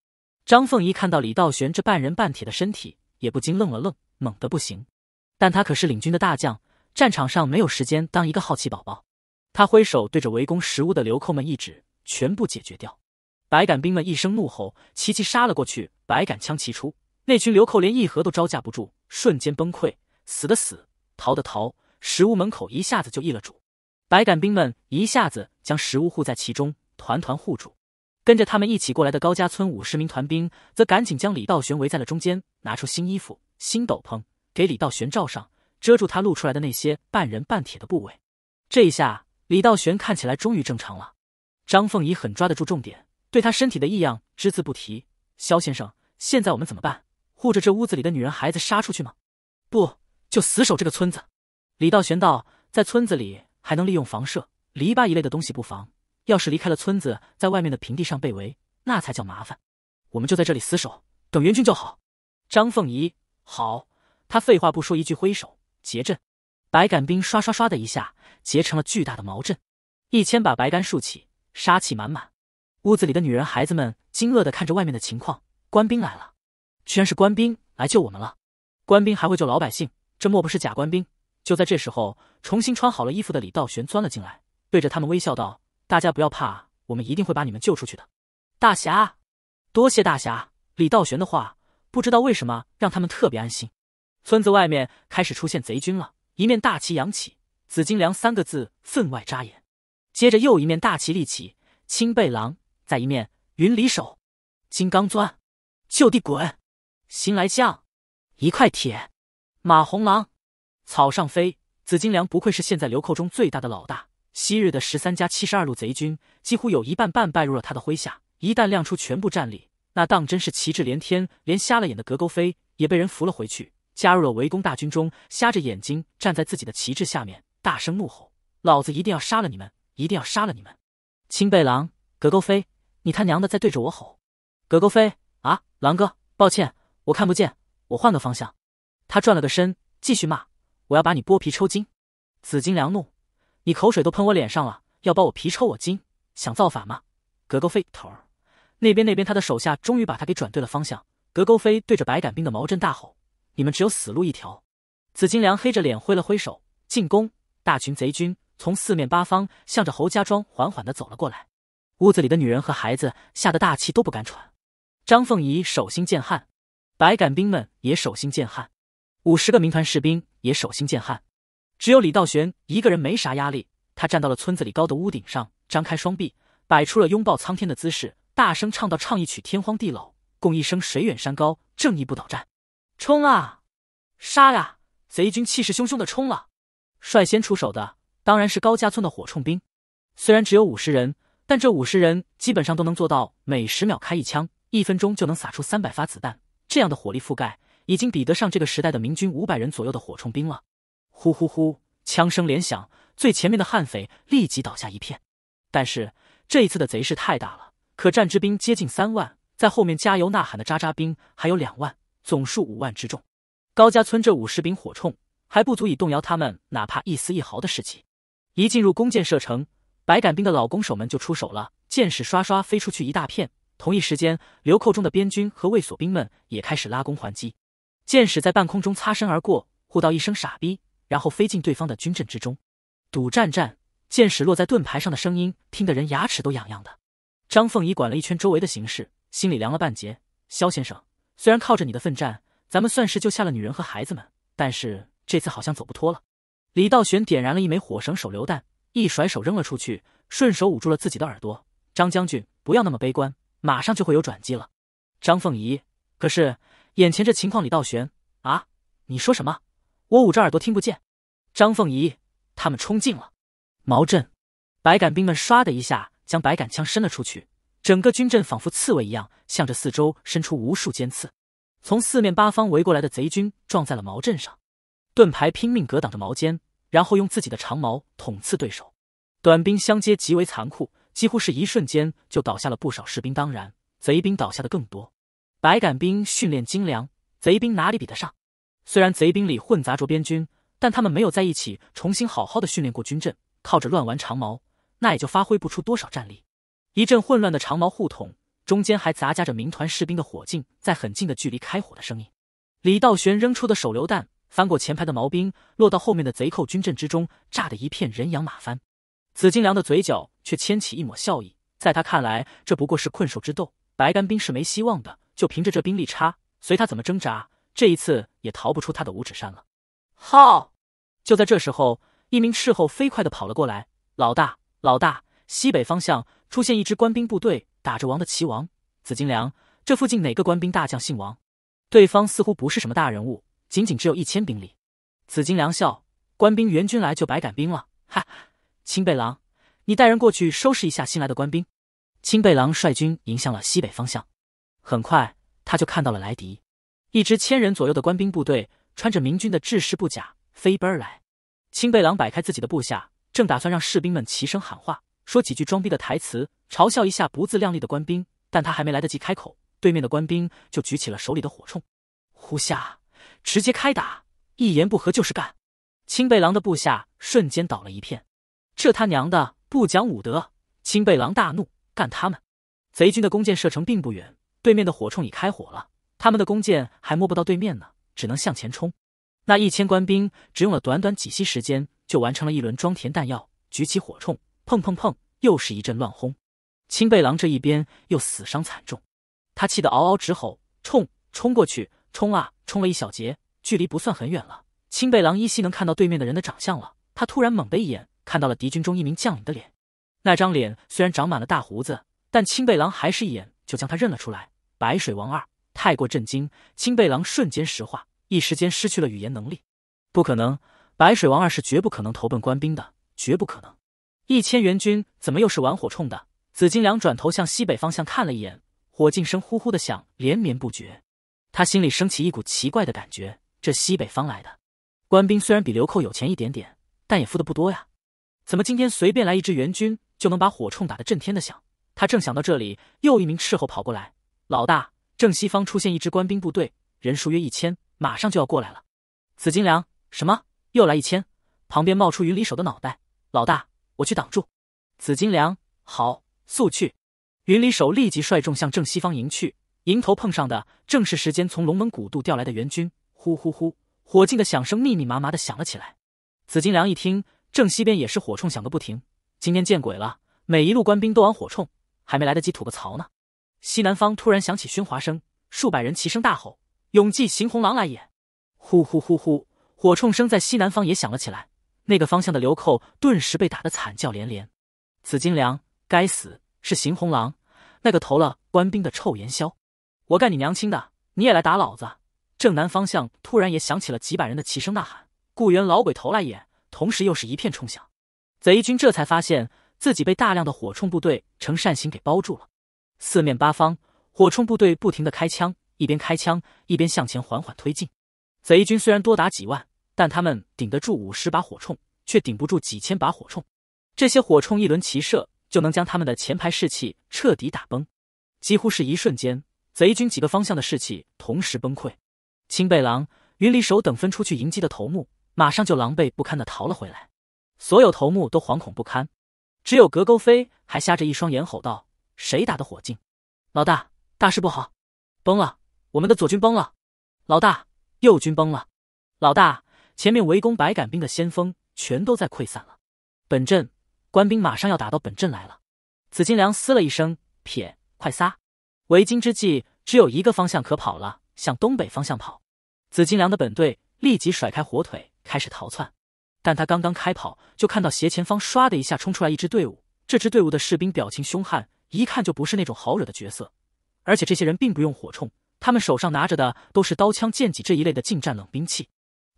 A: 张凤仪看到李道玄这半人半铁的身体，也不禁愣了愣，猛的不行。但他可是领军的大将，战场上没有时间当一个好奇宝宝。他挥手对着围攻食物的流寇们一指，全部解决掉。百杆兵们一声怒吼，齐齐杀了过去。百杆枪齐出，那群流寇连一合都招架不住，瞬间崩溃，死的死，逃的逃。石屋门口一下子就易了主，百杆兵们一下子将石屋护在其中，团团护住。跟着他们一起过来的高家村五十名团兵，则赶紧将李道玄围在了中间，拿出新衣服、新斗篷给李道玄罩上，遮住他露出来的那些半人半铁的部位。这一下，李道玄看起来终于正常了。张凤仪很抓得住重点，对他身体的异样只字不提。萧先生，现在我们怎么办？护着这屋子里的女人、孩子杀出去吗？不，就死守这个村子。李道玄道，在村子里还能利用房舍、篱笆一类的东西不防。要是离开了村子，在外面的平地上被围，那才叫麻烦。我们就在这里死守，等援军就好。张凤仪，好。他废话不说，一句挥手结阵，白杆兵刷刷刷的一下结成了巨大的矛阵，一千把白杆竖起，杀气满满。屋子里的女人、孩子们惊愕的看着外面的情况，官兵来了，居然是官兵来救我们了，官兵还会救老百姓，这莫不是假官兵？就在这时候，重新穿好了衣服的李道玄钻了进来，对着他们微笑道：“大家不要怕，我们一定会把你们救出去的。”大侠，多谢大侠！李道玄的话，不知道为什么让他们特别安心。村子外面开始出现贼军了，一面大旗扬起，“紫金梁”三个字分外扎眼，接着又一面大旗立起，“青背狼”。在一面云里手，金刚钻，就地滚，新来将，一块铁，马红狼，草上飞，紫金梁，不愧是现在流寇中最大的老大。昔日的十三家七十二路贼军，几乎有一半半败入了他的麾下。一旦亮出全部战力，那当真是旗帜连天，连瞎了眼的格勾飞也被人扶了回去，加入了围攻大军中，瞎着眼睛站在自己的旗帜下面，大声怒吼：“老子一定要杀了你们！一定要杀了你们！”青背狼，格勾飞。你他娘的在对着我吼，葛沟飞啊，狼哥，抱歉，我看不见，我换个方向。他转了个身，继续骂，我要把你剥皮抽筋。紫金良怒，你口水都喷我脸上了，要剥我皮抽我筋，想造反吗？葛沟飞头儿，那边那边，他的手下终于把他给转对了方向。葛沟飞对着白杆兵的毛阵大吼，你们只有死路一条。紫金良黑着脸挥了挥手，进攻。大群贼军从四面八方向着侯家庄缓缓的走了过来。屋子里的女人和孩子吓得大气都不敢喘，张凤仪手心见汗，白杆兵们也手心见汗，五十个民团士兵也手心见汗，只有李道玄一个人没啥压力。他站到了村子里高的屋顶上，张开双臂，摆出了拥抱苍天的姿势，大声唱道：“唱一曲天荒地老，共一生水远山高，正义不倒战，冲啊，杀呀！”贼军气势汹汹的冲了。率先出手的当然是高家村的火铳兵，虽然只有五十人。但这五十人基本上都能做到每十秒开一枪，一分钟就能撒出三百发子弹。这样的火力覆盖，已经比得上这个时代的明军五百人左右的火铳兵了。呼呼呼，枪声连响，最前面的悍匪立即倒下一片。但是这一次的贼势太大了，可战之兵接近三万，在后面加油呐喊的渣渣兵还有两万，总数五万之众。高家村这五十柄火铳还不足以动摇他们哪怕一丝一毫的士气，一进入弓箭射程。百感兵的老弓手们就出手了，箭矢刷刷飞出去一大片。同一时间，流寇中的边军和卫所兵们也开始拉弓还击，箭矢在半空中擦身而过，呼道一声“傻逼”，然后飞进对方的军阵之中。赌战战，箭矢落在盾牌上的声音听得人牙齿都痒痒的。张凤仪管了一圈周围的形势，心里凉了半截。肖先生，虽然靠着你的奋战，咱们算是救下了女人和孩子们，但是这次好像走不脱了。李道玄点燃了一枚火绳手榴弹。一甩手扔了出去，顺手捂住了自己的耳朵。张将军，不要那么悲观，马上就会有转机了。张凤仪，可是眼前这情况，李道玄啊，你说什么？我捂着耳朵听不见。张凤仪，他们冲进了毛阵，百杆兵们唰的一下将百杆枪伸了出去，整个军阵仿佛刺猬一样，向着四周伸出无数尖刺。从四面八方围过来的贼军撞在了毛阵上，盾牌拼命格挡着毛尖。然后用自己的长矛捅刺对手，短兵相接极为残酷，几乎是一瞬间就倒下了不少士兵。当然，贼兵倒下的更多。百感兵训练精良，贼兵哪里比得上？虽然贼兵里混杂着边军，但他们没有在一起重新好好的训练过军阵，靠着乱玩长矛，那也就发挥不出多少战力。一阵混乱的长矛互捅，中间还杂夹着民团士兵的火镜在很近的距离开火的声音，李道玄扔出的手榴弹。翻过前排的毛兵，落到后面的贼寇军阵之中，炸得一片人仰马翻。紫金梁的嘴角却牵起一抹笑意，在他看来，这不过是困兽之斗，白干兵是没希望的。就凭着这兵力差，随他怎么挣扎，这一次也逃不出他的五指山了。好！就在这时候，一名斥候飞快的跑了过来：“老大，老大，西北方向出现一支官兵部队，打着王的旗王。”紫金梁，这附近哪个官兵大将姓王？对方似乎不是什么大人物。仅仅只有一千兵力，紫金良笑，官兵援军来就百杆兵了，哈哈！青背狼，你带人过去收拾一下新来的官兵。青背狼率军迎向了西北方向，很快他就看到了莱迪，一支千人左右的官兵部队，穿着明军的制式布甲，飞奔而来。青背狼摆开自己的部下，正打算让士兵们齐声喊话，说几句装逼的台词，嘲笑一下不自量力的官兵，但他还没来得及开口，对面的官兵就举起了手里的火铳，呼下。直接开打，一言不合就是干。青背狼的部下瞬间倒了一片，这他娘的不讲武德！青背狼大怒，干他们！贼军的弓箭射程并不远，对面的火铳已开火了，他们的弓箭还摸不到对面呢，只能向前冲。那一千官兵只用了短短几息时间，就完成了一轮装填弹药，举起火铳，砰砰砰，又是一阵乱轰。青背狼这一边又死伤惨重，他气得嗷嗷直吼，冲，冲过去！冲啊！冲了一小节，距离不算很远了。青背狼依稀能看到对面的人的长相了。他突然猛的一眼，看到了敌军中一名将领的脸。那张脸虽然长满了大胡子，但青背狼还是一眼就将他认了出来。白水王二太过震惊，青背狼瞬间石化，一时间失去了语言能力。不可能，白水王二是绝不可能投奔官兵的，绝不可能！一千援军怎么又是玩火冲的？紫金梁转头向西北方向看了一眼，火劲声呼呼的响，连绵不绝。他心里升起一股奇怪的感觉，这西北方来的官兵虽然比流寇有钱一点点，但也富的不多呀。怎么今天随便来一支援军就能把火铳打得震天的响？他正想到这里，又一名斥候跑过来：“老大，正西方出现一支官兵部队，人数约一千，马上就要过来了。”紫金梁，什么？又来一千？旁边冒出云里手的脑袋：“老大，我去挡住。”紫金梁，好，速去。云里手立即率众向正西方迎去。迎头碰上的正是时间从龙门古渡调来的援军。呼呼呼，火劲的响声密密麻麻的响了起来。紫金梁一听，正西边也是火铳响个不停。今天见鬼了，每一路官兵都玩火铳，还没来得及吐个槽呢。西南方突然响起喧哗声，数百人齐声大吼：“永济行红狼来也！”呼呼呼呼，火铳声在西南方也响了起来。那个方向的流寇顿时被打得惨叫连连。紫金梁，该死，是行红狼，那个投了官兵的臭盐枭。我干你娘亲的！你也来打老子！正南方向突然也响起了几百人的齐声呐喊。雇员老鬼头来眼，同时又是一片冲响。贼军这才发现自己被大量的火铳部队呈扇形给包住了，四面八方火铳部队不停的开枪，一边开枪一边向前缓缓推进。贼军虽然多打几万，但他们顶得住五十把火铳，却顶不住几千把火铳。这些火铳一轮齐射就能将他们的前排士气彻底打崩，几乎是一瞬间。贼军几个方向的士气同时崩溃，青背狼、云里手等分出去迎击的头目，马上就狼狈不堪的逃了回来。所有头目都惶恐不堪，只有格勾飞还瞎着一双眼吼道：“谁打的火劲？”“老大，大事不好，崩了！我们的左军崩了，老大，右军崩了，老大，前面围攻百杆兵的先锋全都在溃散了，本镇官兵马上要打到本镇来了。”紫金梁嘶了一声，撇，快撒。为今之计，只有一个方向可跑了，向东北方向跑。紫金梁的本队立即甩开火腿，开始逃窜。但他刚刚开跑，就看到斜前方唰的一下冲出来一支队伍。这支队伍的士兵表情凶悍，一看就不是那种好惹的角色。而且这些人并不用火铳，他们手上拿着的都是刀枪剑戟这一类的近战冷兵器。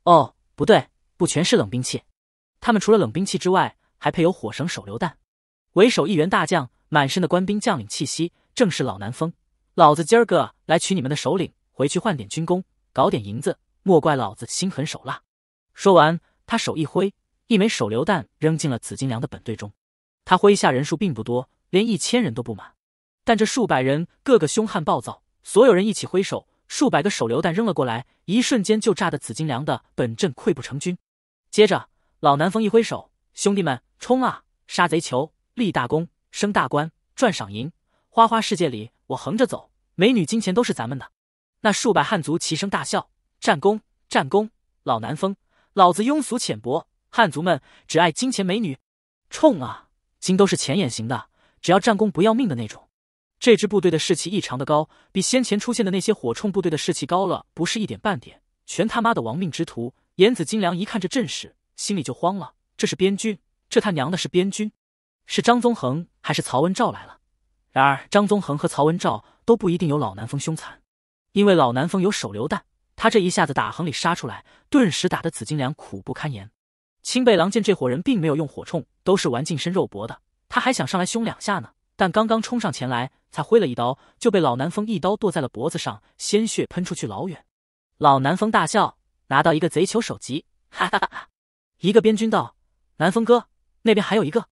A: 哦，不对，不全是冷兵器，他们除了冷兵器之外，还配有火绳手榴弹。为首一员大将，满身的官兵将领气息。正是老南风，老子今儿个来取你们的首领，回去换点军功，搞点银子，莫怪老子心狠手辣。说完，他手一挥，一枚手榴弹扔进了紫金梁的本队中。他麾下人数并不多，连一千人都不满，但这数百人个个凶悍暴躁，所有人一起挥手，数百个手榴弹扔了过来，一瞬间就炸得紫金梁的本阵溃不成军。接着，老南风一挥手：“兄弟们，冲啊！杀贼球，立大功，升大官，赚赏银。”花花世界里，我横着走，美女金钱都是咱们的。那数百汉族齐声大笑：“战功，战功！老南风，老子庸俗浅薄，汉族们只爱金钱美女，冲啊！金都是钱眼型的，只要战功不要命的那种。”这支部队的士气异常的高，比先前出现的那些火铳部队的士气高了不是一点半点，全他妈的亡命之徒。颜子金良一看这阵势，心里就慌了：这是边军，这他娘的是边军，是张宗恒还是曹文照来了？然而，张宗恒和曹文照都不一定有老南风凶残，因为老南风有手榴弹。他这一下子打横里杀出来，顿时打得紫金梁苦不堪言。青背狼见这伙人并没有用火铳，都是玩近身肉搏的，他还想上来凶两下呢，但刚刚冲上前来，才挥了一刀，就被老南风一刀剁在了脖子上，鲜血喷出去老远。老南风大笑，拿到一个贼球首级，哈哈哈！一个边军道：“南风哥，那边还有一个，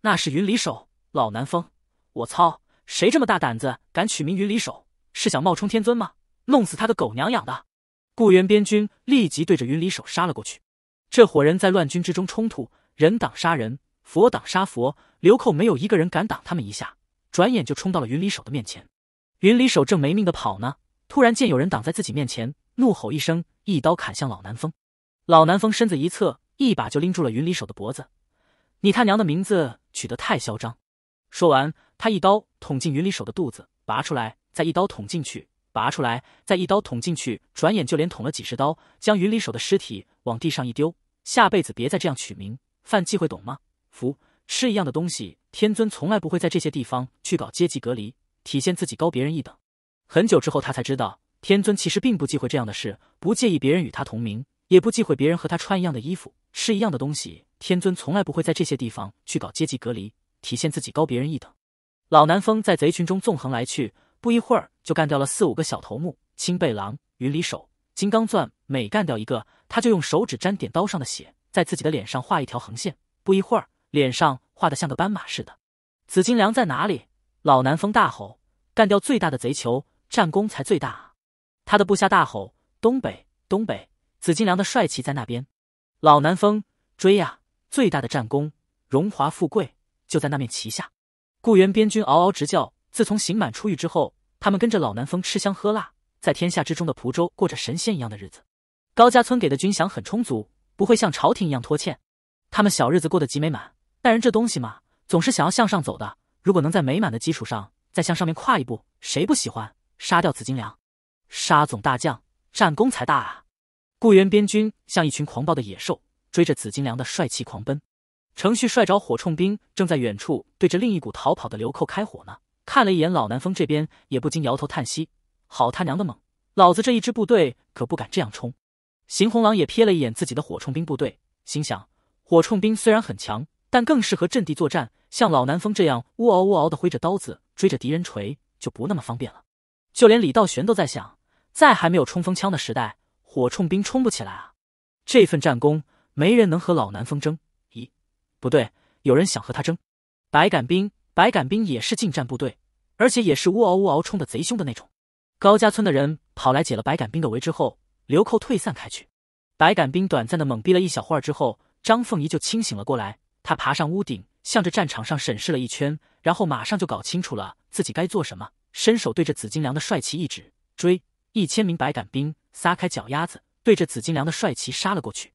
A: 那是云里手。”老南风，我操！谁这么大胆子，敢取名云里手？是想冒充天尊吗？弄死他个狗娘养的！顾原边军立即对着云里手杀了过去。这伙人在乱军之中冲突，人挡杀人，佛挡杀佛。流寇没有一个人敢挡他们一下，转眼就冲到了云里手的面前。云里手正没命的跑呢，突然见有人挡在自己面前，怒吼一声，一刀砍向老南风。老南风身子一侧，一把就拎住了云里手的脖子。你他娘的名字取得太嚣张！说完。他一刀捅进云里手的肚子，拔出来，再一刀捅进去，拔出来，再一刀捅进去，转眼就连捅了几十刀，将云里手的尸体往地上一丢。下辈子别再这样取名，犯忌讳懂吗？服吃一样的东西，天尊从来不会在这些地方去搞阶级隔离，体现自己高别人一等。很久之后，他才知道，天尊其实并不忌讳这样的事，不介意别人与他同名，也不忌讳别人和他穿一样的衣服，吃一样的东西。天尊从来不会在这些地方去搞阶级隔离，体现自己高别人一等。老南风在贼群中纵横来去，不一会儿就干掉了四五个小头目。青背狼、云里手、金刚钻，每干掉一个，他就用手指沾点刀上的血，在自己的脸上画一条横线。不一会儿，脸上画的像个斑马似的。紫金梁在哪里？老南风大吼：“干掉最大的贼球，战功才最大啊！”他的部下大吼：“东北，东北！紫金梁的帅旗在那边！”老南风追呀，最大的战功、荣华富贵就在那面旗下。固原边军嗷嗷直叫。自从刑满出狱之后，他们跟着老南风吃香喝辣，在天下之中的蒲州过着神仙一样的日子。高家村给的军饷很充足，不会像朝廷一样拖欠。他们小日子过得极美满，但人这东西嘛，总是想要向上走的。如果能在美满的基础上再向上面跨一步，谁不喜欢？杀掉紫金梁，杀总大将，战功才大啊！固原边军像一群狂暴的野兽，追着紫金梁的帅气狂奔。程旭率着火冲兵正在远处对着另一股逃跑的流寇开火呢，看了一眼老南风这边，也不禁摇头叹息：“好他娘的猛，老子这一支部队可不敢这样冲。”邢红狼也瞥了一眼自己的火冲兵部队，心想：“火冲兵虽然很强，但更适合阵地作战，像老南风这样呜嗷呜嗷的挥着刀子追着敌人锤就不那么方便了。”就连李道玄都在想，在还没有冲锋枪的时代，火冲兵冲不起来啊！这份战功，没人能和老南风争。不对，有人想和他争。白杆兵，白杆兵也是近战部队，而且也是呜嗷呜嗷冲的贼凶的那种。高家村的人跑来解了白杆兵的围之后，流寇退散开去。白杆兵短暂的懵逼了一小会儿之后，张凤仪就清醒了过来。他爬上屋顶，向着战场上审视了一圈，然后马上就搞清楚了自己该做什么，伸手对着紫金梁的帅旗一指，追一千名白杆兵，撒开脚丫子对着紫金梁的帅旗杀了过去。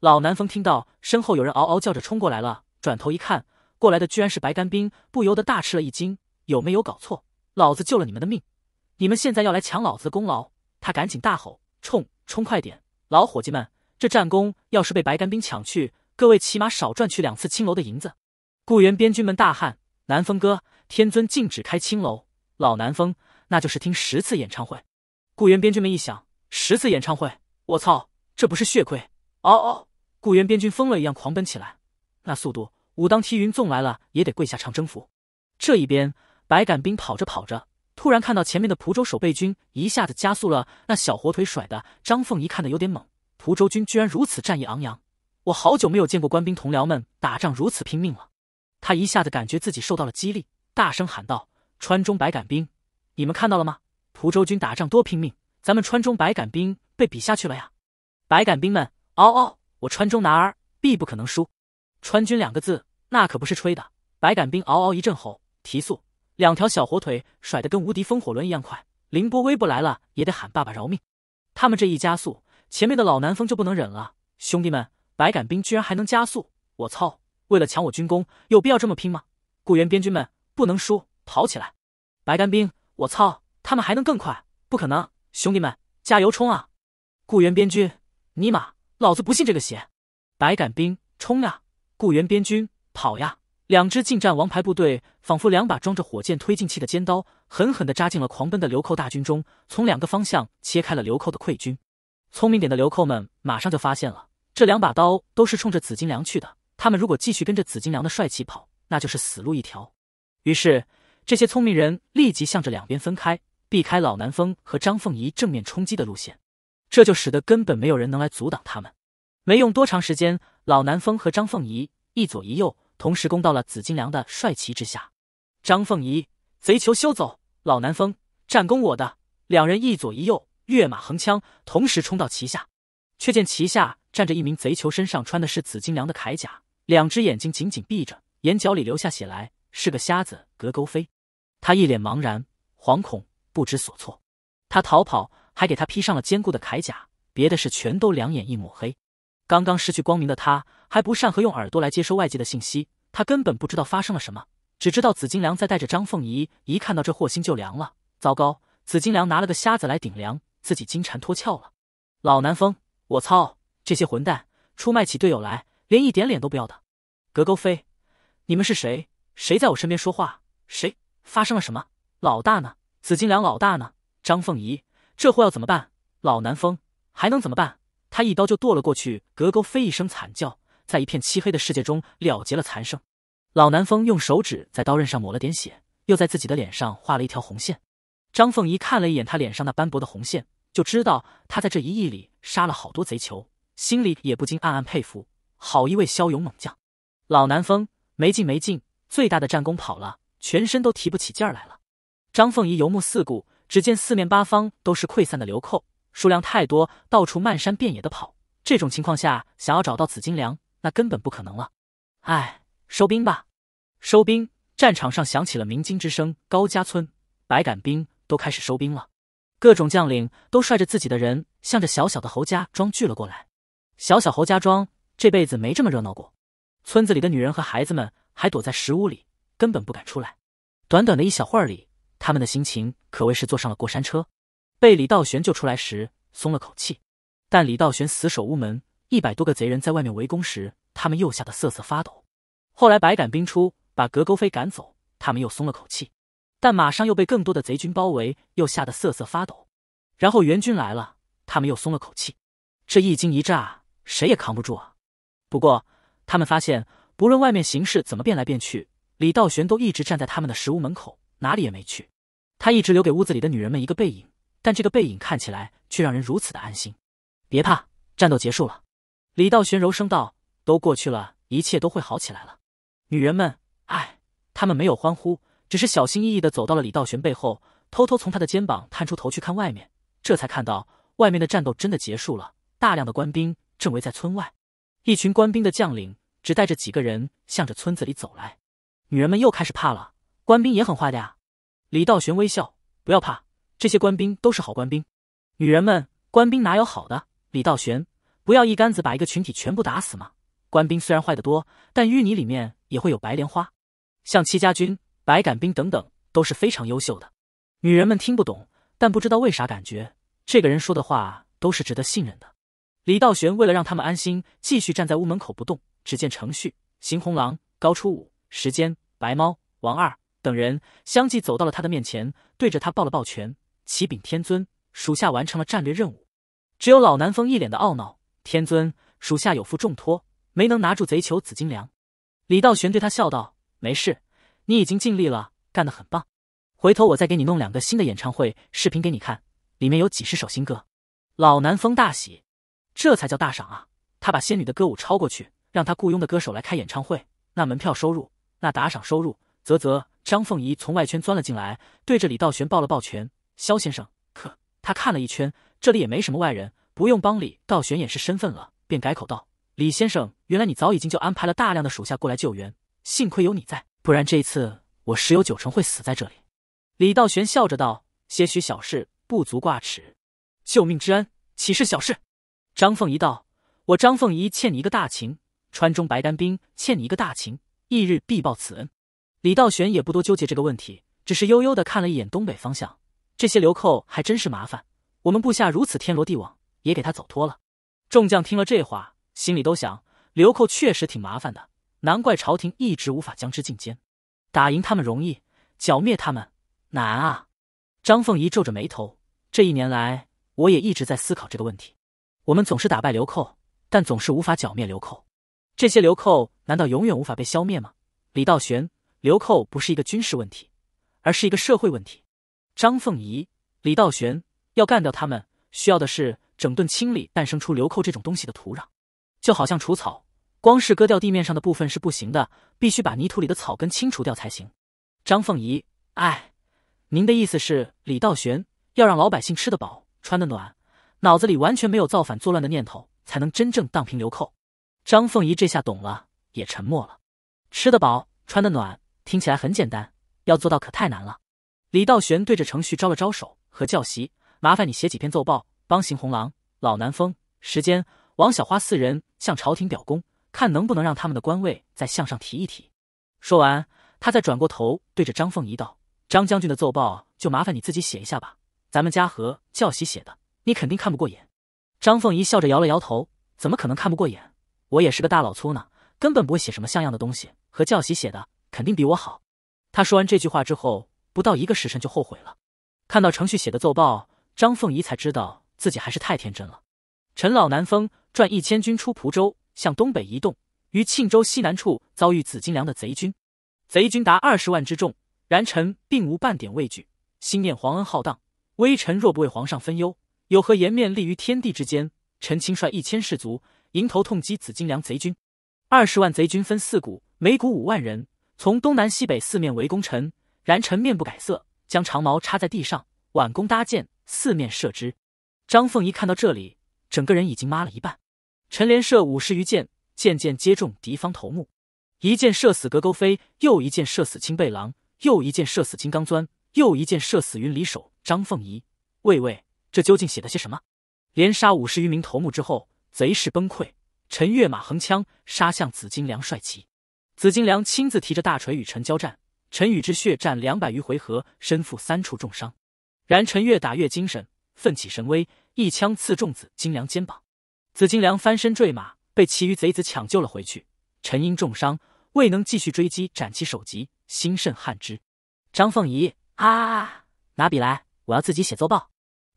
A: 老南风听到身后有人嗷嗷叫着冲过来了，转头一看，过来的居然是白干兵，不由得大吃了一惊：“有没有搞错？老子救了你们的命，你们现在要来抢老子的功劳？”他赶紧大吼：“冲冲，快点！老伙计们，这战功要是被白干兵抢去，各位起码少赚去两次青楼的银子。”雇员边军们大喊：“南风哥，天尊禁止开青楼。”老南风：“那就是听十次演唱会。”雇员边军们一想：“十次演唱会，我操，这不是血亏？”嗷嗷！顾原边军疯了一样狂奔起来，那速度，武当梯云纵来了也得跪下唱征服。这一边，白杆兵跑着跑着，突然看到前面的蒲州守备军一下子加速了，那小火腿甩的，张凤仪看得有点猛。蒲州军居然如此战意昂扬，我好久没有见过官兵同僚们打仗如此拼命了。他一下子感觉自己受到了激励，大声喊道：“川中白杆兵，你们看到了吗？蒲州军打仗多拼命，咱们川中白杆兵被比下去了呀！”白杆兵们，嗷嗷！我川中男儿必不可能输，川军两个字那可不是吹的。白杆兵嗷嗷一阵吼，提速，两条小火腿甩得跟无敌风火轮一样快，凌波微步来了也得喊爸爸饶命。他们这一加速，前面的老南风就不能忍了。兄弟们，白杆兵居然还能加速，我操！为了抢我军功，有必要这么拼吗？固原边军们不能输，跑起来！白杆兵，我操，他们还能更快？不可能！兄弟们，加油冲啊！固原边军，尼玛！老子不信这个邪！百杆兵冲呀，雇员边军跑呀，两支近战王牌部队仿佛两把装着火箭推进器的尖刀，狠狠地扎进了狂奔的流寇大军中，从两个方向切开了流寇的溃军。聪明点的流寇们马上就发现了，这两把刀都是冲着紫金梁去的。他们如果继续跟着紫金梁的帅气跑，那就是死路一条。于是，这些聪明人立即向着两边分开，避开老南风和张凤仪正面冲击的路线。这就使得根本没有人能来阻挡他们。没用多长时间，老南风和张凤仪一左一右，同时攻到了紫金梁的帅旗之下。张凤仪，贼球休走！老南风，战功我的！两人一左一右，跃马横枪，同时冲到旗下。却见旗下站着一名贼球，身上穿的是紫金梁的铠甲，两只眼睛紧紧闭着，眼角里流下血来，是个瞎子。隔沟飞，他一脸茫然、惶恐、不知所措。他逃跑。还给他披上了坚固的铠甲，别的事全都两眼一抹黑。刚刚失去光明的他还不善和用耳朵来接收外界的信息，他根本不知道发生了什么，只知道紫金梁在带着张凤仪。一看到这祸星就凉了，糟糕！紫金梁拿了个瞎子来顶梁，自己金蝉脱壳了。老南风，我操！这些混蛋出卖起队友来，连一点脸都不要的。格勾飞，你们是谁？谁在我身边说话？谁发生了什么？老大呢？紫金梁老大呢？张凤仪。这货要怎么办？老南风还能怎么办？他一刀就剁了过去，格勾飞一声惨叫，在一片漆黑的世界中了结了残生。老南风用手指在刀刃上抹了点血，又在自己的脸上画了一条红线。张凤仪看了一眼他脸上那斑驳的红线，就知道他在这一役里杀了好多贼囚，心里也不禁暗暗佩服，好一位骁勇猛将。老南风没劲没劲，最大的战功跑了，全身都提不起劲儿来了。张凤仪游目四顾。只见四面八方都是溃散的流寇，数量太多，到处漫山遍野的跑。这种情况下，想要找到紫金梁，那根本不可能了。哎，收兵吧！收兵！战场上响起了鸣金之声。高家村、白杆兵都开始收兵了，各种将领都率着自己的人，向着小小的侯家庄聚了过来。小小侯家庄这辈子没这么热闹过，村子里的女人和孩子们还躲在石屋里，根本不敢出来。短短的一小会儿里。他们的心情可谓是坐上了过山车，被李道玄救出来时松了口气，但李道玄死守屋门，一百多个贼人在外面围攻时，他们又吓得瑟瑟发抖。后来百杆兵出，把格勾飞赶走，他们又松了口气，但马上又被更多的贼军包围，又吓得瑟瑟发抖。然后援军来了，他们又松了口气。这一惊一乍，谁也扛不住啊！不过他们发现，不论外面形势怎么变来变去，李道玄都一直站在他们的石屋门口，哪里也没去。他一直留给屋子里的女人们一个背影，但这个背影看起来却让人如此的安心。别怕，战斗结束了。李道玄柔声道：“都过去了，一切都会好起来了。”女人们，哎，他们没有欢呼，只是小心翼翼的走到了李道玄背后，偷偷从他的肩膀探出头去看外面。这才看到外面的战斗真的结束了，大量的官兵正围在村外，一群官兵的将领只带着几个人向着村子里走来。女人们又开始怕了，官兵也很坏的呀。李道玄微笑，不要怕，这些官兵都是好官兵。女人们，官兵哪有好的？李道玄，不要一竿子把一个群体全部打死嘛。官兵虽然坏的多，但淤泥里面也会有白莲花，像戚家军、白杆兵等等都是非常优秀的。女人们听不懂，但不知道为啥感觉这个人说的话都是值得信任的。李道玄为了让他们安心，继续站在屋门口不动。只见程旭、邢红狼、高初五、时间、白猫、王二。等人相继走到了他的面前，对着他抱了抱拳：“启禀天尊，属下完成了战略任务。”只有老南风一脸的懊恼：“天尊，属下有负重托，没能拿住贼酋紫金梁。”李道玄对他笑道：“没事，你已经尽力了，干得很棒。回头我再给你弄两个新的演唱会视频给你看，里面有几十首新歌。”老南风大喜：“这才叫大赏啊！”他把仙女的歌舞抄过去，让他雇佣的歌手来开演唱会，那门票收入，那打赏收入。啧啧，张凤仪从外圈钻了进来，对着李道玄抱了抱拳：“肖先生，可他看了一圈，这里也没什么外人，不用帮李道玄掩饰身份了，便改口道：李先生，原来你早已经就安排了大量的属下过来救援，幸亏有你在，不然这一次我十有九成会死在这里。”李道玄笑着道：“些许小事不足挂齿，救命之恩岂是小事？”张凤仪道：“我张凤仪欠你一个大秦，川中白丹兵欠你一个大秦，翌日必报此恩。”李道玄也不多纠结这个问题，只是悠悠的看了一眼东北方向。这些流寇还真是麻烦，我们布下如此天罗地网，也给他走脱了。众将听了这话，心里都想：流寇确实挺麻烦的，难怪朝廷一直无法将之进监。打赢他们容易，剿灭他们难啊！张凤仪皱着眉头，这一年来我也一直在思考这个问题。我们总是打败流寇，但总是无法剿灭流寇。这些流寇难道永远无法被消灭吗？李道玄。流寇不是一个军事问题，而是一个社会问题。张凤仪、李道玄要干掉他们，需要的是整顿清理诞生出流寇这种东西的土壤，就好像除草，光是割掉地面上的部分是不行的，必须把泥土里的草根清除掉才行。张凤仪，哎，您的意思是，李道玄要让老百姓吃得饱、穿得暖，脑子里完全没有造反作乱的念头，才能真正荡平流寇。张凤仪这下懂了，也沉默了。吃得饱，穿得暖。听起来很简单，要做到可太难了。李道玄对着程旭招了招手，和教习：“麻烦你写几篇奏报，帮邢红狼、老南风、时间、王小花四人向朝廷表功，看能不能让他们的官位再向上提一提。”说完，他再转过头对着张凤仪道：“张将军的奏报就麻烦你自己写一下吧，咱们家和教习写的，你肯定看不过眼。”张凤仪笑着摇了摇头：“怎么可能看不过眼？我也是个大老粗呢，根本不会写什么像样的东西，和教习写的。”肯定比我好。他说完这句话之后，不到一个时辰就后悔了。看到程旭写的奏报，张凤仪才知道自己还是太天真了。陈老南风转一千军出蒲州，向东北移动，于庆州西南处遭遇紫金梁的贼军，贼军达二十万之众。然臣并无半点畏惧，心念皇恩浩荡，微臣若不为皇上分忧，有何颜面立于天地之间？臣亲率一千士卒，迎头痛击紫金梁贼军。二十万贼军分四股，每股五万人。从东南西北四面围攻陈，然陈面不改色，将长矛插在地上，挽弓搭箭，四面射之。张凤仪看到这里，整个人已经麻了一半。陈连射五十余箭，箭箭接中敌方头目，一箭射死格勾飞，又一箭射死青背狼，又一箭射死金刚钻，又一箭射死云里手。张凤仪，喂喂，这究竟写了些什么？连杀五十余名头目之后，贼势崩溃。陈跃马横枪，杀向紫金梁帅旗。紫金梁亲自提着大锤与陈交战，陈与之血战两百余回合，身负三处重伤。然陈越打越精神，奋起神威，一枪刺中紫金梁肩膀。紫金梁翻身坠马，被其余贼子抢救了回去。陈因重伤未能继续追击，斩其首级，心甚憾之。张凤仪啊，拿笔来，我要自己写奏报。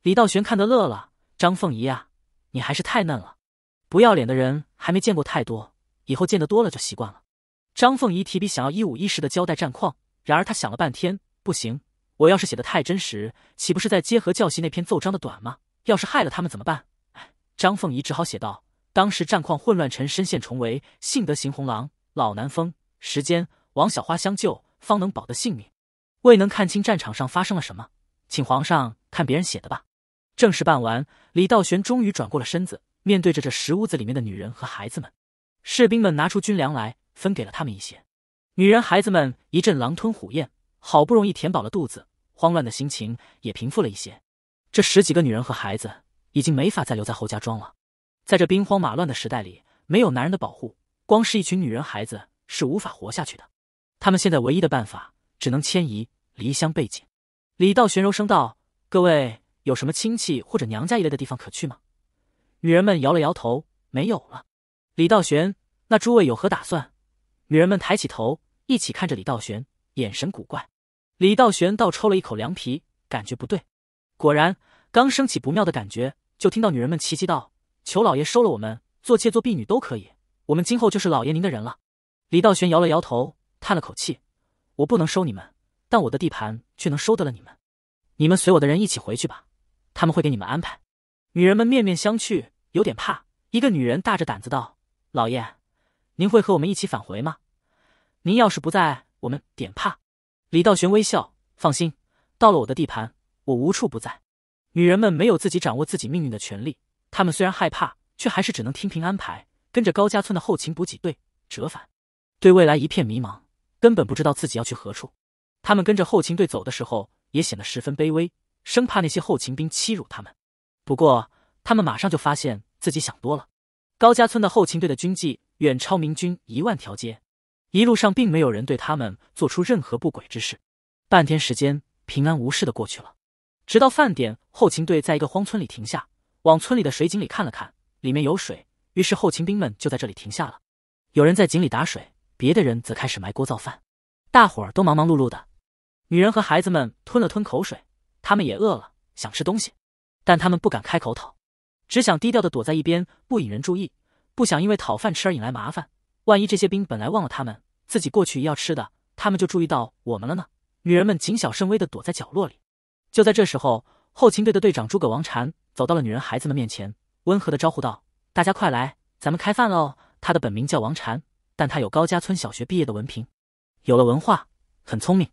A: 李道玄看得乐了。张凤仪啊，你还是太嫩了。不要脸的人还没见过太多，以后见得多了就习惯了。张凤仪提笔想要一五一十的交代战况，然而他想了半天，不行，我要是写的太真实，岂不是在结合教习那篇奏章的短吗？要是害了他们怎么办？哎，张凤仪只好写道：当时战况混乱，臣身陷重围，幸得邢红狼、老南风、时间、王小花相救，方能保得性命。未能看清战场上发生了什么，请皇上看别人写的吧。正事办完，李道玄终于转过了身子，面对着这石屋子里面的女人和孩子们，士兵们拿出军粮来。分给了他们一些，女人、孩子们一阵狼吞虎咽，好不容易填饱了肚子，慌乱的心情也平复了一些。这十几个女人和孩子已经没法再留在侯家庄了，在这兵荒马乱的时代里，没有男人的保护，光是一群女人、孩子是无法活下去的。他们现在唯一的办法只能迁移，离乡背井。李道玄柔声道：“各位有什么亲戚或者娘家一类的地方可去吗？”女人们摇了摇头，没有了。李道玄，那诸位有何打算？女人们抬起头，一起看着李道玄，眼神古怪。李道玄倒抽了一口凉皮，感觉不对。果然，刚升起不妙的感觉，就听到女人们齐齐道：“求老爷收了我们，做妾做婢女都可以，我们今后就是老爷您的人了。”李道玄摇了摇头，叹了口气：“我不能收你们，但我的地盘却能收得了你们。你们随我的人一起回去吧，他们会给你们安排。”女人们面面相觑，有点怕。一个女人大着胆子道：“老爷。”您会和我们一起返回吗？您要是不在，我们点怕。李道玄微笑，放心，到了我的地盘，我无处不在。女人们没有自己掌握自己命运的权利，她们虽然害怕，却还是只能听凭安排，跟着高家村的后勤补给队折返，对未来一片迷茫，根本不知道自己要去何处。他们跟着后勤队走的时候，也显得十分卑微，生怕那些后勤兵欺辱他们。不过，他们马上就发现自己想多了，高家村的后勤队的军纪。远超明军一万条街，一路上并没有人对他们做出任何不轨之事。半天时间，平安无事的过去了。直到饭点，后勤队在一个荒村里停下，往村里的水井里看了看，里面有水，于是后勤兵们就在这里停下了。有人在井里打水，别的人则开始埋锅造饭。大伙儿都忙忙碌碌的，女人和孩子们吞了吞口水，他们也饿了，想吃东西，但他们不敢开口讨，只想低调的躲在一边，不引人注意。不想因为讨饭吃而引来麻烦，万一这些兵本来忘了他们，自己过去要吃的，他们就注意到我们了呢。女人们谨小慎微地躲在角落里。就在这时候，后勤队的队长诸葛王禅走到了女人孩子们面前，温和地招呼道：“大家快来，咱们开饭喽！”他的本名叫王禅，但他有高家村小学毕业的文凭，有了文化，很聪明，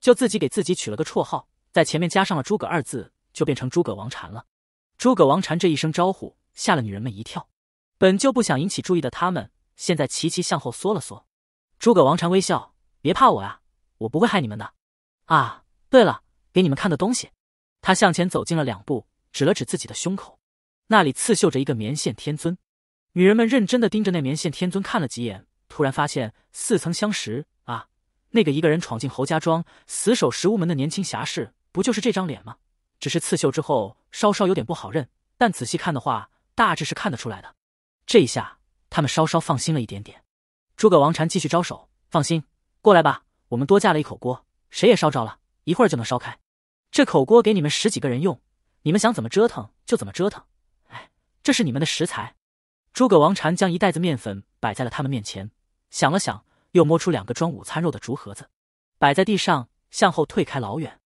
A: 就自己给自己取了个绰号，在前面加上了诸葛二字，就变成诸葛王禅了。诸葛王禅这一声招呼，吓了女人们一跳。本就不想引起注意的他们，现在齐齐向后缩了缩。诸葛王禅微笑：“别怕我呀，我不会害你们的。”啊，对了，给你们看个东西。他向前走近了两步，指了指自己的胸口，那里刺绣着一个棉线天尊。女人们认真的盯着那棉线天尊看了几眼，突然发现似曾相识啊！那个一个人闯进侯家庄，死守石屋门的年轻侠士，不就是这张脸吗？只是刺绣之后稍稍有点不好认，但仔细看的话，大致是看得出来的。这一下，他们稍稍放心了一点点。诸葛王禅继续招手：“放心，过来吧，我们多架了一口锅，谁也烧着了，一会儿就能烧开。这口锅给你们十几个人用，你们想怎么折腾就怎么折腾。哎，这是你们的食材。”诸葛王禅将一袋子面粉摆在了他们面前，想了想，又摸出两个装午餐肉的竹盒子，摆在地上，向后退开老远，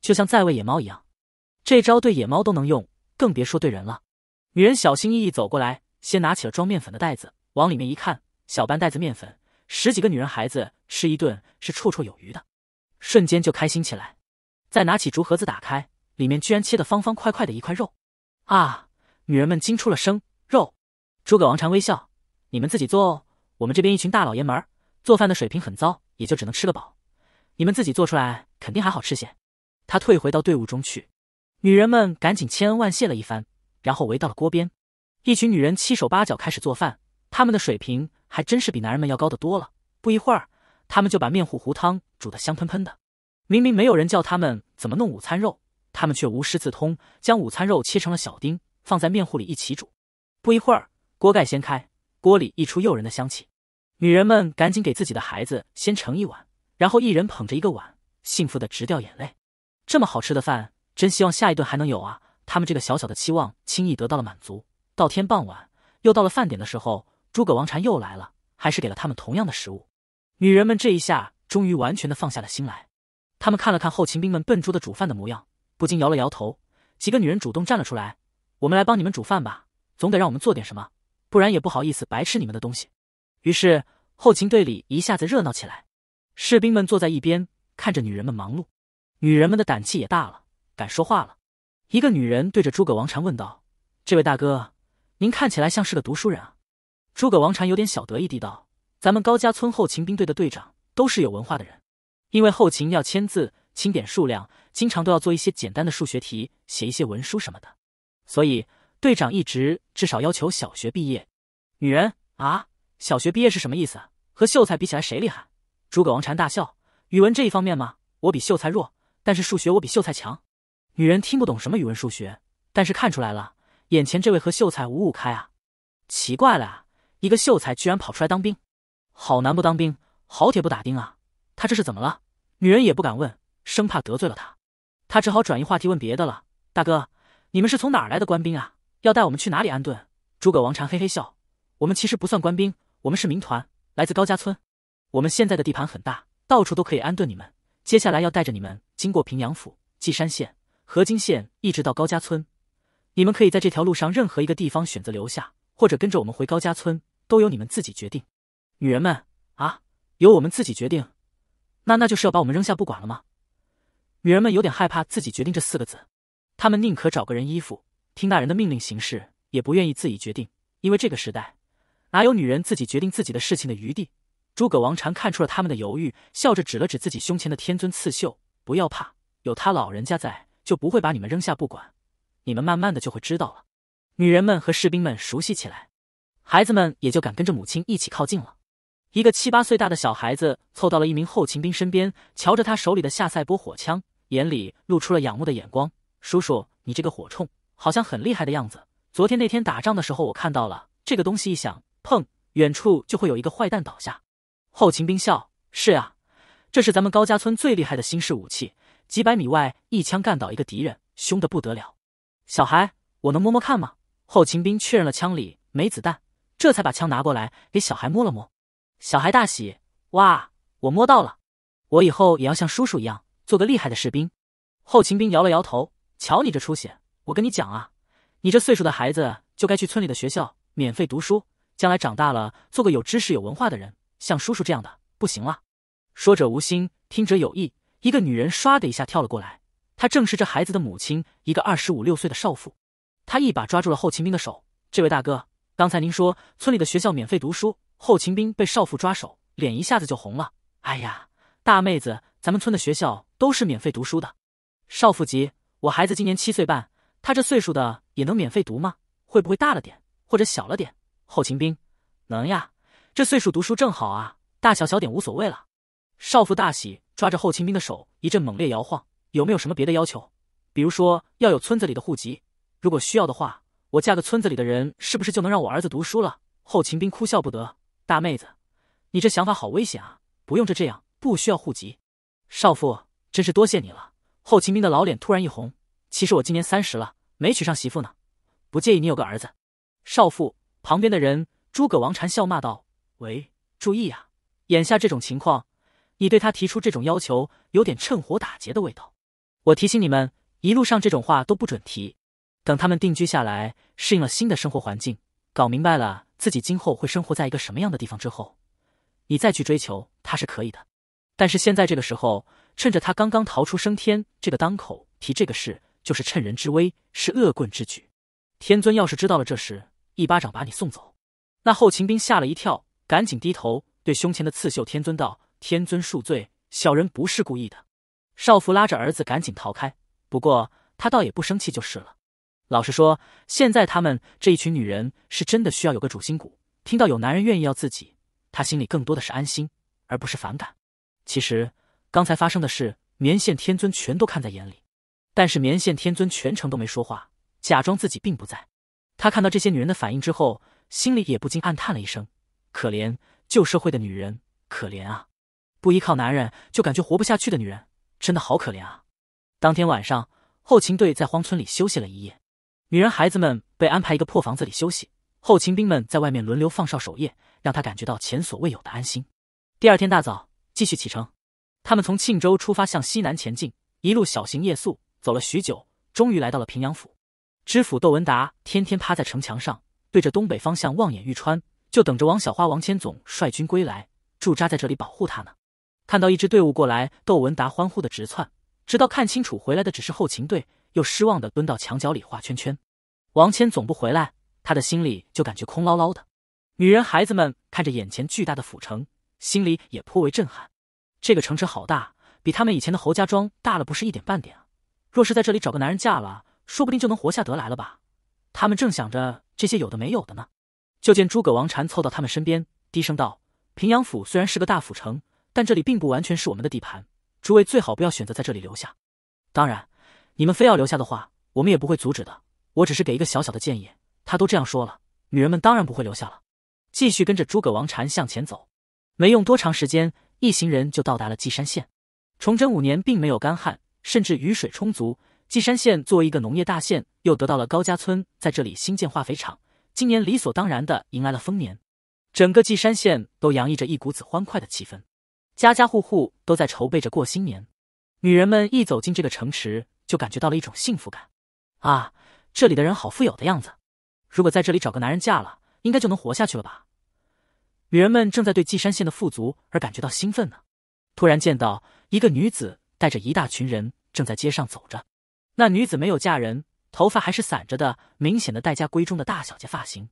A: 就像在喂野猫一样。这招对野猫都能用，更别说对人了。女人小心翼翼走过来。先拿起了装面粉的袋子，往里面一看，小半袋子面粉，十几个女人孩子吃一顿是绰绰有余的，瞬间就开心起来。再拿起竹盒子打开，里面居然切的方方块块的一块肉，啊！女人们惊出了声。肉，诸葛王禅微笑：“你们自己做哦，我们这边一群大老爷们儿做饭的水平很糟，也就只能吃个饱，你们自己做出来肯定还好吃些。”他退回到队伍中去，女人们赶紧千恩万谢了一番，然后围到了锅边。一群女人七手八脚开始做饭，他们的水平还真是比男人们要高得多了。不一会儿，他们就把面糊糊汤煮得香喷喷的。明明没有人叫他们怎么弄午餐肉，他们却无师自通，将午餐肉切成了小丁，放在面糊里一起煮。不一会儿，锅盖掀开，锅里溢出诱人的香气。女人们赶紧给自己的孩子先盛一碗，然后一人捧着一个碗，幸福的直掉眼泪。这么好吃的饭，真希望下一顿还能有啊！他们这个小小的期望轻易得到了满足。到天傍晚，又到了饭点的时候，诸葛王禅又来了，还是给了他们同样的食物。女人们这一下终于完全的放下了心来，他们看了看后勤兵们笨拙的煮饭的模样，不禁摇了摇头。几个女人主动站了出来：“我们来帮你们煮饭吧，总得让我们做点什么，不然也不好意思白吃你们的东西。”于是后勤队里一下子热闹起来，士兵们坐在一边看着女人们忙碌，女人们的胆气也大了，敢说话了。一个女人对着诸葛王禅问道：“这位大哥。”您看起来像是个读书人啊！诸葛王禅有点小得意地道：“咱们高家村后勤兵队的队长都是有文化的人，因为后勤要签字、清点数量，经常都要做一些简单的数学题，写一些文书什么的，所以队长一直至少要求小学毕业。”女人啊，小学毕业是什么意思？和秀才比起来谁厉害？诸葛王禅大笑：“语文这一方面嘛，我比秀才弱，但是数学我比秀才强。”女人听不懂什么语文数学，但是看出来了。眼前这位和秀才五五开啊，奇怪了啊，一个秀才居然跑出来当兵，好男不当兵，好铁不打钉啊，他这是怎么了？女人也不敢问，生怕得罪了他，她只好转移话题问别的了。大哥，你们是从哪儿来的官兵啊？要带我们去哪里安顿？诸葛王禅嘿嘿笑，我们其实不算官兵，我们是民团，来自高家村。我们现在的地盘很大，到处都可以安顿你们。接下来要带着你们经过平阳府、稷山县、河津县，一直到高家村。你们可以在这条路上任何一个地方选择留下，或者跟着我们回高家村，都由你们自己决定。女人们啊，由我们自己决定，那那就是要把我们扔下不管了吗？女人们有点害怕“自己决定”这四个字，她们宁可找个人依附，听大人的命令行事，也不愿意自己决定，因为这个时代哪有女人自己决定自己的事情的余地？诸葛王禅看出了他们的犹豫，笑着指了指自己胸前的天尊刺绣：“不要怕，有他老人家在，就不会把你们扔下不管。”你们慢慢的就会知道了，女人们和士兵们熟悉起来，孩子们也就敢跟着母亲一起靠近了。一个七八岁大的小孩子凑到了一名后勤兵身边，瞧着他手里的下塞波火枪，眼里露出了仰慕的眼光。叔叔，你这个火铳好像很厉害的样子。昨天那天打仗的时候，我看到了这个东西，一响，砰，远处就会有一个坏蛋倒下。后勤兵笑：是啊，这是咱们高家村最厉害的新式武器，几百米外一枪干倒一个敌人，凶的不得了。小孩，我能摸摸看吗？后勤兵确认了枪里没子弹，这才把枪拿过来给小孩摸了摸。小孩大喜，哇，我摸到了！我以后也要像叔叔一样，做个厉害的士兵。后勤兵摇了摇头，瞧你这出息，我跟你讲啊，你这岁数的孩子就该去村里的学校免费读书，将来长大了做个有知识、有文化的人，像叔叔这样的不行了。说者无心，听者有意，一个女人唰的一下跳了过来。她正是这孩子的母亲，一个二十五六岁的少妇。她一把抓住了后勤兵的手：“这位大哥，刚才您说村里的学校免费读书？”后勤兵被少妇抓手，脸一下子就红了。哎呀，大妹子，咱们村的学校都是免费读书的。少妇急：“我孩子今年七岁半，他这岁数的也能免费读吗？会不会大了点，或者小了点？”后勤兵：“能呀，这岁数读书正好啊，大小小点无所谓了。”少妇大喜，抓着后勤兵的手一阵猛烈摇晃。有没有什么别的要求？比如说要有村子里的户籍？如果需要的话，我嫁个村子里的人，是不是就能让我儿子读书了？后勤兵哭笑不得：“大妹子，你这想法好危险啊！不用这这样，不需要户籍。”少妇真是多谢你了。后勤兵的老脸突然一红。其实我今年三十了，没娶上媳妇呢，不介意你有个儿子。少妇旁边的人诸葛王禅笑骂道：“喂，注意啊！眼下这种情况，你对他提出这种要求，有点趁火打劫的味道。”我提醒你们，一路上这种话都不准提。等他们定居下来，适应了新的生活环境，搞明白了自己今后会生活在一个什么样的地方之后，你再去追求他是可以的。但是现在这个时候，趁着他刚刚逃出升天这个当口提这个事，就是趁人之危，是恶棍之举。天尊要是知道了这事，一巴掌把你送走。那后勤兵吓了一跳，赶紧低头对胸前的刺绣天尊道：“天尊恕罪，小人不是故意的。”少妇拉着儿子赶紧逃开，不过她倒也不生气，就是了。老实说，现在他们这一群女人是真的需要有个主心骨。听到有男人愿意要自己，她心里更多的是安心，而不是反感。其实刚才发生的事，棉线天尊全都看在眼里，但是棉线天尊全程都没说话，假装自己并不在。他看到这些女人的反应之后，心里也不禁暗叹了一声：可怜旧社会的女人，可怜啊！不依靠男人就感觉活不下去的女人。真的好可怜啊！当天晚上，后勤队在荒村里休息了一夜，女人孩子们被安排一个破房子里休息，后勤兵们在外面轮流放哨守夜，让他感觉到前所未有的安心。第二天大早继续启程，他们从庆州出发向西南前进，一路小行夜宿，走了许久，终于来到了平阳府。知府窦文达天天趴在城墙上，对着东北方向望眼欲穿，就等着王小花、王千总率军归来，驻扎在这里保护他呢。看到一支队伍过来，窦文达欢呼的直窜，直到看清楚回来的只是后勤队，又失望的蹲到墙角里画圈圈。王谦总不回来，他的心里就感觉空落落的。女人、孩子们看着眼前巨大的府城，心里也颇为震撼。这个城池好大，比他们以前的侯家庄大了不是一点半点啊！若是在这里找个男人嫁了，说不定就能活下得来了吧？他们正想着这些有的没有的呢，就见诸葛王禅凑到他们身边，低声道：“平阳府虽然是个大府城。”但这里并不完全是我们的地盘，诸位最好不要选择在这里留下。当然，你们非要留下的话，我们也不会阻止的。我只是给一个小小的建议。他都这样说了，女人们当然不会留下了。继续跟着诸葛王禅向前走，没用多长时间，一行人就到达了稷山县。崇祯五年并没有干旱，甚至雨水充足。稷山县作为一个农业大县，又得到了高家村在这里新建化肥厂，今年理所当然的迎来了丰年。整个稷山县都洋溢着一股子欢快的气氛。家家户户都在筹备着过新年，女人们一走进这个城池，就感觉到了一种幸福感。啊，这里的人好富有的样子！如果在这里找个男人嫁了，应该就能活下去了吧？女人们正在对稷山县的富足而感觉到兴奋呢。突然见到一个女子带着一大群人正在街上走着，那女子没有嫁人，头发还是散着的，明显的待家闺中的大小姐发型，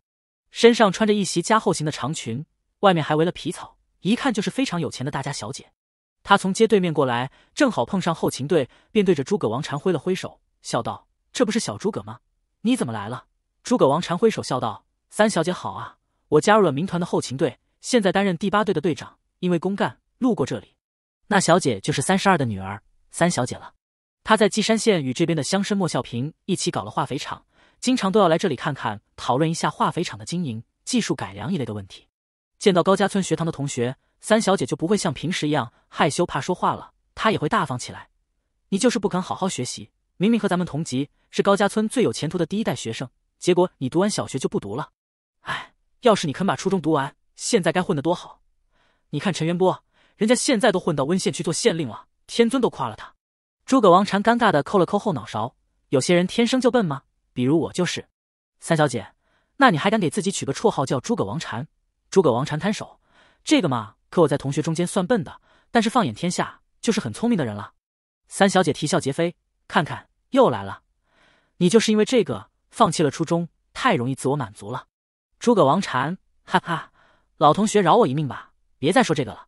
A: 身上穿着一袭加厚型的长裙，外面还围了皮草。一看就是非常有钱的大家小姐，她从街对面过来，正好碰上后勤队，便对着诸葛王禅挥了挥手，笑道：“这不是小诸葛吗？你怎么来了？”诸葛王禅挥手笑道：“三小姐好啊，我加入了民团的后勤队，现在担任第八队的队长，因为公干路过这里。”那小姐就是三十二的女儿三小姐了，她在稷山县与这边的乡绅莫孝平一起搞了化肥厂，经常都要来这里看看，讨论一下化肥厂的经营、技术改良一类的问题。见到高家村学堂的同学，三小姐就不会像平时一样害羞怕说话了。她也会大方起来。你就是不肯好好学习，明明和咱们同级，是高家村最有前途的第一代学生，结果你读完小学就不读了。哎，要是你肯把初中读完，现在该混得多好！你看陈元波，人家现在都混到温县去做县令了，天尊都夸了他。诸葛王禅尴尬的抠了抠后脑勺，有些人天生就笨吗？比如我就是。三小姐，那你还敢给自己取个绰号叫诸葛王禅？诸葛王禅摊手，这个嘛，可我在同学中间算笨的，但是放眼天下就是很聪明的人了。三小姐啼笑皆非，看看又来了，你就是因为这个放弃了初衷，太容易自我满足了。诸葛王禅，哈哈，老同学饶我一命吧，别再说这个了。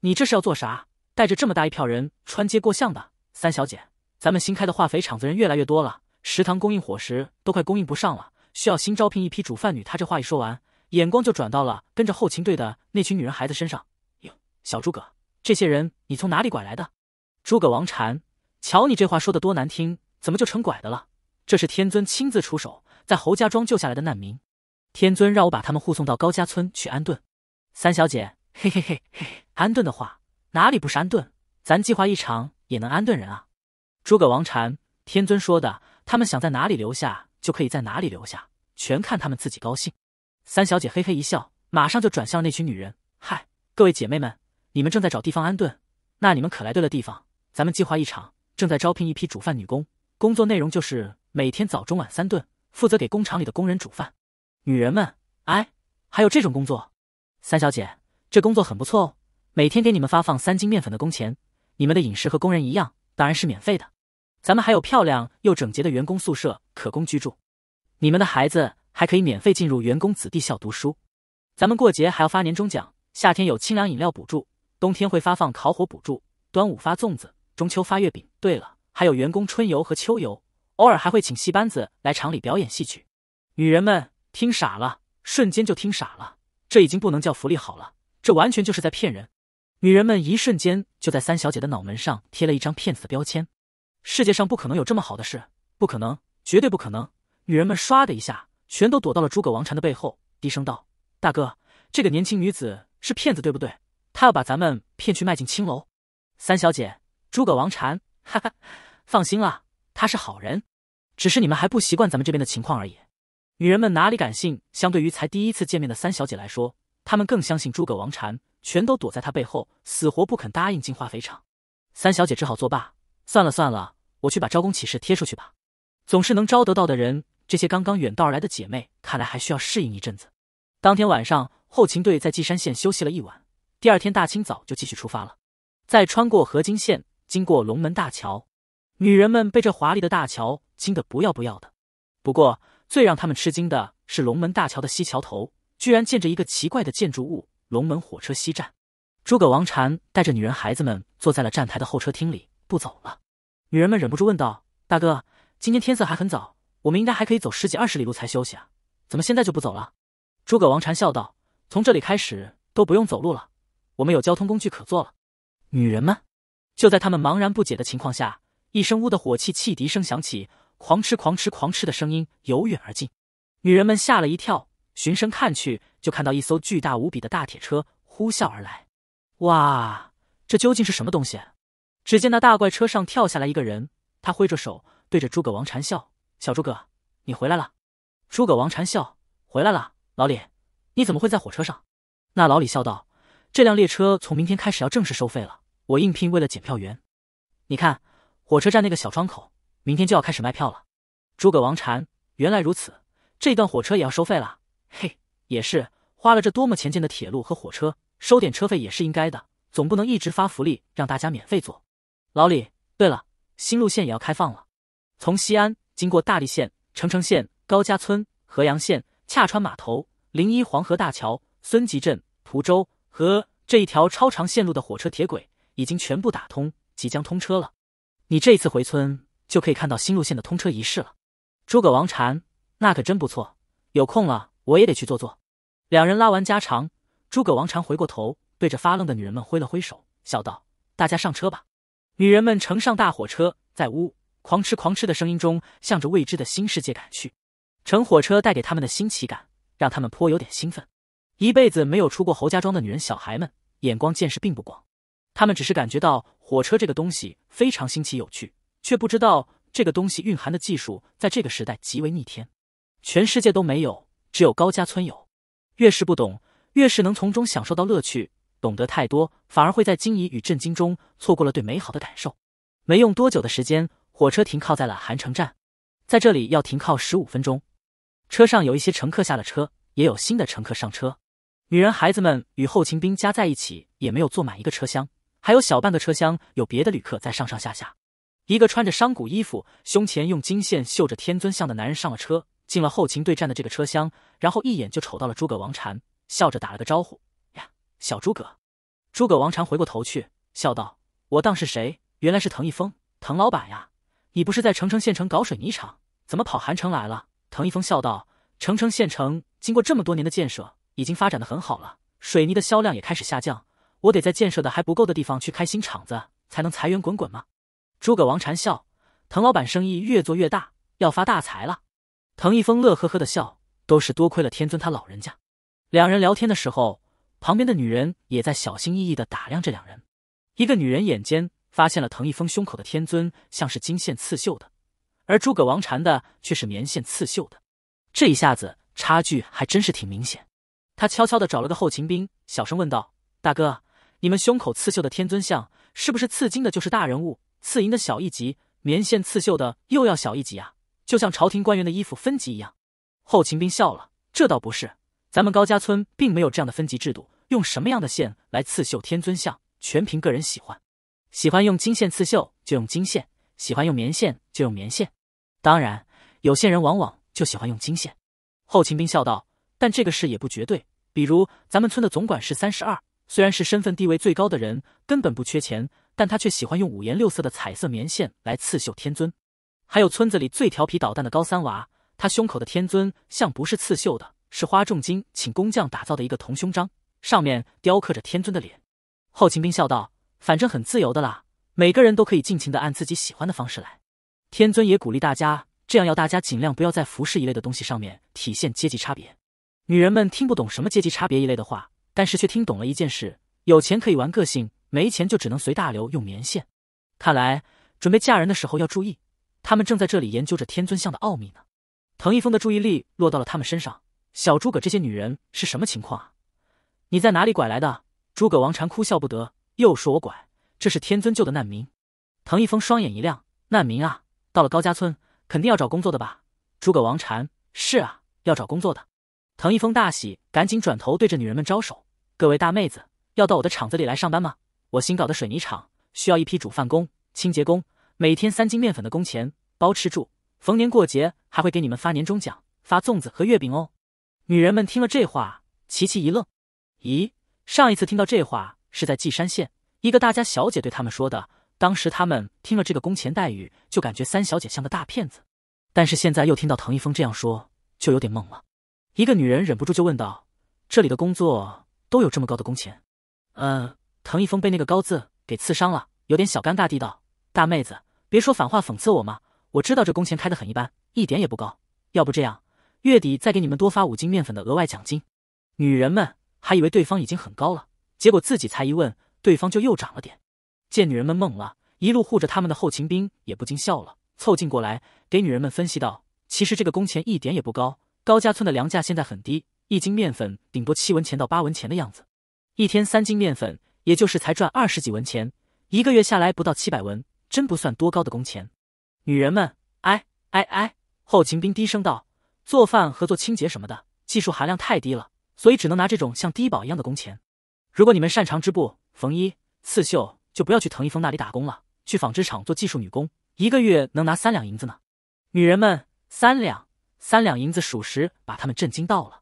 A: 你这是要做啥？带着这么大一票人穿街过巷的？三小姐，咱们新开的化肥厂子人越来越多了，食堂供应伙食都快供应不上了，需要新招聘一批煮饭女。他这话一说完。眼光就转到了跟着后勤队的那群女人孩子身上。哟，小诸葛，这些人你从哪里拐来的？诸葛王禅，瞧你这话说的多难听，怎么就成拐的了？这是天尊亲自出手，在侯家庄救下来的难民，天尊让我把他们护送到高家村去安顿。三小姐，嘿嘿嘿嘿，安顿的话哪里不是安顿？咱计划一场也能安顿人啊。诸葛王禅，天尊说的，他们想在哪里留下就可以在哪里留下，全看他们自己高兴。三小姐嘿嘿一笑，马上就转向那群女人：“嗨，各位姐妹们，你们正在找地方安顿，那你们可来对了地方。咱们计划一场，正在招聘一批煮饭女工，工作内容就是每天早中晚三顿，负责给工厂里的工人煮饭。女人们，哎，还有这种工作？三小姐，这工作很不错哦，每天给你们发放三斤面粉的工钱，你们的饮食和工人一样，当然是免费的。咱们还有漂亮又整洁的员工宿舍可供居住，你们的孩子。”还可以免费进入员工子弟校读书，咱们过节还要发年终奖，夏天有清凉饮料补助，冬天会发放烤火补助，端午发粽子，中秋发月饼。对了，还有员工春游和秋游，偶尔还会请戏班子来厂里表演戏曲。女人们听傻了，瞬间就听傻了，这已经不能叫福利好了，这完全就是在骗人。女人们一瞬间就在三小姐的脑门上贴了一张骗子的标签。世界上不可能有这么好的事，不可能，绝对不可能！女人们唰的一下。全都躲到了诸葛王禅的背后，低声道：“大哥，这个年轻女子是骗子，对不对？她要把咱们骗去卖进青楼。”三小姐，诸葛王禅，哈哈，放心啦，她是好人，只是你们还不习惯咱们这边的情况而已。女人们哪里敢信？相对于才第一次见面的三小姐来说，她们更相信诸葛王禅。全都躲在他背后，死活不肯答应进化肥厂。三小姐只好作罢，算了算了，我去把招工启事贴出去吧。总是能招得到的人。这些刚刚远道而来的姐妹，看来还需要适应一阵子。当天晚上，后勤队在稷山县休息了一晚，第二天大清早就继续出发了。再穿过河津县，经过龙门大桥，女人们被这华丽的大桥惊得不要不要的。不过，最让他们吃惊的是，龙门大桥的西桥头居然建着一个奇怪的建筑物——龙门火车西站。诸葛王禅带着女人孩子们坐在了站台的候车厅里，不走了。女人们忍不住问道：“大哥，今天天色还很早。”我们应该还可以走十几二十里路才休息啊！怎么现在就不走了？诸葛王禅笑道：“从这里开始都不用走路了，我们有交通工具可坐了。”女人们就在他们茫然不解的情况下，一声呜的火气汽笛声响起，狂吃狂吃狂吃的声音由远而近。女人们吓了一跳，循声看去，就看到一艘巨大无比的大铁车呼啸而来。哇，这究竟是什么东西？只见那大怪车上跳下来一个人，他挥着手对着诸葛王禅笑。小诸葛，你回来了。诸葛王禅笑，回来了。老李，你怎么会在火车上？那老李笑道：“这辆列车从明天开始要正式收费了。我应聘为了检票员。你看，火车站那个小窗口，明天就要开始卖票了。”诸葛王禅，原来如此，这段火车也要收费了。嘿，也是，花了这多么钱建的铁路和火车，收点车费也是应该的。总不能一直发福利让大家免费坐。老李，对了，新路线也要开放了，从西安。经过大荔县、澄城县、高家村、合阳县、洽川码头、临沂黄河大桥、孙集镇、蒲州和这一条超长线路的火车铁轨已经全部打通，即将通车了。你这一次回村就可以看到新路线的通车仪式了。诸葛王禅，那可真不错，有空了我也得去坐坐。两人拉完家常，诸葛王禅回过头，对着发愣的女人们挥了挥手，笑道：“大家上车吧。”女人们乘上大火车，在屋。狂吃狂吃的声音中，向着未知的新世界赶去。乘火车带给他们的新奇感，让他们颇有点兴奋。一辈子没有出过侯家庄的女人、小孩们，眼光见识并不广。他们只是感觉到火车这个东西非常新奇有趣，却不知道这个东西蕴含的技术在这个时代极为逆天，全世界都没有，只有高家村有。越是不懂，越是能从中享受到乐趣；懂得太多，反而会在惊疑与震惊中错过了对美好的感受。没用多久的时间。火车停靠在了韩城站，在这里要停靠十五分钟。车上有一些乘客下了车，也有新的乘客上车。女人、孩子们与后勤兵加在一起也没有坐满一个车厢，还有小半个车厢有别的旅客在上上下下。一个穿着商贾衣服、胸前用金线绣着天尊像的男人上了车，进了后勤对战的这个车厢，然后一眼就瞅到了诸葛王禅，笑着打了个招呼：“呀，小诸葛！”诸葛王禅回过头去，笑道：“我当是谁，原来是藤一峰，藤老板呀。”你不是在澄城县城搞水泥厂，怎么跑韩城来了？滕一峰笑道：“澄城县城经过这么多年的建设，已经发展的很好了，水泥的销量也开始下降，我得在建设的还不够的地方去开新厂子，才能财源滚滚嘛。”诸葛王禅笑：“滕老板生意越做越大，要发大财了。”滕一峰乐呵呵的笑：“都是多亏了天尊他老人家。”两人聊天的时候，旁边的女人也在小心翼翼的打量这两人，一个女人眼尖。发现了藤一峰胸口的天尊像是金线刺绣的，而诸葛王禅的却是棉线刺绣的，这一下子差距还真是挺明显。他悄悄的找了个后勤兵，小声问道：“大哥，你们胸口刺绣的天尊像是不是刺金的？就是大人物，刺银的小一级，棉线刺绣的又要小一级啊？就像朝廷官员的衣服分级一样？”后勤兵笑了：“这倒不是，咱们高家村并没有这样的分级制度，用什么样的线来刺绣天尊像，全凭个人喜欢。”喜欢用金线刺绣就用金线，喜欢用棉线就用棉线。当然，有些人往往就喜欢用金线。后勤兵笑道：“但这个事也不绝对。比如咱们村的总管是三十二，虽然是身份地位最高的人，根本不缺钱，但他却喜欢用五颜六色的彩色棉线来刺绣天尊。还有村子里最调皮捣蛋的高三娃，他胸口的天尊像不是刺绣的，是花重金请工匠打造的一个铜胸章，上面雕刻着天尊的脸。”后勤兵笑道。反正很自由的啦，每个人都可以尽情的按自己喜欢的方式来。天尊也鼓励大家这样，要大家尽量不要在服饰一类的东西上面体现阶级差别。女人们听不懂什么阶级差别一类的话，但是却听懂了一件事：有钱可以玩个性，没钱就只能随大流用棉线。看来准备嫁人的时候要注意。他们正在这里研究着天尊像的奥秘呢。藤一峰的注意力落到了他们身上。小诸葛，这些女人是什么情况啊？你在哪里拐来的？诸葛王禅哭笑不得。又说我拐，这是天尊救的难民。藤一峰双眼一亮，难民啊，到了高家村肯定要找工作的吧？诸葛王禅是啊，要找工作的。藤一峰大喜，赶紧转头对着女人们招手：“各位大妹子，要到我的厂子里来上班吗？我新搞的水泥厂需要一批煮饭工、清洁工，每天三斤面粉的工钱，包吃住。逢年过节还会给你们发年终奖，发粽子和月饼哦。”女人们听了这话，齐齐一愣：“咦，上一次听到这话……”是在稷山县一个大家小姐对他们说的。当时他们听了这个工钱待遇，就感觉三小姐像个大骗子。但是现在又听到滕一峰这样说，就有点懵了。一个女人忍不住就问道：“这里的工作都有这么高的工钱？”嗯，滕一峰被那个高字给刺伤了，有点小尴尬地道：“大妹子，别说反话讽刺我嘛。我知道这工钱开得很一般，一点也不高。要不这样，月底再给你们多发五斤面粉的额外奖金。”女人们还以为对方已经很高了。结果自己才一问，对方就又涨了点。见女人们懵了，一路护着他们的后勤兵也不禁笑了，凑近过来给女人们分析道：“其实这个工钱一点也不高。高家村的粮价现在很低，一斤面粉顶多七文钱到八文钱的样子，一天三斤面粉，也就是才赚二十几文钱，一个月下来不到七百文，真不算多高的工钱。”女人们，哎哎哎！后勤兵低声道：“做饭和做清洁什么的，技术含量太低了，所以只能拿这种像低保一样的工钱。”如果你们擅长织布、缝衣、刺绣，就不要去藤一峰那里打工了，去纺织厂做技术女工，一个月能拿三两银子呢。女人们，三两，三两银子，属实把他们震惊到了。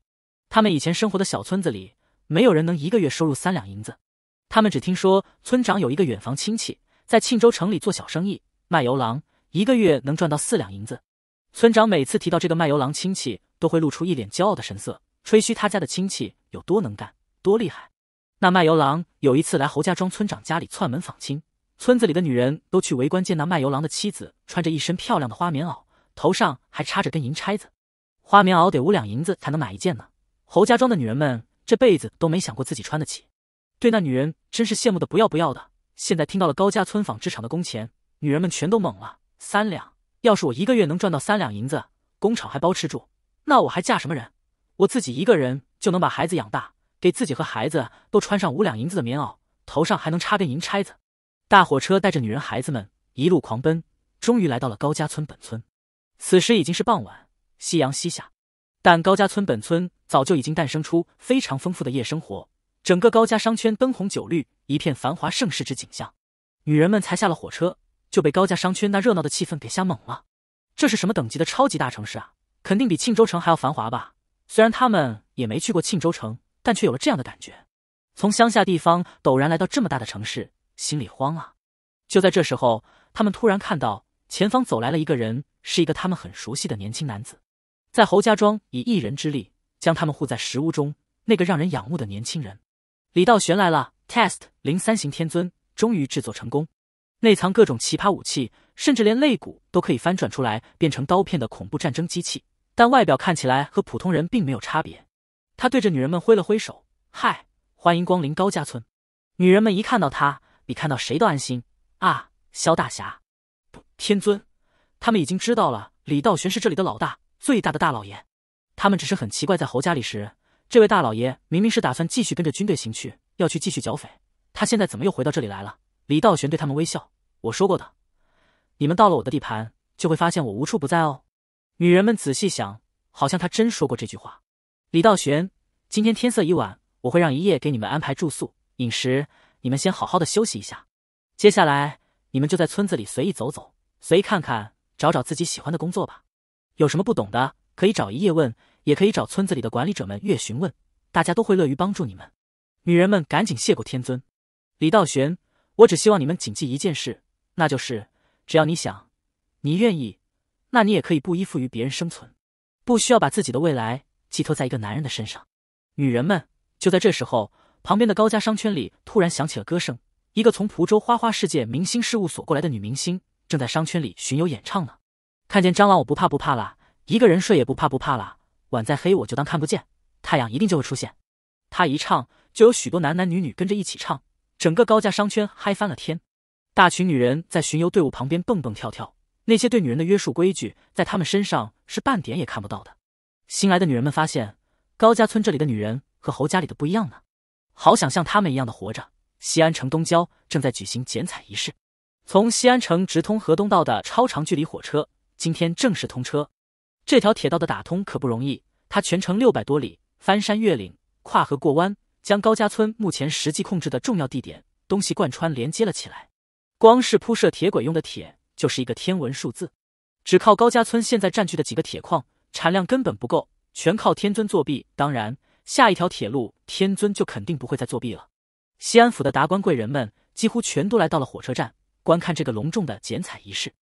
A: 他们以前生活的小村子里，没有人能一个月收入三两银子。他们只听说村长有一个远房亲戚在庆州城里做小生意，卖油郎，一个月能赚到四两银子。村长每次提到这个卖油郎亲戚，都会露出一脸骄傲的神色，吹嘘他家的亲戚有多能干、多厉害。那卖油郎有一次来侯家庄村长家里串门访亲，村子里的女人都去围观，见那卖油郎的妻子穿着一身漂亮的花棉袄，头上还插着根银钗子。花棉袄得五两银子才能买一件呢，侯家庄的女人们这辈子都没想过自己穿得起，对那女人真是羡慕的不要不要的。现在听到了高家村纺织厂的工钱，女人们全都懵了。三两，要是我一个月能赚到三两银子，工厂还包吃住，那我还嫁什么人？我自己一个人就能把孩子养大。给自己和孩子都穿上五两银子的棉袄，头上还能插根银钗子。大火车带着女人、孩子们一路狂奔，终于来到了高家村本村。此时已经是傍晚，夕阳西下，但高家村本村早就已经诞生出非常丰富的夜生活。整个高家商圈灯红酒绿，一片繁华盛世之景象。女人们才下了火车，就被高家商圈那热闹的气氛给吓懵了。这是什么等级的超级大城市啊？肯定比庆州城还要繁华吧？虽然他们也没去过庆州城。但却有了这样的感觉，从乡下地方陡然来到这么大的城市，心里慌啊！就在这时候，他们突然看到前方走来了一个人，是一个他们很熟悉的年轻男子，在侯家庄以一人之力将他们护在石屋中。那个让人仰慕的年轻人，李道玄来了。Test 零三型天尊终于制作成功，内藏各种奇葩武器，甚至连肋骨都可以翻转出来变成刀片的恐怖战争机器，但外表看起来和普通人并没有差别。他对着女人们挥了挥手，嗨，欢迎光临高家村。女人们一看到他，比看到谁都安心啊，肖大侠，天尊。他们已经知道了李道玄是这里的老大，最大的大老爷。他们只是很奇怪，在侯家里时，这位大老爷明明是打算继续跟着军队行去，要去继续剿匪，他现在怎么又回到这里来了？李道玄对他们微笑：“我说过的，你们到了我的地盘，就会发现我无处不在哦。”女人们仔细想，好像他真说过这句话。李道玄，今天天色已晚，我会让一夜给你们安排住宿、饮食，你们先好好的休息一下。接下来你们就在村子里随意走走，随意看看，找找自己喜欢的工作吧。有什么不懂的，可以找一夜问，也可以找村子里的管理者们越询问，大家都会乐于帮助你们。女人们，赶紧谢过天尊。李道玄，我只希望你们谨记一件事，那就是只要你想，你愿意，那你也可以不依附于别人生存，不需要把自己的未来。寄托在一个男人的身上，女人们就在这时候，旁边的高家商圈里突然响起了歌声。一个从蒲州花花世界明星事务所过来的女明星，正在商圈里巡游演唱呢。看见蟑螂我不怕不怕啦，一个人睡也不怕不怕啦。晚再黑我就当看不见，太阳一定就会出现。她一唱，就有许多男男女女跟着一起唱，整个高家商圈嗨翻了天。大群女人在巡游队伍旁边蹦蹦跳跳，那些对女人的约束规矩，在她们身上是半点也看不到的。新来的女人们发现，高家村这里的女人和侯家里的不一样呢，好想像他们一样的活着。西安城东郊正在举行剪彩仪式，从西安城直通河东道的超长距离火车今天正式通车。这条铁道的打通可不容易，它全程六百多里，翻山越岭，跨河过弯，将高家村目前实际控制的重要地点东西贯穿连接了起来。光是铺设铁轨用的铁就是一个天文数字，只靠高家村现在占据的几个铁矿。产量根本不够，全靠天尊作弊。当然，下一条铁路，天尊就肯定不会再作弊了。西安府的达官贵人们几乎全都来到了火车站，观看这个隆重的剪彩仪式。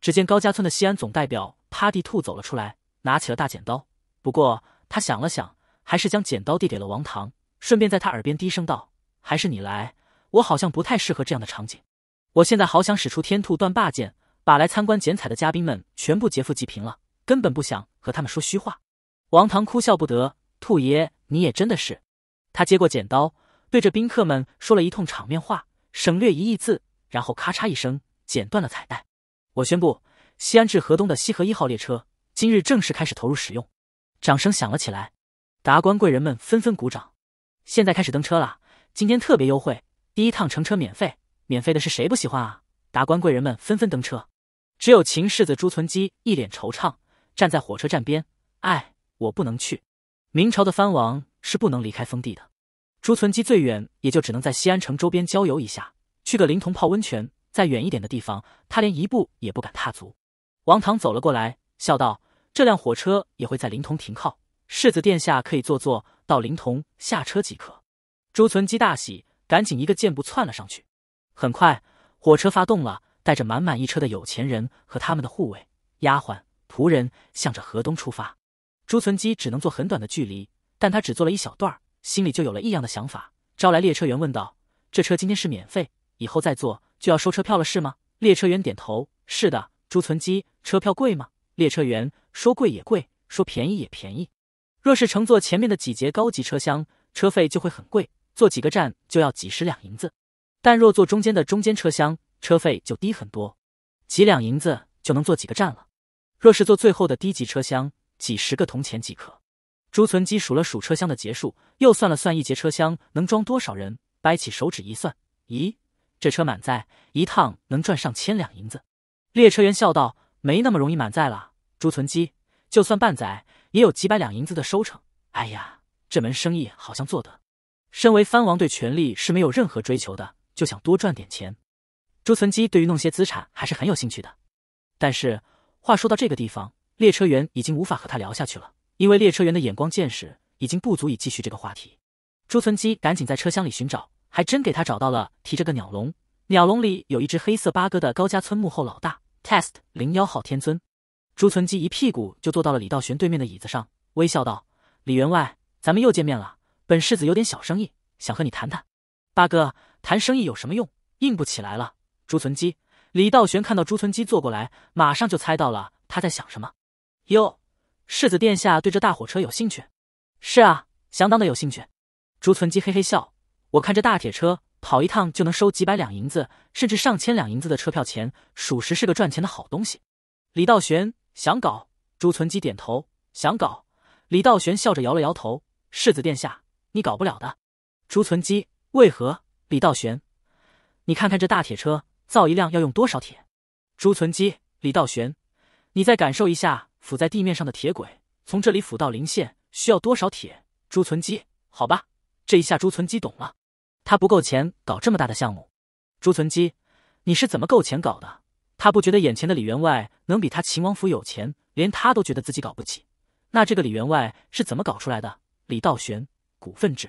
A: 只见高家村的西安总代表趴地兔走了出来，拿起了大剪刀。不过他想了想，还是将剪刀递给了王唐，顺便在他耳边低声道：“还是你来，我好像不太适合这样的场景。我现在好想使出天兔断霸剑，把来参观剪彩的嘉宾们全部劫富济贫了。”根本不想和他们说虚话，王唐哭笑不得。兔爷，你也真的是。他接过剪刀，对着宾客们说了一通场面话，省略一亿字，然后咔嚓一声剪断了彩带。我宣布，西安至河东的西河一号列车今日正式开始投入使用。掌声响了起来，达官贵人们纷纷鼓掌。现在开始登车了，今天特别优惠，第一趟乘车免费，免费的是谁不喜欢啊？达官贵人们纷纷登车，只有秦世子朱存基一脸惆怅。站在火车站边，哎，我不能去。明朝的藩王是不能离开封地的。朱存基最远也就只能在西安城周边郊游一下，去个临潼泡温泉。再远一点的地方，他连一步也不敢踏足。王唐走了过来，笑道：“这辆火车也会在临潼停靠，世子殿下可以坐坐，到临潼下车即可。”朱存基大喜，赶紧一个箭步窜了上去。很快，火车发动了，带着满满一车的有钱人和他们的护卫、丫鬟。仆人向着河东出发，朱存基只能坐很短的距离，但他只坐了一小段，心里就有了异样的想法，招来列车员问道：“这车今天是免费，以后再坐就要收车票了，是吗？”列车员点头：“是的。”朱存基：“车票贵吗？”列车员说：“贵也贵，说便宜也便宜。若是乘坐前面的几节高级车厢，车费就会很贵，坐几个站就要几十两银子；但若坐中间的中间车厢，车费就低很多，几两银子就能坐几个站了。”若是坐最后的低级车厢，几十个铜钱即可。朱存基数了数车厢的结束，又算了算一节车厢能装多少人，掰起手指一算，咦，这车满载，一趟能赚上千两银子。列车员笑道：“没那么容易满载了，朱存基，就算半载，也有几百两银子的收成。哎呀，这门生意好像做得……身为藩王，对权力是没有任何追求的，就想多赚点钱。朱存基对于弄些资产还是很有兴趣的，但是……”话说到这个地方，列车员已经无法和他聊下去了，因为列车员的眼光见识已经不足以继续这个话题。朱存基赶紧在车厢里寻找，还真给他找到了，提着个鸟笼，鸟笼里有一只黑色八哥的高家村幕后老大，Test 零幺号天尊。朱存基一屁股就坐到了李道玄对面的椅子上，微笑道：“李员外，咱们又见面了。本世子有点小生意，想和你谈谈。八哥，谈生意有什么用？硬不起来了。”朱存基。李道玄看到朱存基坐过来，马上就猜到了他在想什么。哟，世子殿下对这大火车有兴趣？是啊，相当的有兴趣。朱存基嘿嘿笑，我看这大铁车跑一趟就能收几百两银子，甚至上千两银子的车票钱，属实是个赚钱的好东西。李道玄想搞？朱存基点头，想搞。李道玄笑着摇了摇头：“世子殿下，你搞不了的。”朱存基为何？李道玄，你看看这大铁车。造一辆要用多少铁？朱存基，李道玄，你再感受一下，铺在地面上的铁轨，从这里俯到临县需要多少铁？朱存基，好吧，这一下朱存基懂了，他不够钱搞这么大的项目。朱存基，你是怎么够钱搞的？他不觉得眼前的李员外能比他秦王府有钱，连他都觉得自己搞不起，那这个李员外是怎么搞出来的？李道玄，股份制。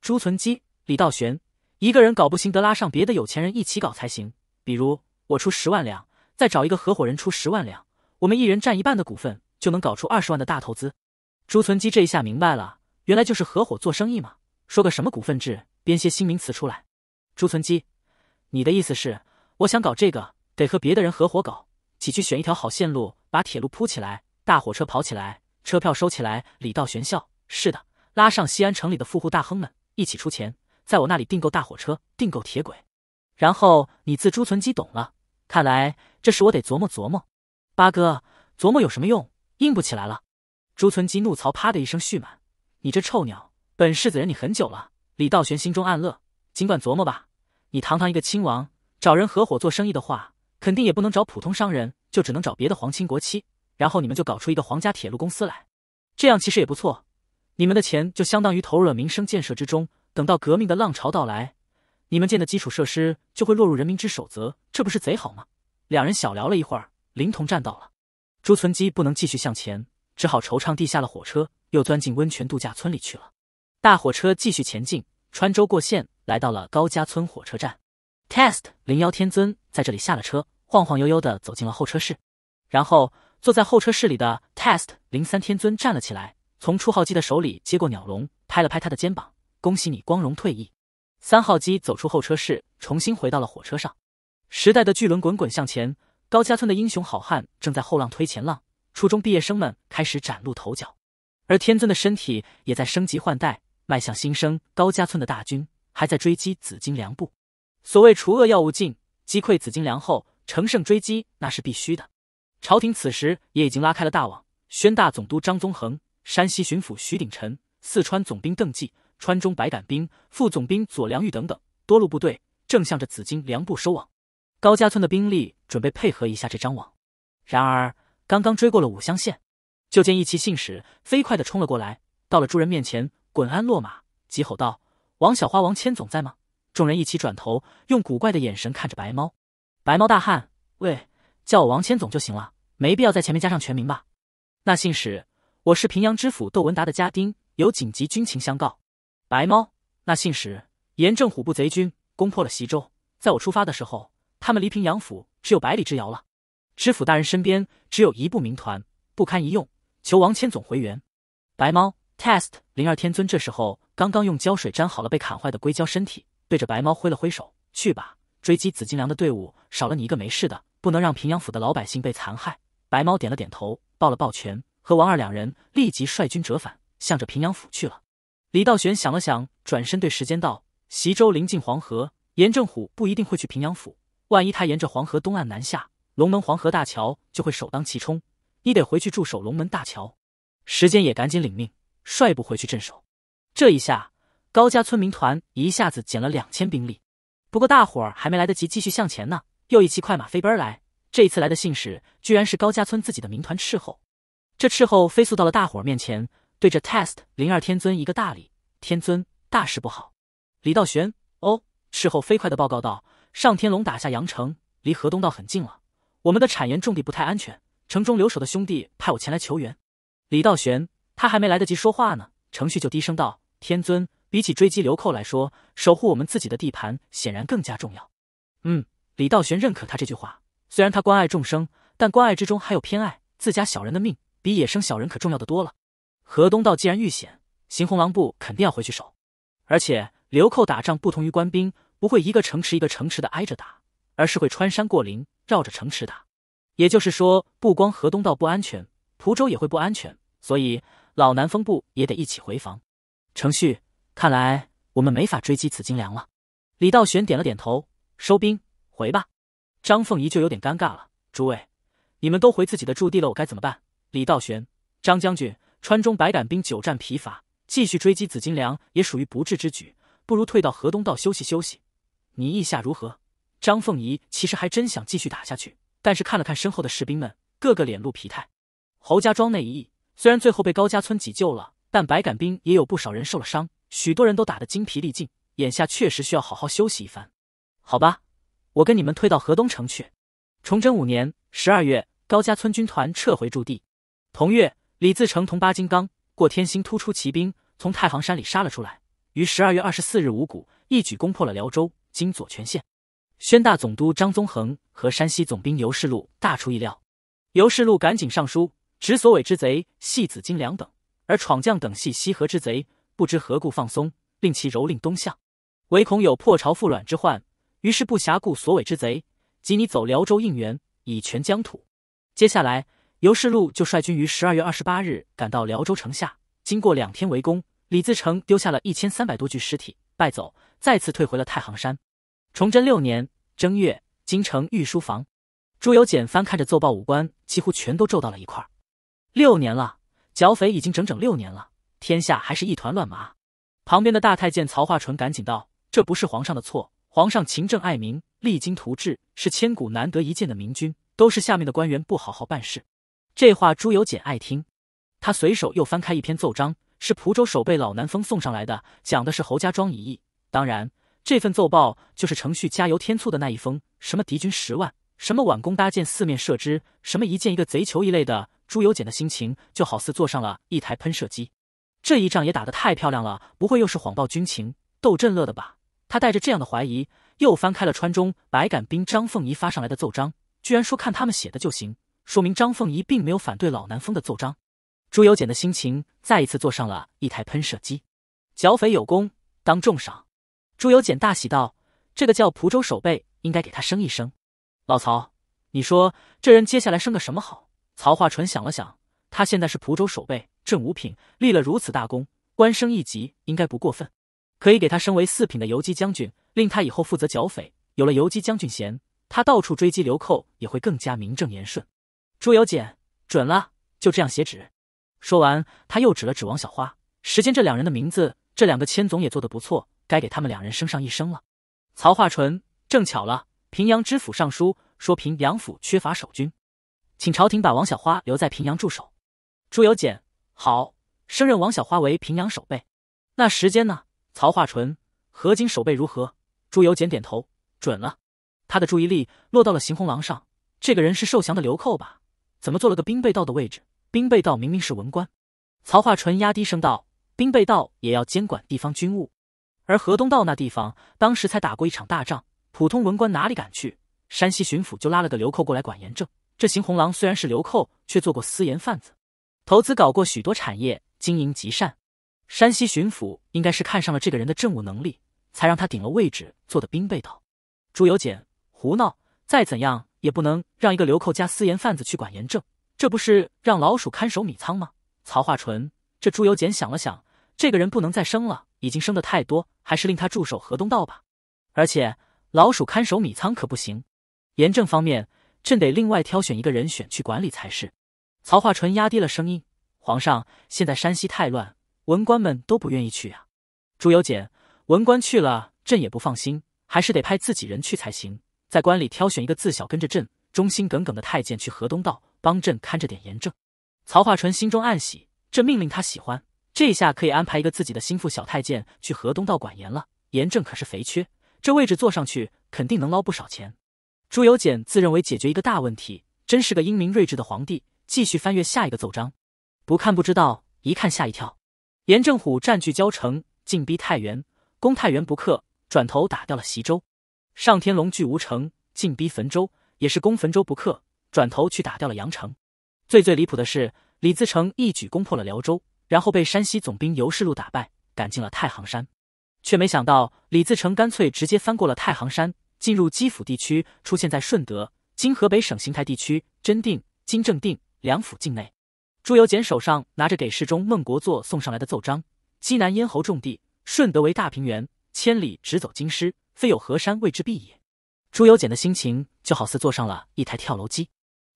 A: 朱存基，李道玄，一个人搞不行，得拉上别的有钱人一起搞才行。比如我出十万两，再找一个合伙人出十万两，我们一人占一半的股份，就能搞出二十万的大投资。朱存基这一下明白了，原来就是合伙做生意嘛。说个什么股份制，编些新名词出来。朱存基，你的意思是，我想搞这个，得和别的人合伙搞，起去选一条好线路，把铁路铺起来，大火车跑起来，车票收起来。李道玄笑：是的，拉上西安城里的富户大亨们一起出钱，在我那里订购大火车，订购铁轨。然后你自朱存基懂了，看来这事我得琢磨琢磨。八哥，琢磨有什么用？硬不起来了。朱存基怒槽，啪的一声蓄满，你这臭鸟，本世子忍你很久了。李道玄心中暗乐，尽管琢磨吧，你堂堂一个亲王，找人合伙做生意的话，肯定也不能找普通商人，就只能找别的皇亲国戚。然后你们就搞出一个皇家铁路公司来，这样其实也不错，你们的钱就相当于投入了民生建设之中。等到革命的浪潮到来。你们建的基础设施就会落入人民之手，则这不是贼好吗？两人小聊了一会儿，灵童站到了。朱存基不能继续向前，只好惆怅地下了火车，又钻进温泉度假村里去了。大火车继续前进，川州过线，来到了高家村火车站。Test 零幺天尊在这里下了车，晃晃悠悠地走进了候车室，然后坐在候车室里的 Test 零三天尊站了起来，从初号机的手里接过鸟笼，拍了拍他的肩膀：“恭喜你，光荣退役。”三号机走出候车室，重新回到了火车上。时代的巨轮滚滚向前，高家村的英雄好汉正在后浪推前浪，初中毕业生们开始崭露头角，而天尊的身体也在升级换代，迈向新生。高家村的大军还在追击紫金粮部。所谓除恶要务尽，击溃紫金粮后，乘胜追击那是必须的。朝廷此时也已经拉开了大网，宣大总督张宗恒、山西巡抚徐鼎臣、四川总兵邓济、川中白杆兵、副总兵左良玉等等多路部队正向着紫金粮部收网，高家村的兵力准备配合一下这张网。然而，刚刚追过了五乡县，就见一骑信使飞快地冲了过来，到了诸人面前，滚鞍落马，急吼道：“王小花、王千总在吗？”众人一起转头，用古怪的眼神看着白猫。白猫大汉，喂，叫我王千总就行了，没必要在前面加上全名吧？那信使，我是平阳知府窦文达的家丁，有紧急军情相告。白猫，那信使严正虎部贼军攻破了西州，在我出发的时候，他们离平阳府只有百里之遥了。知府大人身边只有一部民团，不堪一用，求王千总回援。白猫，test，灵儿天尊这时候刚刚用胶水粘好了被砍坏的硅胶身体，对着白猫挥了挥手，去吧，追击紫金梁的队伍少了你一个没事的，不能让平阳府的老百姓被残害。白猫点了点头，抱了抱拳，和王二两人立即率军折返，向着平阳府去了。李道玄想了想，转身对时间道：“席州临近黄河，严正虎不一定会去平阳府。万一他沿着黄河东岸南下，龙门黄河大桥就会首当其冲。你得回去驻守龙门大桥。”时间也赶紧领命，率部回去镇守。这一下，高家村民团一下子减了两千兵力。不过，大伙儿还没来得及继续向前呢，又一骑快马飞奔来。这一次来的信使居然是高家村自己的民团斥候。这斥候飞速到了大伙儿面前。对着 test 零二天尊一个大礼，天尊大事不好！李道玄哦，斥后飞快的报告道：“上天龙打下阳城，离河东道很近了，我们的产盐重地不太安全，城中留守的兄弟派我前来求援。”李道玄他还没来得及说话呢，程旭就低声道：“天尊，比起追击流寇来说，守护我们自己的地盘显然更加重要。”嗯，李道玄认可他这句话。虽然他关爱众生，但关爱之中还有偏爱自家小人的命，比野生小人可重要的多了。河东道既然遇险，邢红狼部肯定要回去守。而且流寇打仗不同于官兵，不会一个城池一个城池的挨着打，而是会穿山过林，绕着城池打。也就是说，不光河东道不安全，蒲州也会不安全。所以老南风部也得一起回防。程旭，看来我们没法追击紫金梁了。李道玄点了点头，收兵回吧。张凤仪就有点尴尬了。诸位，你们都回自己的驻地了，我该怎么办？李道玄，张将军。川中百杆兵久战疲乏，继续追击紫金梁也属于不智之举，不如退到河东道休息休息。你意下如何？张凤仪其实还真想继续打下去，但是看了看身后的士兵们，个个脸露疲态。侯家庄那一役虽然最后被高家村挤救了，但百杆兵也有不少人受了伤，许多人都打得精疲力尽，眼下确实需要好好休息一番。好吧，我跟你们退到河东城去。崇祯五年十二月，高家村军团撤回驻地。同月。李自成同八金刚过天星突出骑兵，从太行山里杀了出来。于十二月二十四日五谷一举攻破了辽州、今左权县。宣大总督张宗衡和山西总兵尤世禄大出意料，尤世禄赶紧上书，指所伪之贼系紫金梁等，而闯将等系西河之贼，不知何故放松，令其蹂躏东向，唯恐有破巢复卵之患，于是不暇顾所伪之贼，即你走辽州应援，以全疆土。接下来。尤世禄就率军于十二月二十八日赶到辽州城下，经过两天围攻，李自成丢下了一千三百多具尸体，败走，再次退回了太行山。崇祯六年正月，京城御书房，朱由检翻看着奏报，五官几乎全都皱到了一块儿。六年了，剿匪已经整整六年了，天下还是一团乱麻。旁边的大太监曹化淳赶紧道：“这不是皇上的错，皇上勤政爱民，励精图治，是千古难得一见的明君，都是下面的官员不好好办事。”这话朱由检爱听，他随手又翻开一篇奏章，是蒲州守备老南风送上来的，讲的是侯家庄一役。当然，这份奏报就是程旭加油添醋的那一封，什么敌军十万，什么挽弓搭箭四面射之，什么一箭一个贼球一类的。朱由检的心情就好似坐上了一台喷射机，这一仗也打得太漂亮了，不会又是谎报军情逗震乐的吧？他带着这样的怀疑，又翻开了川中百感兵张凤仪发上来的奏章，居然说看他们写的就行。说明张凤仪并没有反对老南风的奏章，朱由检的心情再一次坐上了一台喷射机。剿匪有功，当重赏。朱由检大喜道：“这个叫蒲州守备，应该给他升一升。”老曹，你说这人接下来升个什么好？曹化淳想了想，他现在是蒲州守备，正五品，立了如此大功，官升一级应该不过分，可以给他升为四品的游击将军，令他以后负责剿匪。有了游击将军衔，他到处追击流寇也会更加名正言顺。朱由检准了，就这样写纸。说完，他又指了指王小花。时间这两人的名字，这两个千总也做得不错，该给他们两人升上一升了。曹化淳，正巧了。平阳知府上书说平阳府缺乏守军，请朝廷把王小花留在平阳驻守。朱由检好，升任王小花为平阳守备。那时间呢？曹化淳，何金守备如何？朱由检点头，准了。他的注意力落到了邢红狼上，这个人是受降的流寇吧？怎么做了个兵备道的位置？兵备道明明是文官。曹化淳压低声道：“兵备道也要监管地方军务，而河东道那地方当时才打过一场大仗，普通文官哪里敢去？山西巡抚就拉了个流寇过来管盐政。这邢红狼虽然是流寇，却做过私盐贩子，投资搞过许多产业，经营极善。山西巡抚应该是看上了这个人的政务能力，才让他顶了位置，做的兵备道。”朱由检胡闹。再怎样也不能让一个流寇加私盐贩子去管盐政，这不是让老鼠看守米仓吗？曹化淳，这朱由检想了想，这个人不能再生了，已经生的太多，还是令他驻守河东道吧。而且老鼠看守米仓可不行，盐政方面，朕得另外挑选一个人选去管理才是。曹化淳压低了声音，皇上，现在山西太乱，文官们都不愿意去啊。朱由检，文官去了，朕也不放心，还是得派自己人去才行。在官里挑选一个自小跟着朕、忠心耿耿的太监去河东道，帮朕看着点严正。曹化淳心中暗喜，这命令他喜欢，这下可以安排一个自己的心腹小太监去河东道管严了。严正可是肥缺，这位置坐上去肯定能捞不少钱。朱由检自认为解决一个大问题，真是个英明睿智的皇帝。继续翻阅下一个奏章，不看不知道，一看吓一跳。严正虎占据交城，进逼太原，攻太原不克，转头打掉了袭州。上天龙聚无成，进逼汾州，也是攻汾州不克，转头去打掉了阳城。最最离谱的是，李自成一举攻破了辽州，然后被山西总兵尤世禄打败，赶进了太行山。却没想到，李自成干脆直接翻过了太行山，进入基辅地区，出现在顺德（今河北省邢台地区、真定、金正定两府境内）。朱由检手上拿着给侍中孟国作送上来的奏章：济南咽喉重地，顺德为大平原，千里直走京师。非有河山为之蔽也。朱由检的心情就好似坐上了一台跳楼机。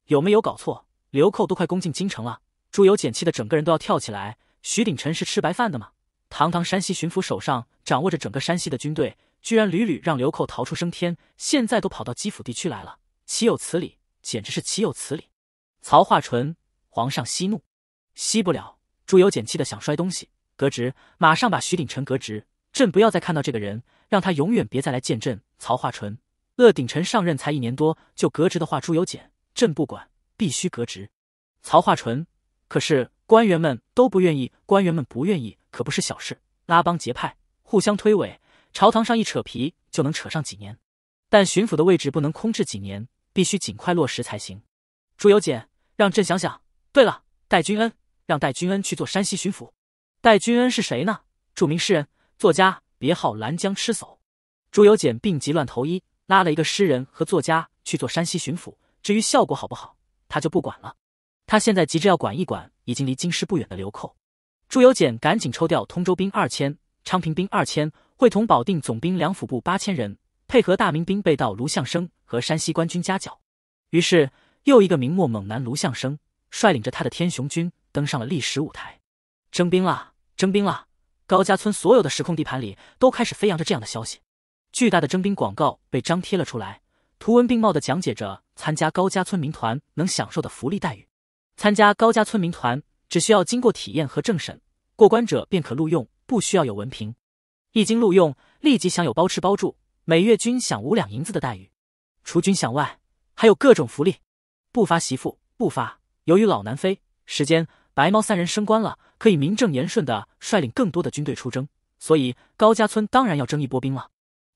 A: 有没有搞错？流寇都快攻进京城了！朱由检气的整个人都要跳起来。徐鼎臣是吃白饭的吗？堂堂山西巡抚，手上掌握着整个山西的军队，居然屡屡让流寇逃出升天，现在都跑到基辅地区来了，岂有此理！简直是岂有此理！曹化淳，皇上息怒，息不了。朱由检气的想摔东西，革职！马上把徐鼎臣革职！朕不要再看到这个人。让他永远别再来见朕。曹化淳、鄂鼎臣上任才一年多就革职的话，朱由检，朕不管，必须革职。曹化淳，可是官员们都不愿意，官员们不愿意可不是小事，拉帮结派，互相推诿，朝堂上一扯皮就能扯上几年。但巡抚的位置不能空置几年，必须尽快落实才行。朱由检，让朕想想。对了，戴君恩，让戴君恩去做山西巡抚。戴君恩是谁呢？著名诗人、作家。别号兰江痴叟，朱由检病急乱投医，拉了一个诗人和作家去做山西巡抚。至于效果好不好，他就不管了。他现在急着要管一管已经离京师不远的流寇。朱由检赶紧抽调通州兵二千、昌平兵二千，会同保定总兵梁府部八千人，配合大明兵备盗卢象升和山西官军夹剿。于是，又一个明末猛男卢象升率领着他的天雄军登上了历史舞台。征兵啦，征兵啦！高家村所有的时空地盘里都开始飞扬着这样的消息，巨大的征兵广告被张贴了出来，图文并茂的讲解着参加高家村民团能享受的福利待遇。参加高家村民团只需要经过体验和政审，过关者便可录用，不需要有文凭。一经录用，立即享有包吃包住，每月均享五两银子的待遇。除军饷外，还有各种福利，不发媳妇，不发。由于老南非时间。白猫三人升官了，可以名正言顺的率领更多的军队出征，所以高家村当然要争一波兵了。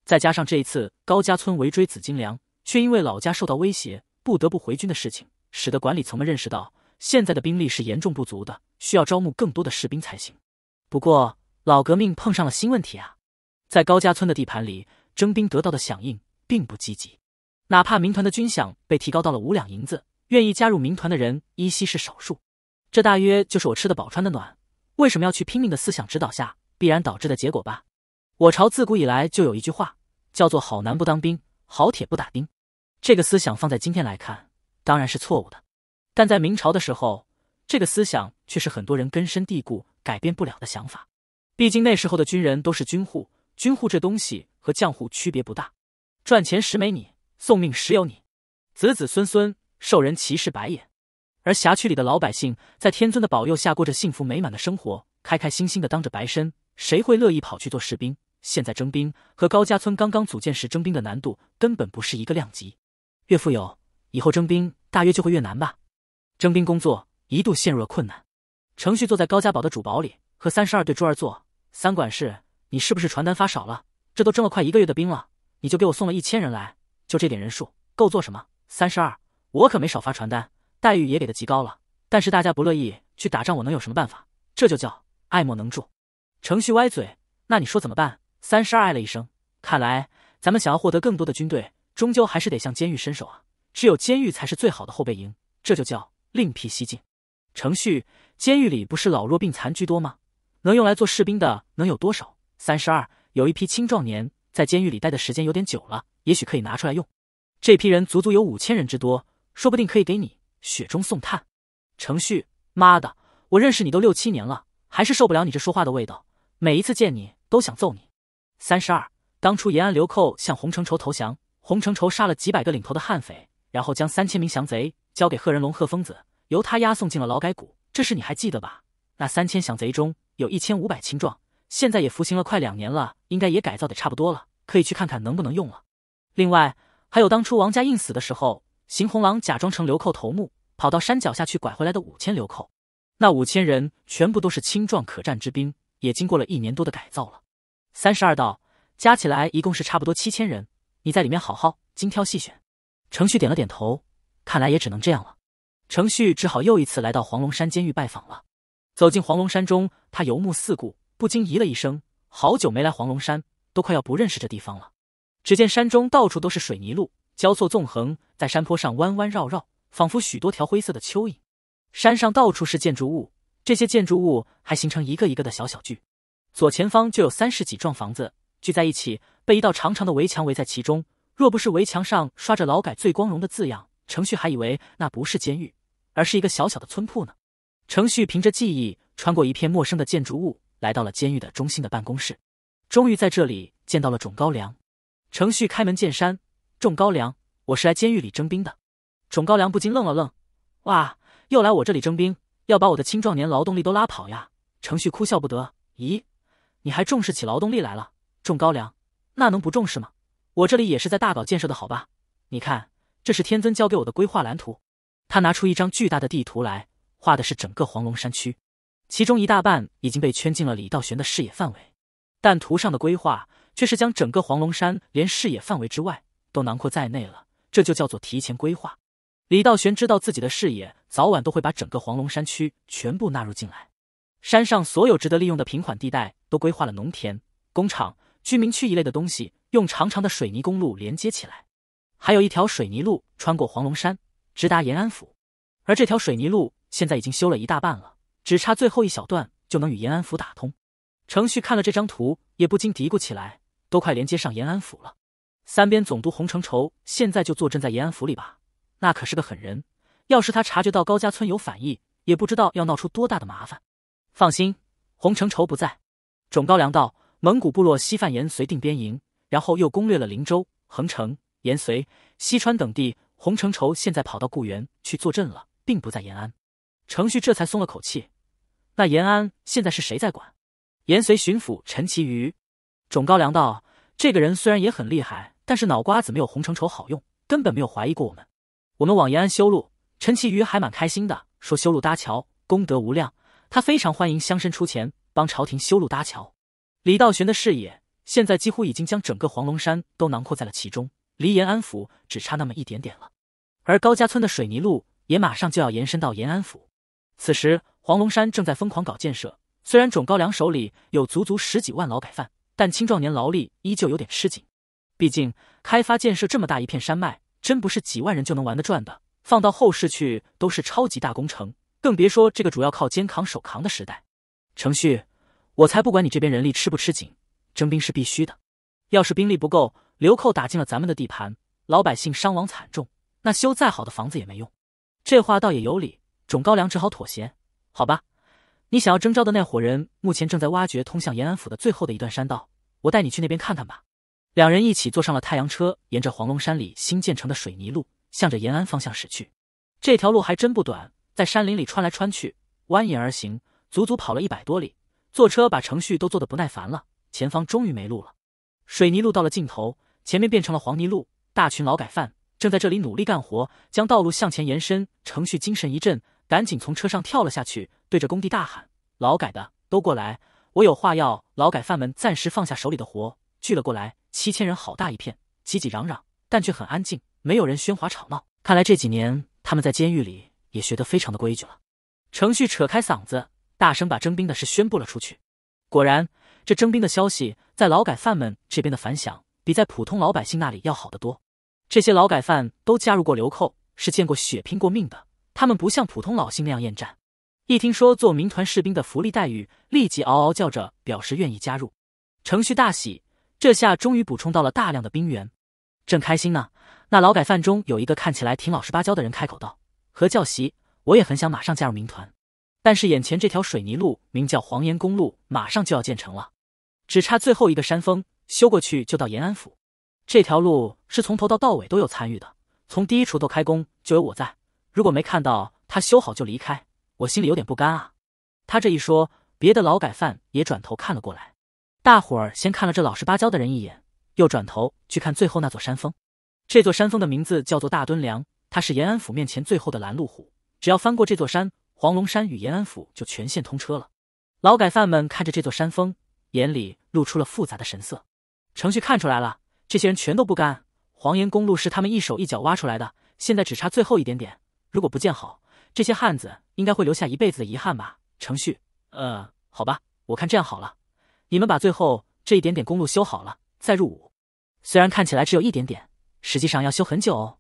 A: 再加上这一次高家村围追紫金梁，却因为老家受到威胁，不得不回军的事情，使得管理层们认识到现在的兵力是严重不足的，需要招募更多的士兵才行。不过老革命碰上了新问题啊，在高家村的地盘里征兵得到的响应并不积极，哪怕民团的军饷被提高到了五两银子，愿意加入民团的人依稀是少数。这大约就是我吃的饱、穿的暖，为什么要去拼命的思想指导下必然导致的结果吧？我朝自古以来就有一句话，叫做好男不当兵，好铁不打钉。这个思想放在今天来看，当然是错误的。但在明朝的时候，这个思想却是很多人根深蒂固、改变不了的想法。毕竟那时候的军人都是军户，军户这东西和将户区别不大，赚钱时没你，送命时有你，子子孙孙受人歧视白眼。而辖区里的老百姓在天尊的保佑下过着幸福美满的生活，开开心心的当着白身，谁会乐意跑去做士兵？现在征兵和高家村刚刚组建时征兵的难度根本不是一个量级，越富有以后征兵大约就会越难吧？征兵工作一度陷入了困难。程旭坐在高家堡的主堡里，和三十二对朱二坐三管事，你是不是传单发少了？这都征了快一个月的兵了，你就给我送了一千人来，就这点人数够做什么？三十二，我可没少发传单。待遇也给的极高了，但是大家不乐意去打仗，我能有什么办法？这就叫爱莫能助。程旭歪嘴，那你说怎么办？三十二哎了一声，看来咱们想要获得更多的军队，终究还是得向监狱伸手啊！只有监狱才是最好的后备营，这就叫另辟蹊径。程旭，监狱里不是老弱病残居多吗？能用来做士兵的能有多少？三十二有一批青壮年在监狱里待的时间有点久了，也许可以拿出来用。这批人足足有五千人之多，说不定可以给你。雪中送炭，程旭，妈的，我认识你都六七年了，还是受不了你这说话的味道。每一次见你都想揍你。三十二，当初延安流寇向洪承畴投降，洪承畴杀了几百个领头的悍匪，然后将三千名降贼交给贺人龙、贺疯子，由他押送进了劳改谷。这事你还记得吧？那三千降贼中有一千五百青壮，现在也服刑了快两年了，应该也改造的差不多了，可以去看看能不能用了。另外，还有当初王家印死的时候。邢红狼假装成流寇头目，跑到山脚下去拐回来的五千流寇，那五千人全部都是青壮可战之兵，也经过了一年多的改造了。三十二道加起来一共是差不多七千人，你在里面好好精挑细选。程旭点了点头，看来也只能这样了。程旭只好又一次来到黄龙山监狱拜访了。走进黄龙山中，他游目四顾，不禁咦了一声：好久没来黄龙山，都快要不认识这地方了。只见山中到处都是水泥路。交错纵横，在山坡上弯弯绕绕，仿佛许多条灰色的蚯蚓。山上到处是建筑物，这些建筑物还形成一个一个的小小聚。左前方就有三十几幢房子聚在一起，被一道长长的围墙围在其中。若不是围墙上刷着“劳改最光荣”的字样，程旭还以为那不是监狱，而是一个小小的村铺呢。程旭凭着记忆穿过一片陌生的建筑物，来到了监狱的中心的办公室，终于在这里见到了种高粱。程旭开门见山。种高粱，我是来监狱里征兵的。种高粱不禁愣了愣，哇，又来我这里征兵，要把我的青壮年劳动力都拉跑呀！程旭哭笑不得，咦，你还重视起劳动力来了？种高粱，那能不重视吗？我这里也是在大搞建设的好吧？你看，这是天尊交给我的规划蓝图。他拿出一张巨大的地图来，画的是整个黄龙山区，其中一大半已经被圈进了李道玄的视野范围，但图上的规划却是将整个黄龙山连视野范围之外。都囊括在内了，这就叫做提前规划。李道玄知道自己的视野早晚都会把整个黄龙山区全部纳入进来。山上所有值得利用的平缓地带都规划了农田、工厂、居民区一类的东西，用长长的水泥公路连接起来。还有一条水泥路穿过黄龙山，直达延安府。而这条水泥路现在已经修了一大半了，只差最后一小段就能与延安府打通。程旭看了这张图，也不禁嘀咕起来：“都快连接上延安府了。”三边总督洪承畴现在就坐镇在延安府里吧，那可是个狠人。要是他察觉到高家村有反意，也不知道要闹出多大的麻烦。放心，洪承畴不在。种高粱道，蒙古部落西犯延绥定边营，然后又攻略了灵州、横城、延绥、西川等地。洪承畴现在跑到固原去坐镇了，并不在延安。程旭这才松了口气。那延安现在是谁在管？延绥巡抚陈其余。种高粱道，这个人虽然也很厉害。但是脑瓜子没有洪承畴好用，根本没有怀疑过我们。我们往延安修路，陈其馀还蛮开心的，说修路搭桥功德无量，他非常欢迎乡绅出钱帮朝廷修路搭桥。李道玄的视野现在几乎已经将整个黄龙山都囊括在了其中，离延安府只差那么一点点了。而高家村的水泥路也马上就要延伸到延安府。此时黄龙山正在疯狂搞建设，虽然种高粱手里有足足十几万劳改犯，但青壮年劳力依旧有点吃紧。毕竟，开发建设这么大一片山脉，真不是几万人就能玩得转的。放到后世去，都是超级大工程，更别说这个主要靠肩扛手扛的时代。程旭，我才不管你这边人力吃不吃紧，征兵是必须的。要是兵力不够，流寇打进了咱们的地盘，老百姓伤亡惨重，那修再好的房子也没用。这话倒也有理，种高粱只好妥协。好吧，你想要征召的那伙人，目前正在挖掘通向延安府的最后的一段山道，我带你去那边看看吧。两人一起坐上了太阳车，沿着黄龙山里新建成的水泥路，向着延安方向驶去。这条路还真不短，在山林里穿来穿去，蜿蜒而行，足足跑了一百多里。坐车把程旭都坐得不耐烦了。前方终于没路了，水泥路到了尽头，前面变成了黄泥路。大群劳改犯正在这里努力干活，将道路向前延伸。程旭精神一振，赶紧从车上跳了下去，对着工地大喊：“劳改的都过来，我有话要……”劳改犯们暂时放下手里的活，聚了过来。七千人，好大一片，挤挤嚷嚷，但却很安静，没有人喧哗吵闹。看来这几年他们在监狱里也学得非常的规矩了。程旭扯开嗓子，大声把征兵的事宣布了出去。果然，这征兵的消息在劳改犯们这边的反响，比在普通老百姓那里要好得多。这些劳改犯都加入过流寇，是见过血、拼过命的，他们不像普通老姓那样厌战。一听说做民团士兵的福利待遇，立即嗷嗷叫着表示愿意加入。程旭大喜。这下终于补充到了大量的兵员，正开心呢。那劳改犯中有一个看起来挺老实巴交的人开口道：“何教习，我也很想马上加入民团，但是眼前这条水泥路名叫黄岩公路，马上就要建成了，只差最后一个山峰修过去就到延安府。这条路是从头到尾都有参与的，从第一锄头开工就有我在。如果没看到他修好就离开，我心里有点不甘啊。”他这一说，别的劳改犯也转头看了过来。大伙儿先看了这老实巴交的人一眼，又转头去看最后那座山峰。这座山峰的名字叫做大墩梁，它是延安府面前最后的拦路虎。只要翻过这座山，黄龙山与延安府就全线通车了。劳改犯们看着这座山峰，眼里露出了复杂的神色。程旭看出来了，这些人全都不甘。黄岩公路是他们一手一脚挖出来的，现在只差最后一点点。如果不建好，这些汉子应该会留下一辈子的遗憾吧？程旭，呃，好吧，我看这样好了。你们把最后这一点点公路修好了再入伍，虽然看起来只有一点点，实际上要修很久哦。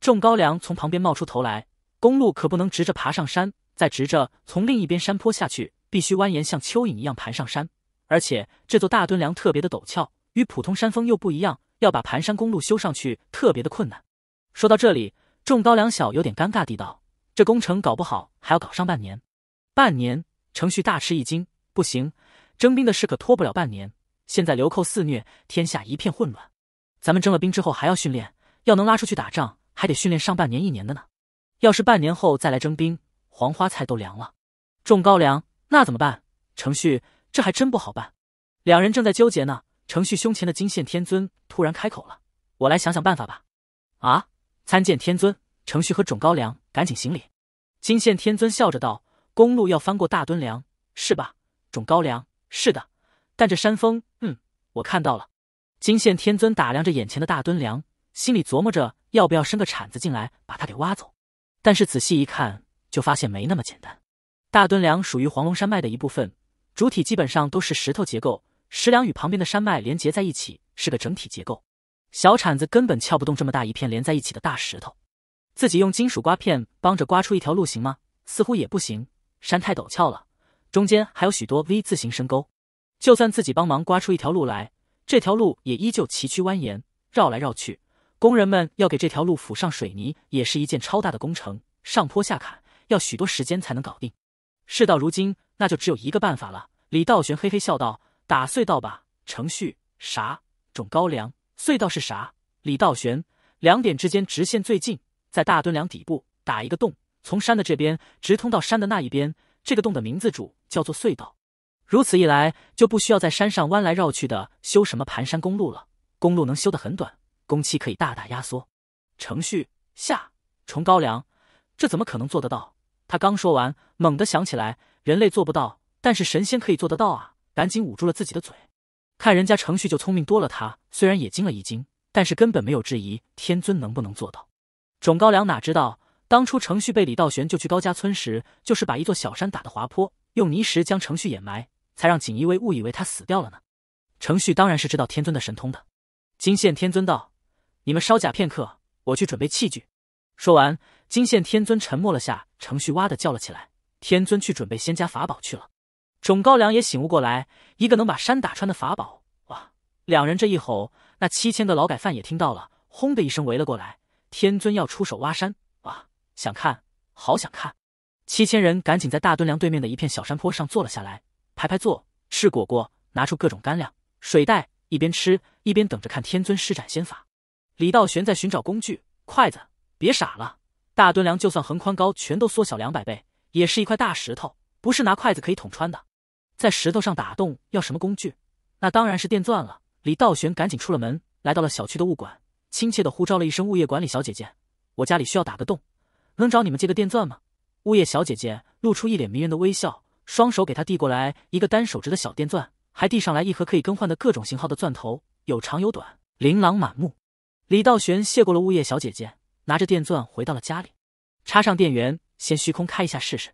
A: 种高粱从旁边冒出头来，公路可不能直着爬上山，再直着从另一边山坡下去，必须蜿蜒像蚯蚓一样盘上山。而且这座大墩梁特别的陡峭，与普通山峰又不一样，要把盘山公路修上去特别的困难。说到这里，种高粱小有点尴尬地道：“这工程搞不好还要搞上半年。”半年，程旭大吃一惊：“不行！”征兵的事可拖不了半年。现在流寇肆虐，天下一片混乱。咱们征了兵之后还要训练，要能拉出去打仗，还得训练上半年一年的呢。要是半年后再来征兵，黄花菜都凉了。种高粱那怎么办？程旭，这还真不好办。两人正在纠结呢。程旭胸前的金线天尊突然开口了：“我来想想办法吧。”啊！参见天尊。程旭和种高粱赶紧行礼。金线天尊笑着道：“公路要翻过大墩梁，是吧？种高粱。”是的，但这山峰，嗯，我看到了。金线天尊打量着眼前的大墩梁，心里琢磨着要不要伸个铲子进来把它给挖走。但是仔细一看，就发现没那么简单。大墩梁属于黄龙山脉的一部分，主体基本上都是石头结构，石梁与旁边的山脉连接在一起，是个整体结构。小铲子根本撬不动这么大一片连在一起的大石头。自己用金属刮片帮着刮出一条路行吗？似乎也不行，山太陡峭了。中间还有许多 V 字形深沟，就算自己帮忙刮出一条路来，这条路也依旧崎岖蜿蜒，绕来绕去。工人们要给这条路铺上水泥，也是一件超大的工程，上坡下坎，要许多时间才能搞定。事到如今，那就只有一个办法了。李道玄嘿嘿笑道：“打隧道吧。”程序啥？种高粱？隧道是啥？李道玄：两点之间直线最近，在大墩梁底部打一个洞，从山的这边直通到山的那一边。这个洞的名字主叫做隧道，如此一来就不需要在山上弯来绕去的修什么盘山公路了，公路能修得很短，工期可以大大压缩。程序下崇高粱，这怎么可能做得到？他刚说完，猛地想起来，人类做不到，但是神仙可以做得到啊！赶紧捂住了自己的嘴，看人家程序就聪明多了。他虽然也惊了一惊，但是根本没有质疑天尊能不能做到。种高粱哪知道？当初程旭被李道玄救去高家村时，就是把一座小山打得滑坡，用泥石将程旭掩埋，才让锦衣卫误以为他死掉了呢。程旭当然是知道天尊的神通的。金线天尊道：“你们稍假片刻，我去准备器具。”说完，金线天尊沉默了下，程旭哇的叫了起来。天尊去准备仙家法宝去了。种高粱也醒悟过来，一个能把山打穿的法宝哇！两人这一吼，那七千个劳改犯也听到了，轰的一声围了过来。天尊要出手挖山。想看，好想看！七千人赶紧在大墩梁对面的一片小山坡上坐了下来，排排坐。吃果果拿出各种干粮、水袋，一边吃一边等着看天尊施展仙法。李道玄在寻找工具，筷子。别傻了，大墩梁就算横宽高全都缩小两百倍，也是一块大石头，不是拿筷子可以捅穿的。在石头上打洞要什么工具？那当然是电钻了。李道玄赶紧出了门，来到了小区的物管，亲切的呼召了一声：“物业管理小姐姐，我家里需要打个洞。”能找你们借个电钻吗？物业小姐姐露出一脸迷人的微笑，双手给她递过来一个单手执的小电钻，还递上来一盒可以更换的各种型号的钻头，有长有短，琳琅满目。李道玄谢过了物业小姐姐，拿着电钻回到了家里，插上电源，先虚空开一下试试。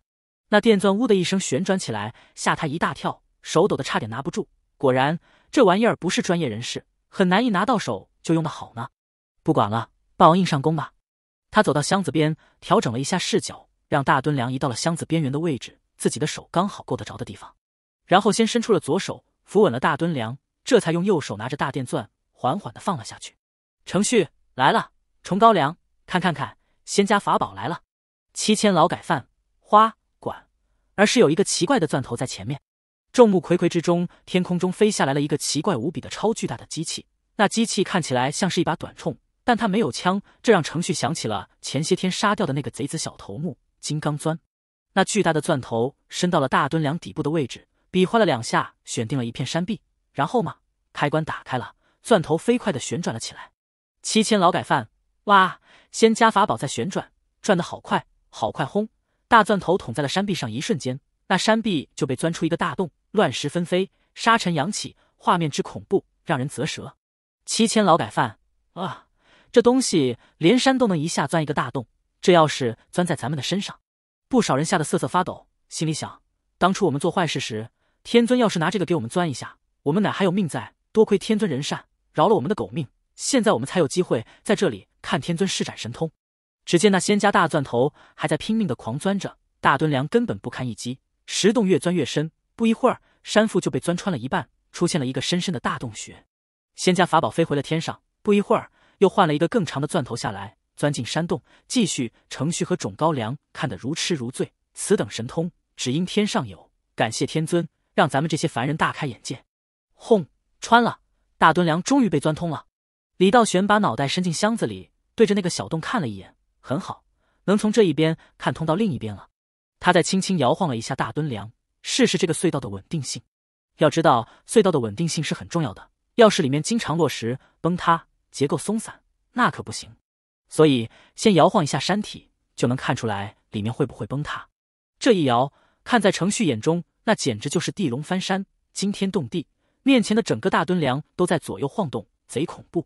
A: 那电钻呜的一声旋转起来，吓他一大跳，手抖的差点拿不住。果然，这玩意儿不是专业人士很难一拿到手就用的好呢。不管了，霸王硬上弓吧。他走到箱子边，调整了一下视角，让大吨梁移到了箱子边缘的位置，自己的手刚好够得着的地方。然后先伸出了左手扶稳了大吨梁，这才用右手拿着大电钻缓缓的放了下去。程旭来了，重高粱，看看看，仙家法宝来了，七千劳改犯花管，而是有一个奇怪的钻头在前面。众目睽睽之中，天空中飞下来了一个奇怪无比的超巨大的机器，那机器看起来像是一把短冲。但他没有枪，这让程旭想起了前些天杀掉的那个贼子小头目金刚钻。那巨大的钻头伸到了大墩梁底部的位置，比划了两下，选定了一片山壁，然后嘛，开关打开了，钻头飞快的旋转了起来。七千劳改犯，哇！先加法宝再旋转，转的好快，好快！轰！大钻头捅在了山壁上，一瞬间，那山壁就被钻出一个大洞，乱石纷飞，沙尘扬起，画面之恐怖，让人啧舌。七千劳改犯，啊！这东西连山都能一下钻一个大洞，这要是钻在咱们的身上，不少人吓得瑟瑟发抖，心里想：当初我们做坏事时，天尊要是拿这个给我们钻一下，我们哪还有命在？多亏天尊仁善，饶了我们的狗命，现在我们才有机会在这里看天尊施展神通。只见那仙家大钻头还在拼命的狂钻着，大墩梁根本不堪一击，石洞越钻越深，不一会儿，山腹就被钻穿了一半，出现了一个深深的大洞穴。仙家法宝飞回了天上，不一会儿。又换了一个更长的钻头下来，钻进山洞，继续。程旭和种高粱看得如痴如醉。此等神通，只因天上有。感谢天尊，让咱们这些凡人大开眼界。轰！穿了，大墩梁终于被钻通了。李道玄把脑袋伸进箱子里，对着那个小洞看了一眼，很好，能从这一边看通到另一边了。他再轻轻摇晃了一下大墩梁，试试这个隧道的稳定性。要知道，隧道的稳定性是很重要的。要是里面经常落石崩塌。结构松散，那可不行。所以先摇晃一下山体，就能看出来里面会不会崩塌。这一摇，看在程旭眼中，那简直就是地龙翻山，惊天动地。面前的整个大墩梁都在左右晃动，贼恐怖。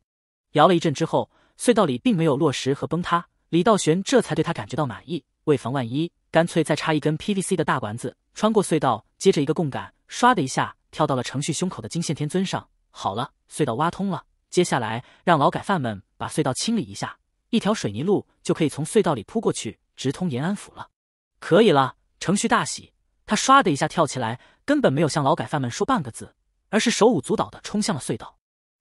A: 摇了一阵之后，隧道里并没有落石和崩塌，李道玄这才对他感觉到满意。为防万一，干脆再插一根 PVC 的大管子穿过隧道，接着一个共杆，唰的一下跳到了程旭胸口的金线天尊上。好了，隧道挖通了。接下来让劳改犯们把隧道清理一下，一条水泥路就可以从隧道里铺过去，直通延安府了。可以了，程旭大喜，他唰的一下跳起来，根本没有向劳改犯们说半个字，而是手舞足蹈的冲向了隧道。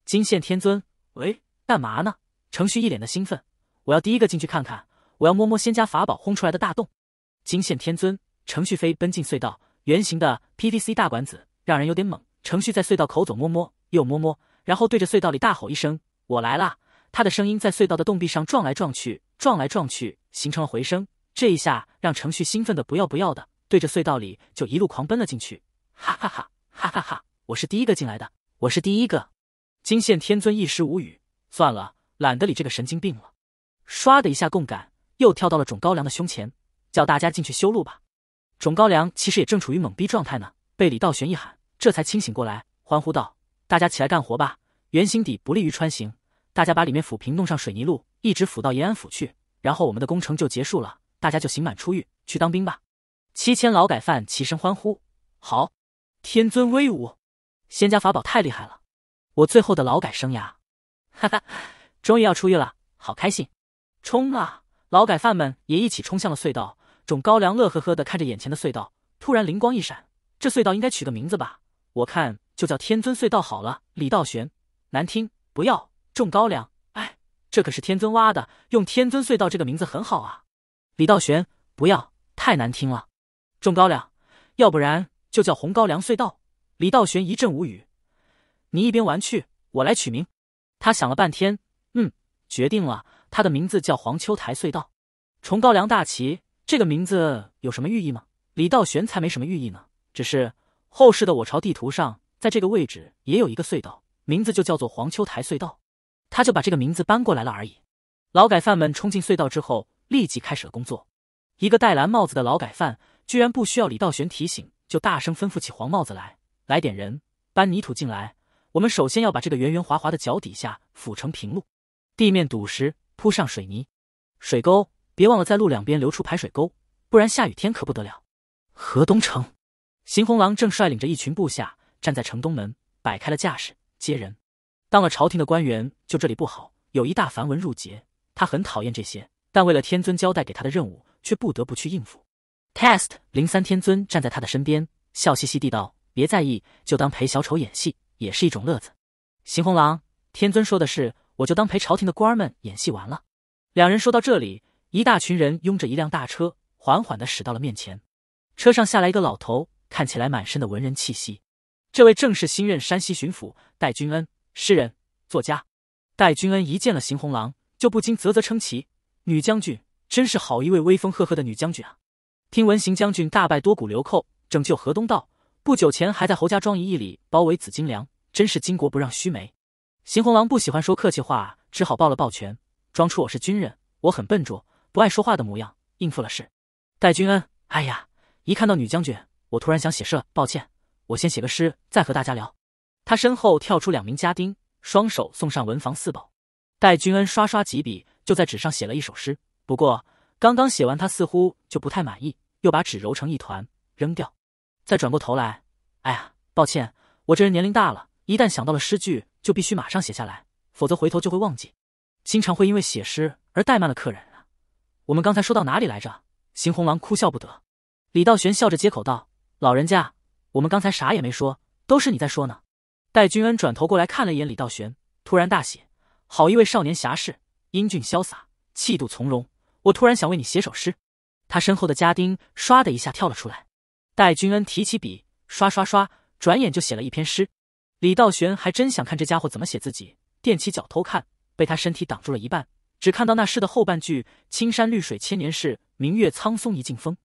A: 金线天尊，喂，干嘛呢？程旭一脸的兴奋，我要第一个进去看看，我要摸摸仙家法宝轰出来的大洞。金线天尊，程旭飞奔进隧道，圆形的 PVC 大管子让人有点猛。程旭在隧道口左摸摸，右摸摸。然后对着隧道里大吼一声：“我来了！”他的声音在隧道的洞壁上撞来撞去，撞来撞去，形成了回声。这一下让程旭兴奋的不要不要的，对着隧道里就一路狂奔了进去。哈哈哈，哈哈哈！我是第一个进来的，我是第一个。金线天尊一时无语，算了，懒得理这个神经病了。唰的一下，共感又跳到了种高粱的胸前，叫大家进去修路吧。种高粱其实也正处于懵逼状态呢，被李道玄一喊，这才清醒过来，欢呼道。大家起来干活吧，圆形底不利于穿行。大家把里面抚平，弄上水泥路，一直抚到延安府去，然后我们的工程就结束了，大家就刑满出狱去当兵吧。七千劳改犯齐声欢呼：“好，天尊威武，仙家法宝太厉害了！我最后的劳改生涯，哈哈，终于要出狱了，好开心！冲啊！”劳改犯们也一起冲向了隧道。种高粱乐呵呵的看着眼前的隧道，突然灵光一闪：“这隧道应该取个名字吧？我看。”就叫天尊隧道好了，李道玄，难听，不要种高粱。哎，这可是天尊挖的，用天尊隧道这个名字很好啊。李道玄，不要太难听了，种高粱，要不然就叫红高粱隧道。李道玄一阵无语，你一边玩去，我来取名。他想了半天，嗯，决定了，他的名字叫黄秋台隧道。崇高粱大旗这个名字有什么寓意吗？李道玄才没什么寓意呢，只是后世的我朝地图上。在这个位置也有一个隧道，名字就叫做黄秋台隧道，他就把这个名字搬过来了而已。劳改犯们冲进隧道之后，立即开始了工作。一个戴蓝帽子的劳改犯居然不需要李道玄提醒，就大声吩咐起黄帽子来：“来点人，搬泥土进来。我们首先要把这个圆圆滑滑的脚底下抚成平路，地面堵实，铺上水泥。水沟，别忘了在路两边留出排水沟，不然下雨天可不得了。”河东城，邢红狼正率领着一群部下。站在城东门，摆开了架势接人。当了朝廷的官员就这里不好，有一大繁文缛节，他很讨厌这些，但为了天尊交代给他的任务，却不得不去应付。test 零三天尊站在他的身边，笑嘻嘻地道：“别在意，就当陪小丑演戏，也是一种乐子。”邢红狼，天尊说的是，我就当陪朝廷的官儿们演戏完了。两人说到这里，一大群人拥着一辆大车，缓缓的驶到了面前。车上下来一个老头，看起来满身的文人气息。这位正是新任山西巡抚戴君恩，诗人、作家。戴君恩一见了邢红狼，就不禁啧啧称奇：“女将军真是好一位威风赫赫的女将军啊！听闻邢将军大败多股流寇，拯救河东道，不久前还在侯家庄一役里包围紫金梁，真是巾帼不让须眉。”邢红狼不喜欢说客气话，只好抱了抱拳，装出我是军人，我很笨拙，不爱说话的模样，应付了事。戴君恩，哎呀，一看到女将军，我突然想写诗，抱歉。我先写个诗，再和大家聊。他身后跳出两名家丁，双手送上文房四宝。戴君恩刷刷几笔，就在纸上写了一首诗。不过刚刚写完，他似乎就不太满意，又把纸揉成一团扔掉。再转过头来，哎呀，抱歉，我这人年龄大了，一旦想到了诗句，就必须马上写下来，否则回头就会忘记。经常会因为写诗而怠慢了客人啊。我们刚才说到哪里来着？邢红狼哭笑不得。李道玄笑着接口道：“老人家。”我们刚才啥也没说，都是你在说呢。戴君恩转头过来看了一眼李道玄，突然大喜，好一位少年侠士，英俊潇洒，气度从容。我突然想为你写首诗。他身后的家丁唰的一下跳了出来，戴君恩提起笔，刷刷刷，转眼就写了一篇诗。李道玄还真想看这家伙怎么写自己，垫起脚偷看，被他身体挡住了一半，只看到那诗的后半句：青山绿水千年事，明月苍松一径风。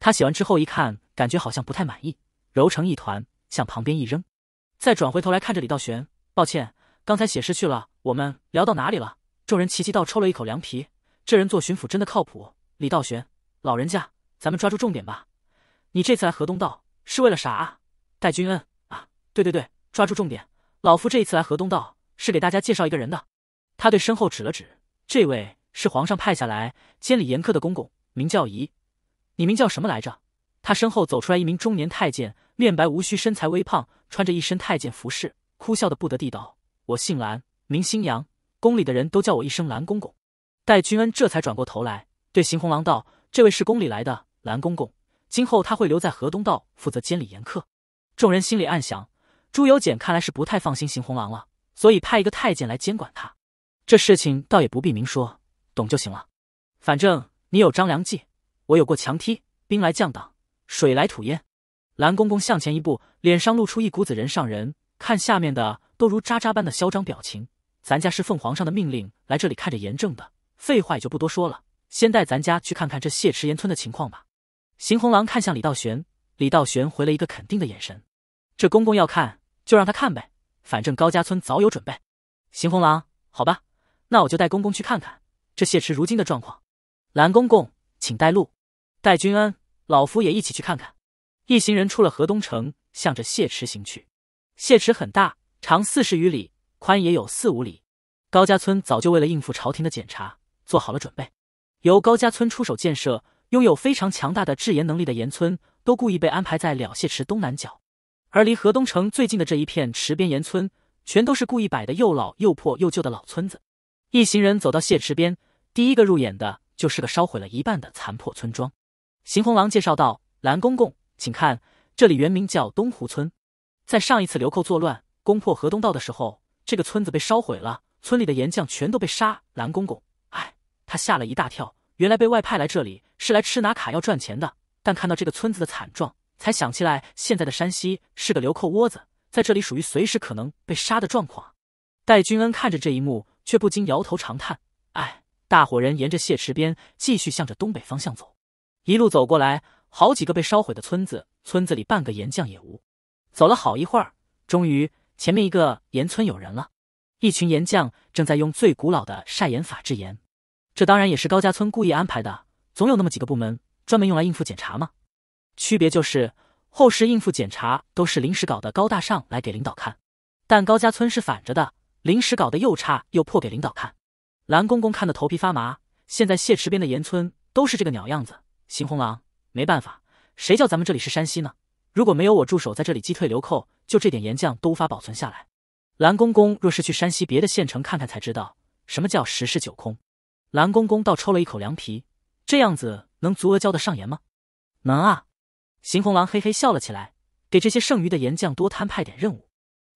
A: 他写完之后一看，感觉好像不太满意。揉成一团，向旁边一扔，再转回头来看着李道玄。抱歉，刚才写诗去了。我们聊到哪里了？众人齐齐倒抽了一口凉皮，这人做巡抚真的靠谱？李道玄，老人家，咱们抓住重点吧。你这次来河东道是为了啥？戴君恩啊，对对对，抓住重点。老夫这一次来河东道是给大家介绍一个人的。他对身后指了指，这位是皇上派下来监理严苛的公公，名叫仪。你名叫什么来着？他身后走出来一名中年太监。面白无须，身材微胖，穿着一身太监服饰，哭笑的不得地道：“我姓蓝，名新阳，宫里的人都叫我一声蓝公公。”戴君恩这才转过头来，对邢红狼道：“这位是宫里来的蓝公公，今后他会留在河东道负责监理严客。”众人心里暗想：朱由检看来是不太放心邢红狼了，所以派一个太监来监管他。这事情倒也不必明说，懂就行了。反正你有张良计，我有过墙梯，兵来将挡，水来土掩。蓝公公向前一步，脸上露出一股子人上人，看下面的都如渣渣般的嚣张表情。咱家是奉皇上的命令来这里，看着严正的，废话也就不多说了，先带咱家去看看这谢池沿村的情况吧。邢红狼看向李道玄，李道玄回了一个肯定的眼神。这公公要看，就让他看呗，反正高家村早有准备。邢红狼，好吧，那我就带公公去看看这谢池如今的状况。蓝公公，请带路。戴君恩，老夫也一起去看看。一行人出了河东城，向着谢池行去。谢池很大，长四十余里，宽也有四五里。高家村早就为了应付朝廷的检查，做好了准备。由高家村出手建设，拥有非常强大的治盐能力的盐村，都故意被安排在了谢池东南角。而离河东城最近的这一片池边盐村，全都是故意摆的又老又破又旧的老村子。一行人走到谢池边，第一个入眼的就是个烧毁了一半的残破村庄。邢红狼介绍道：“蓝公公。”请看，这里原名叫东湖村，在上一次流寇作乱攻破河东道的时候，这个村子被烧毁了，村里的盐匠全都被杀。蓝公公，哎，他吓了一大跳，原来被外派来这里是来吃拿卡要赚钱的，但看到这个村子的惨状，才想起来现在的山西是个流寇窝子，在这里属于随时可能被杀的状况。戴君恩看着这一幕，却不禁摇头长叹，哎，大伙人沿着谢池边继续向着东北方向走，一路走过来。好几个被烧毁的村子，村子里半个岩匠也无。走了好一会儿，终于前面一个岩村有人了，一群岩匠正在用最古老的晒盐法制盐。这当然也是高家村故意安排的，总有那么几个部门专门用来应付检查嘛。区别就是后世应付检查都是临时搞的高大上来给领导看，但高家村是反着的，临时搞的又差又破给领导看。蓝公公看得头皮发麻，现在谢池边的盐村都是这个鸟样子。邢红狼。没办法，谁叫咱们这里是山西呢？如果没有我驻守在这里击退流寇，就这点岩浆都无法保存下来。蓝公公若是去山西别的县城看看，才知道什么叫十室九空。蓝公公倒抽了一口凉皮，这样子能足额交的上盐吗？能啊！邢红狼嘿嘿笑了起来，给这些剩余的盐匠多摊派点任务，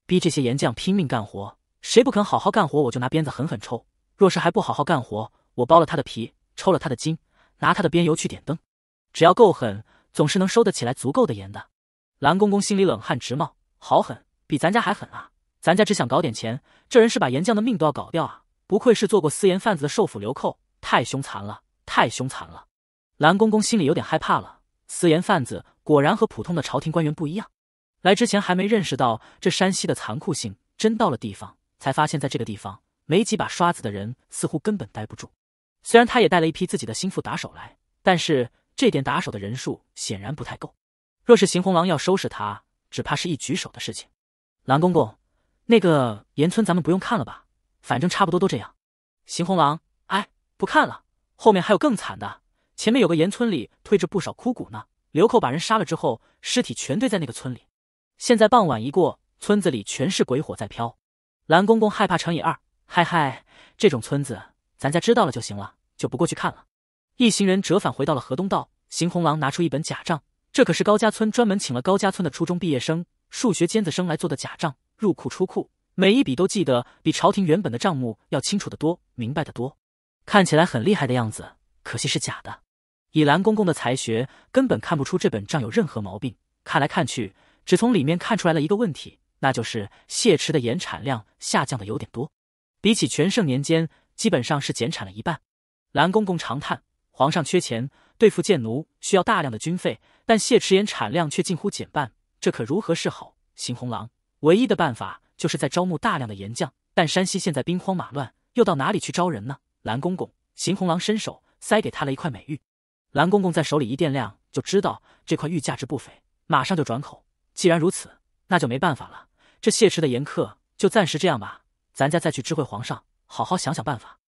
A: 逼这些盐匠拼命干活。谁不肯好好干活，我就拿鞭子狠狠抽；若是还不好好干活，我剥了他的皮，抽了他的筋，拿他的鞭油去点灯。只要够狠，总是能收得起来足够的盐的。蓝公公心里冷汗直冒，好狠，比咱家还狠啊！咱家只想搞点钱，这人是把盐匠的命都要搞掉啊！不愧是做过私盐贩子的兽府流寇，太凶残了，太凶残了！蓝公公心里有点害怕了。私盐贩子果然和普通的朝廷官员不一样，来之前还没认识到这山西的残酷性，真到了地方才发现，在这个地方没几把刷子的人似乎根本待不住。虽然他也带了一批自己的心腹打手来，但是。这点打手的人数显然不太够，若是邢红狼要收拾他，只怕是一举手的事情。蓝公公，那个岩村咱们不用看了吧？反正差不多都这样。邢红狼，哎，不看了，后面还有更惨的。前面有个岩村里退着不少枯骨呢，流寇把人杀了之后，尸体全堆在那个村里。现在傍晚一过，村子里全是鬼火在飘。蓝公公害怕乘以二，嗨嗨，这种村子咱家知道了就行了，就不过去看了。一行人折返回到了河东道，邢红狼拿出一本假账，这可是高家村专门请了高家村的初中毕业生、数学尖子生来做的假账，入库出库每一笔都记得比朝廷原本的账目要清楚得多、明白得多，看起来很厉害的样子，可惜是假的。以蓝公公的才学，根本看不出这本账有任何毛病，看来看去，只从里面看出来了一个问题，那就是谢池的盐产量下降的有点多，比起全盛年间，基本上是减产了一半。蓝公公长叹。皇上缺钱，对付贱奴需要大量的军费，但谢池盐产量却近乎减半，这可如何是好？邢红狼唯一的办法就是在招募大量的盐匠，但山西现在兵荒马乱，又到哪里去招人呢？蓝公公，邢红狼伸手塞给他了一块美玉，蓝公公在手里一掂量，就知道这块玉价值不菲，马上就转口。既然如此，那就没办法了，这谢池的盐客就暂时这样吧，咱家再去知会皇上，好好想想办法。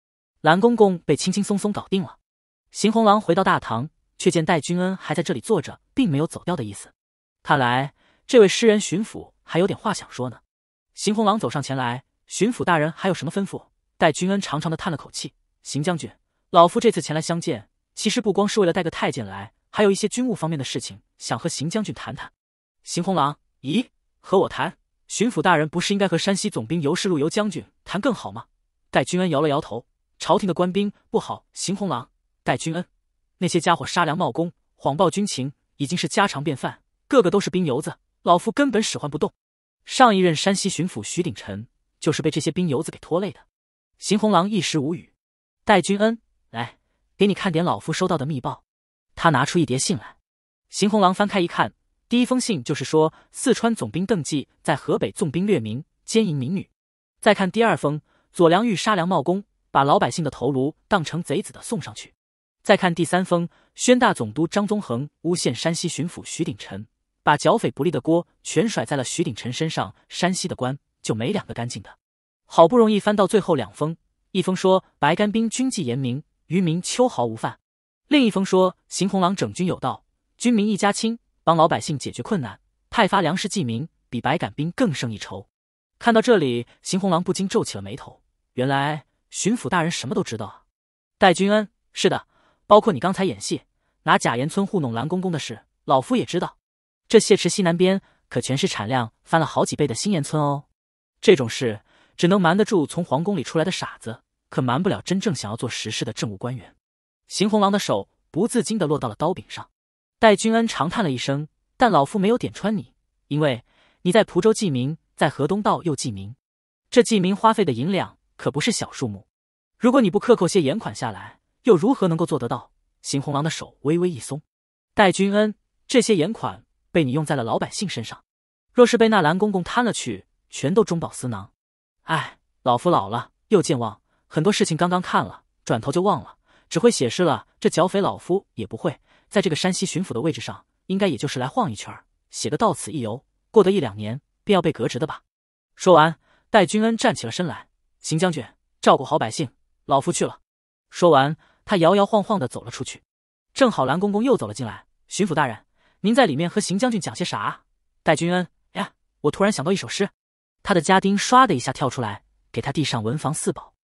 A: 蓝公公被轻轻松松搞定了。邢红狼回到大堂，却见戴君恩还在这里坐着，并没有走掉的意思。看来这位诗人巡抚还有点话想说呢。邢红狼走上前来：“巡抚大人还有什么吩咐？”戴君恩长长的叹了口气：“邢将军，老夫这次前来相见，其实不光是为了带个太监来，还有一些军务方面的事情想和邢将军谈谈。”邢红狼：“咦，和我谈？巡抚大人不是应该和山西总兵尤世禄、尤将军谈更好吗？”戴君恩摇了摇头：“朝廷的官兵不好。”邢红狼。戴君恩，那些家伙杀良冒功、谎报军情，已经是家常便饭，个个都是兵油子，老夫根本使唤不动。上一任山西巡抚徐鼎臣就是被这些兵油子给拖累的。邢红狼一时无语。戴君恩，来，给你看点老夫收到的密报。他拿出一叠信来。邢红狼翻开一看，第一封信就是说四川总兵邓季在河北纵兵掠民、奸淫民女。再看第二封，左良玉杀良冒功，把老百姓的头颅当成贼子的送上去。再看第三封，宣大总督张宗恒诬陷山西巡抚徐鼎臣，把剿匪不力的锅全甩在了徐鼎臣身上。山西的官就没两个干净的。好不容易翻到最后两封，一封说白杆兵军纪严明，渔民秋毫无犯；另一封说邢红狼整军有道，军民一家亲，帮老百姓解决困难，派发粮食济民，比白杆兵更胜一筹。看到这里，邢红狼不禁皱起了眉头。原来巡抚大人什么都知道啊！戴君恩，是的。包括你刚才演戏，拿假盐村糊弄蓝公公的事，老夫也知道。这谢池西南边可全是产量翻了好几倍的新盐村哦。这种事只能瞒得住从皇宫里出来的傻子，可瞒不了真正想要做实事的政务官员。邢红狼的手不自禁地落到了刀柄上。戴君恩长叹了一声，但老夫没有点穿你，因为你在蒲州记名，在河东道又记名，这记名花费的银两可不是小数目。如果你不克扣些盐款下来，又如何能够做得到？邢红狼的手微微一松。戴君恩，这些盐款被你用在了老百姓身上，若是被那蓝公公贪了去，全都中饱私囊。哎，老夫老了，又健忘，很多事情刚刚看了，转头就忘了。只会写诗了，这剿匪老夫也不会。在这个山西巡抚的位置上，应该也就是来晃一圈，写个到此一游。过得一两年，便要被革职的吧。说完，戴君恩站起了身来。邢将军，照顾好百姓，老夫去了。说完。他摇摇晃晃的走了出去，正好蓝公公又走了进来。巡抚大人，您在里面和邢将军讲些啥？戴君恩呀，我突然想到一首诗。他的家丁唰的一下跳出来，给他递上文房四宝。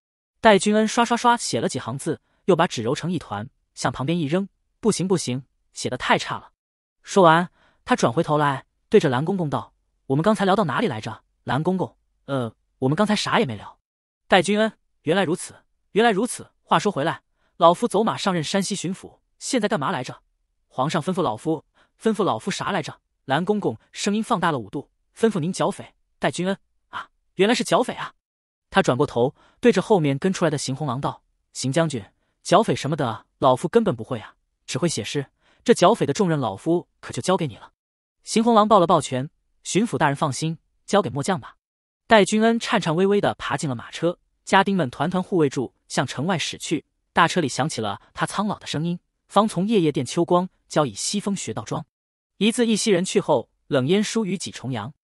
A: 戴君恩刷刷刷写了几行字，又把纸揉成一团，向旁边一扔。不行不行，写的太差了。说完，他转回头来，对着蓝公公道：“我们刚才聊到哪里来着？”蓝公公，呃，我们刚才啥也没聊。戴君恩，原来如此，原来如此。话说回来。老夫走马上任山西巡抚，现在干嘛来着？皇上吩咐老夫，吩咐老夫啥来着？蓝公公声音放大了五度，吩咐您剿匪，戴君恩啊，原来是剿匪啊！他转过头，对着后面跟出来的邢红狼道：“邢将军，剿匪什么的，老夫根本不会啊，只会写诗。这剿匪的重任，老夫可就交给你了。”邢红狼抱了抱拳：“巡抚大人放心，交给末将吧。”戴君恩颤颤巍巍地爬进了马车，家丁们团团护卫住，向城外驶去。大车里响起了他苍老的声音：“方从夜夜殿秋光，教以西风学道装。一字一昔人去后，冷烟疏雨几重阳。”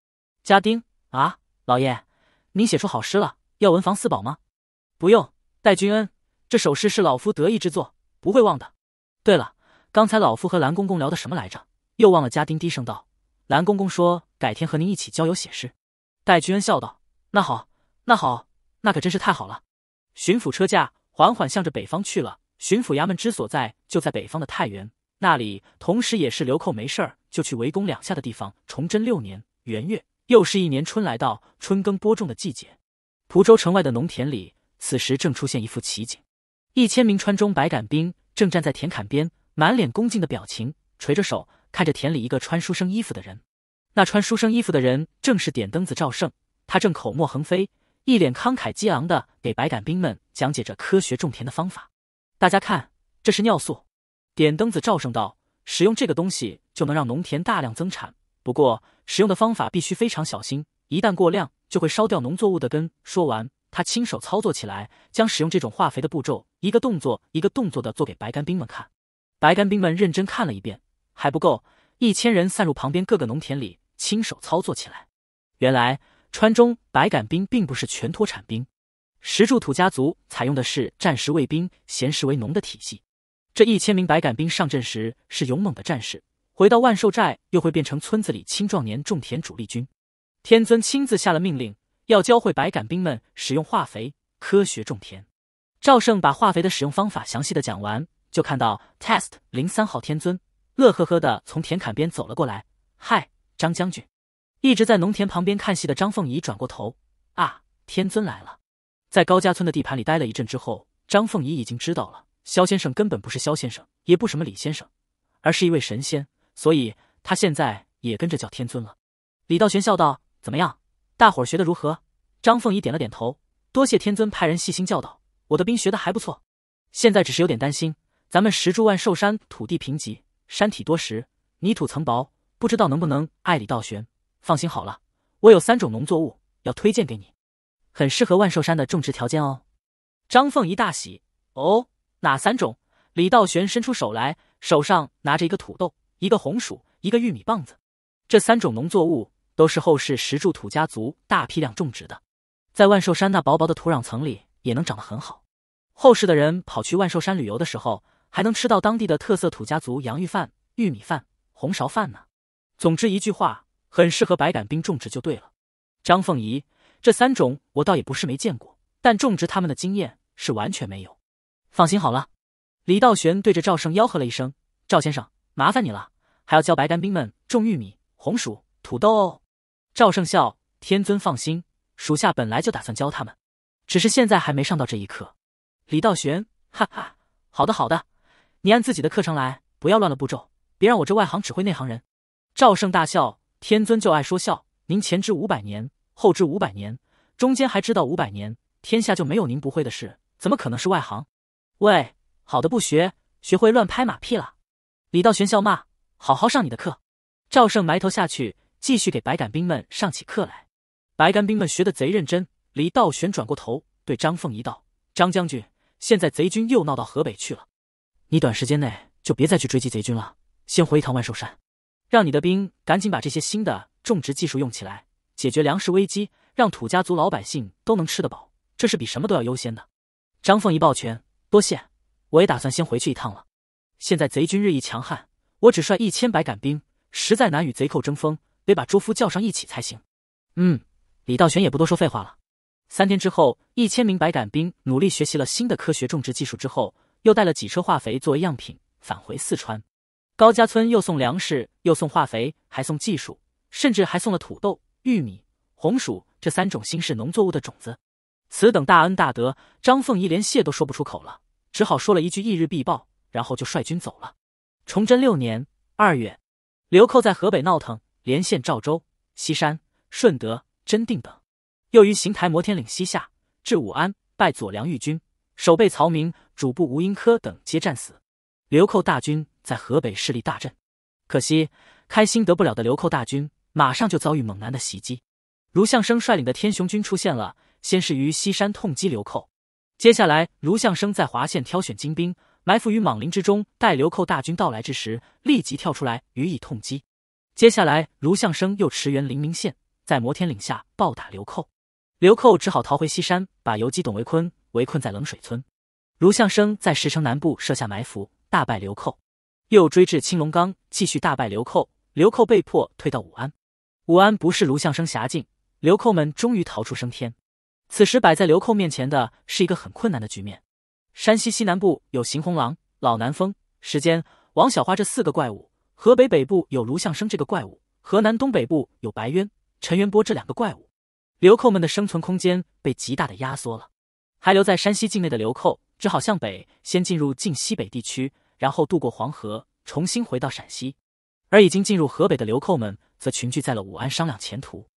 A: 家丁啊，老爷，您写出好诗了，要文房四宝吗？不用，戴君恩，这首诗是老夫得意之作，不会忘的。对了，刚才老夫和蓝公公聊的什么来着？又忘了。家丁低声道：“蓝公公说改天和您一起郊游写诗。”戴君恩笑道：“那好，那好，那可真是太好了。”巡抚车驾。缓缓向着北方去了。巡抚衙门之所在就在北方的太原，那里同时也是流寇没事儿就去围攻两下的地方。崇祯六年元月，又是一年春来到，春耕播种的季节。蒲州城外的农田里，此时正出现一幅奇景：一千名川中百杆兵正站在田坎边，满脸恭敬的表情，垂着手看着田里一个穿书生衣服的人。那穿书生衣服的人正是点灯子赵胜，他正口沫横飞。一脸慷慨激昂的给白杆兵们讲解着科学种田的方法。大家看，这是尿素。点灯子照胜道，使用这个东西就能让农田大量增产。不过，使用的方法必须非常小心，一旦过量，就会烧掉农作物的根。说完，他亲手操作起来，将使用这种化肥的步骤一个动作一个动作的做给白杆兵们看。白杆兵们认真看了一遍，还不够，一千人散入旁边各个农田里，亲手操作起来。原来。川中百杆兵并不是全脱产兵，石柱土家族采用的是战时为兵，闲时为农的体系。这一千名百杆兵上阵时是勇猛的战士，回到万寿寨又会变成村子里青壮年种田主力军。天尊亲自下了命令，要教会百杆兵们使用化肥，科学种田。赵胜把化肥的使用方法详细的讲完，就看到 test 零三号天尊乐呵呵的从田坎边走了过来。嗨，张将军。一直在农田旁边看戏的张凤仪转过头，啊，天尊来了！在高家村的地盘里待了一阵之后，张凤仪已经知道了，肖先生根本不是肖先生，也不什么李先生，而是一位神仙，所以他现在也跟着叫天尊了。李道玄笑道：“怎么样，大伙儿学的如何？”张凤仪点了点头，多谢天尊派人细心教导，我的兵学的还不错。现在只是有点担心，咱们石柱万寿山土地贫瘠，山体多石，泥土层薄，不知道能不能爱李道玄。放心好了，我有三种农作物要推荐给你，很适合万寿山的种植条件哦。张凤仪大喜，哦，哪三种？李道玄伸出手来，手上拿着一个土豆、一个红薯、一个玉米棒子。这三种农作物都是后世石柱土家族大批量种植的，在万寿山那薄薄的土壤层里也能长得很好。后世的人跑去万寿山旅游的时候，还能吃到当地的特色土家族洋芋饭、玉米饭、红苕饭呢。总之一句话。很适合白杆兵种植，就对了。张凤仪，这三种我倒也不是没见过，但种植他们的经验是完全没有。放心好了，李道玄对着赵胜吆喝了一声：“赵先生，麻烦你了，还要教白杆兵们种玉米、红薯、土豆哦。”赵胜笑：“天尊放心，属下本来就打算教他们，只是现在还没上到这一课。”李道玄哈哈：“好的好的，你按自己的课程来，不要乱了步骤，别让我这外行指挥内行人。”赵胜大笑。天尊就爱说笑，您前知五百年，后知五百年，中间还知道五百年，天下就没有您不会的事，怎么可能是外行？喂，好的不学，学会乱拍马屁了。李道玄笑骂：“好好上你的课。”赵胜埋头下去，继续给白杆兵们上起课来。白杆兵们学得贼认真。李道玄转过头对张凤仪道：“张将军，现在贼军又闹到河北去了，你短时间内就别再去追击贼军了，先回一趟万寿山。”让你的兵赶紧把这些新的种植技术用起来，解决粮食危机，让土家族老百姓都能吃得饱，这是比什么都要优先的。张凤一抱拳，多谢，我也打算先回去一趟了。现在贼军日益强悍，我只率一千百感兵，实在难与贼寇争锋，得把朱夫叫上一起才行。嗯，李道玄也不多说废话了。三天之后，一千名百感兵努力学习了新的科学种植技术之后，又带了几车化肥作为样品返回四川。高家村又送粮食，又送化肥，还送技术，甚至还送了土豆、玉米、红薯这三种新式农作物的种子。此等大恩大德，张凤仪连谢都说不出口了，只好说了一句“一日必报”，然后就率军走了。崇祯六年二月，流寇在河北闹腾，连陷赵州、西山、顺德、真定等，又于邢台摩天岭西下，至武安，败左良玉军，守备曹明、主簿吴英科等皆战死。流寇大军。在河北势力大振，可惜开心得不了的流寇大军，马上就遭遇猛男的袭击。卢相生率领的天雄军出现了，先是于西山痛击流寇，接下来卢相生在华县挑选精兵，埋伏于莽林之中，待流寇大军到来之时，立即跳出来予以痛击。接下来卢相生又驰援临明县，在摩天岭下暴打流寇，流寇只好逃回西山，把游击董维坤围困在冷水村。卢相生在石城南部设下埋伏，大败流寇。又追至青龙冈，继续大败流寇。流寇被迫退到武安。武安不是卢象升辖境，流寇们终于逃出升天。此时摆在流寇面前的是一个很困难的局面：山西西南部有邢红狼、老南风、时间、王小花这四个怪物；河北北部有卢象生这个怪物；河南东北部有白渊、陈元波这两个怪物。流寇们的生存空间被极大的压缩了。还留在山西境内的流寇，只好向北先进入晋西北地区。然后渡过黄河，重新回到陕西，而已经进入河北的流寇们则群聚在了武安商量前途。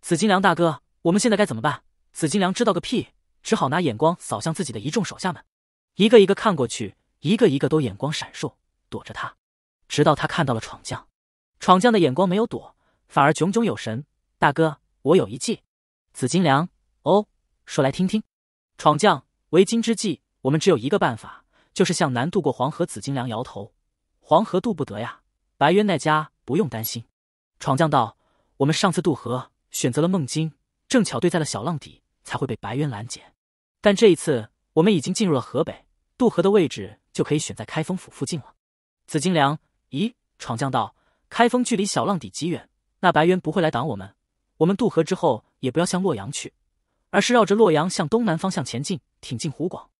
A: 紫金梁大哥，我们现在该怎么办？紫金梁知道个屁，只好拿眼光扫向自己的一众手下们，一个一个看过去，一个一个都眼光闪烁，躲着他，直到他看到了闯将。闯将的眼光没有躲，反而炯炯有神。大哥，我有一计。紫金梁，哦，说来听听。闯将，为今之计，我们只有一个办法。就是向南渡过黄河，紫金梁摇头：“黄河渡不得呀。”白渊那家不用担心。闯将道：“我们上次渡河选择了孟津，正巧对在了小浪底，才会被白渊拦截。但这一次，我们已经进入了河北，渡河的位置就可以选在开封府附近了。”紫金梁：“咦？”闯将道：“开封距离小浪底极远，那白渊不会来挡我们。我们渡河之后，也不要向洛阳去，而是绕着洛阳向东南方向前进，挺进湖广。”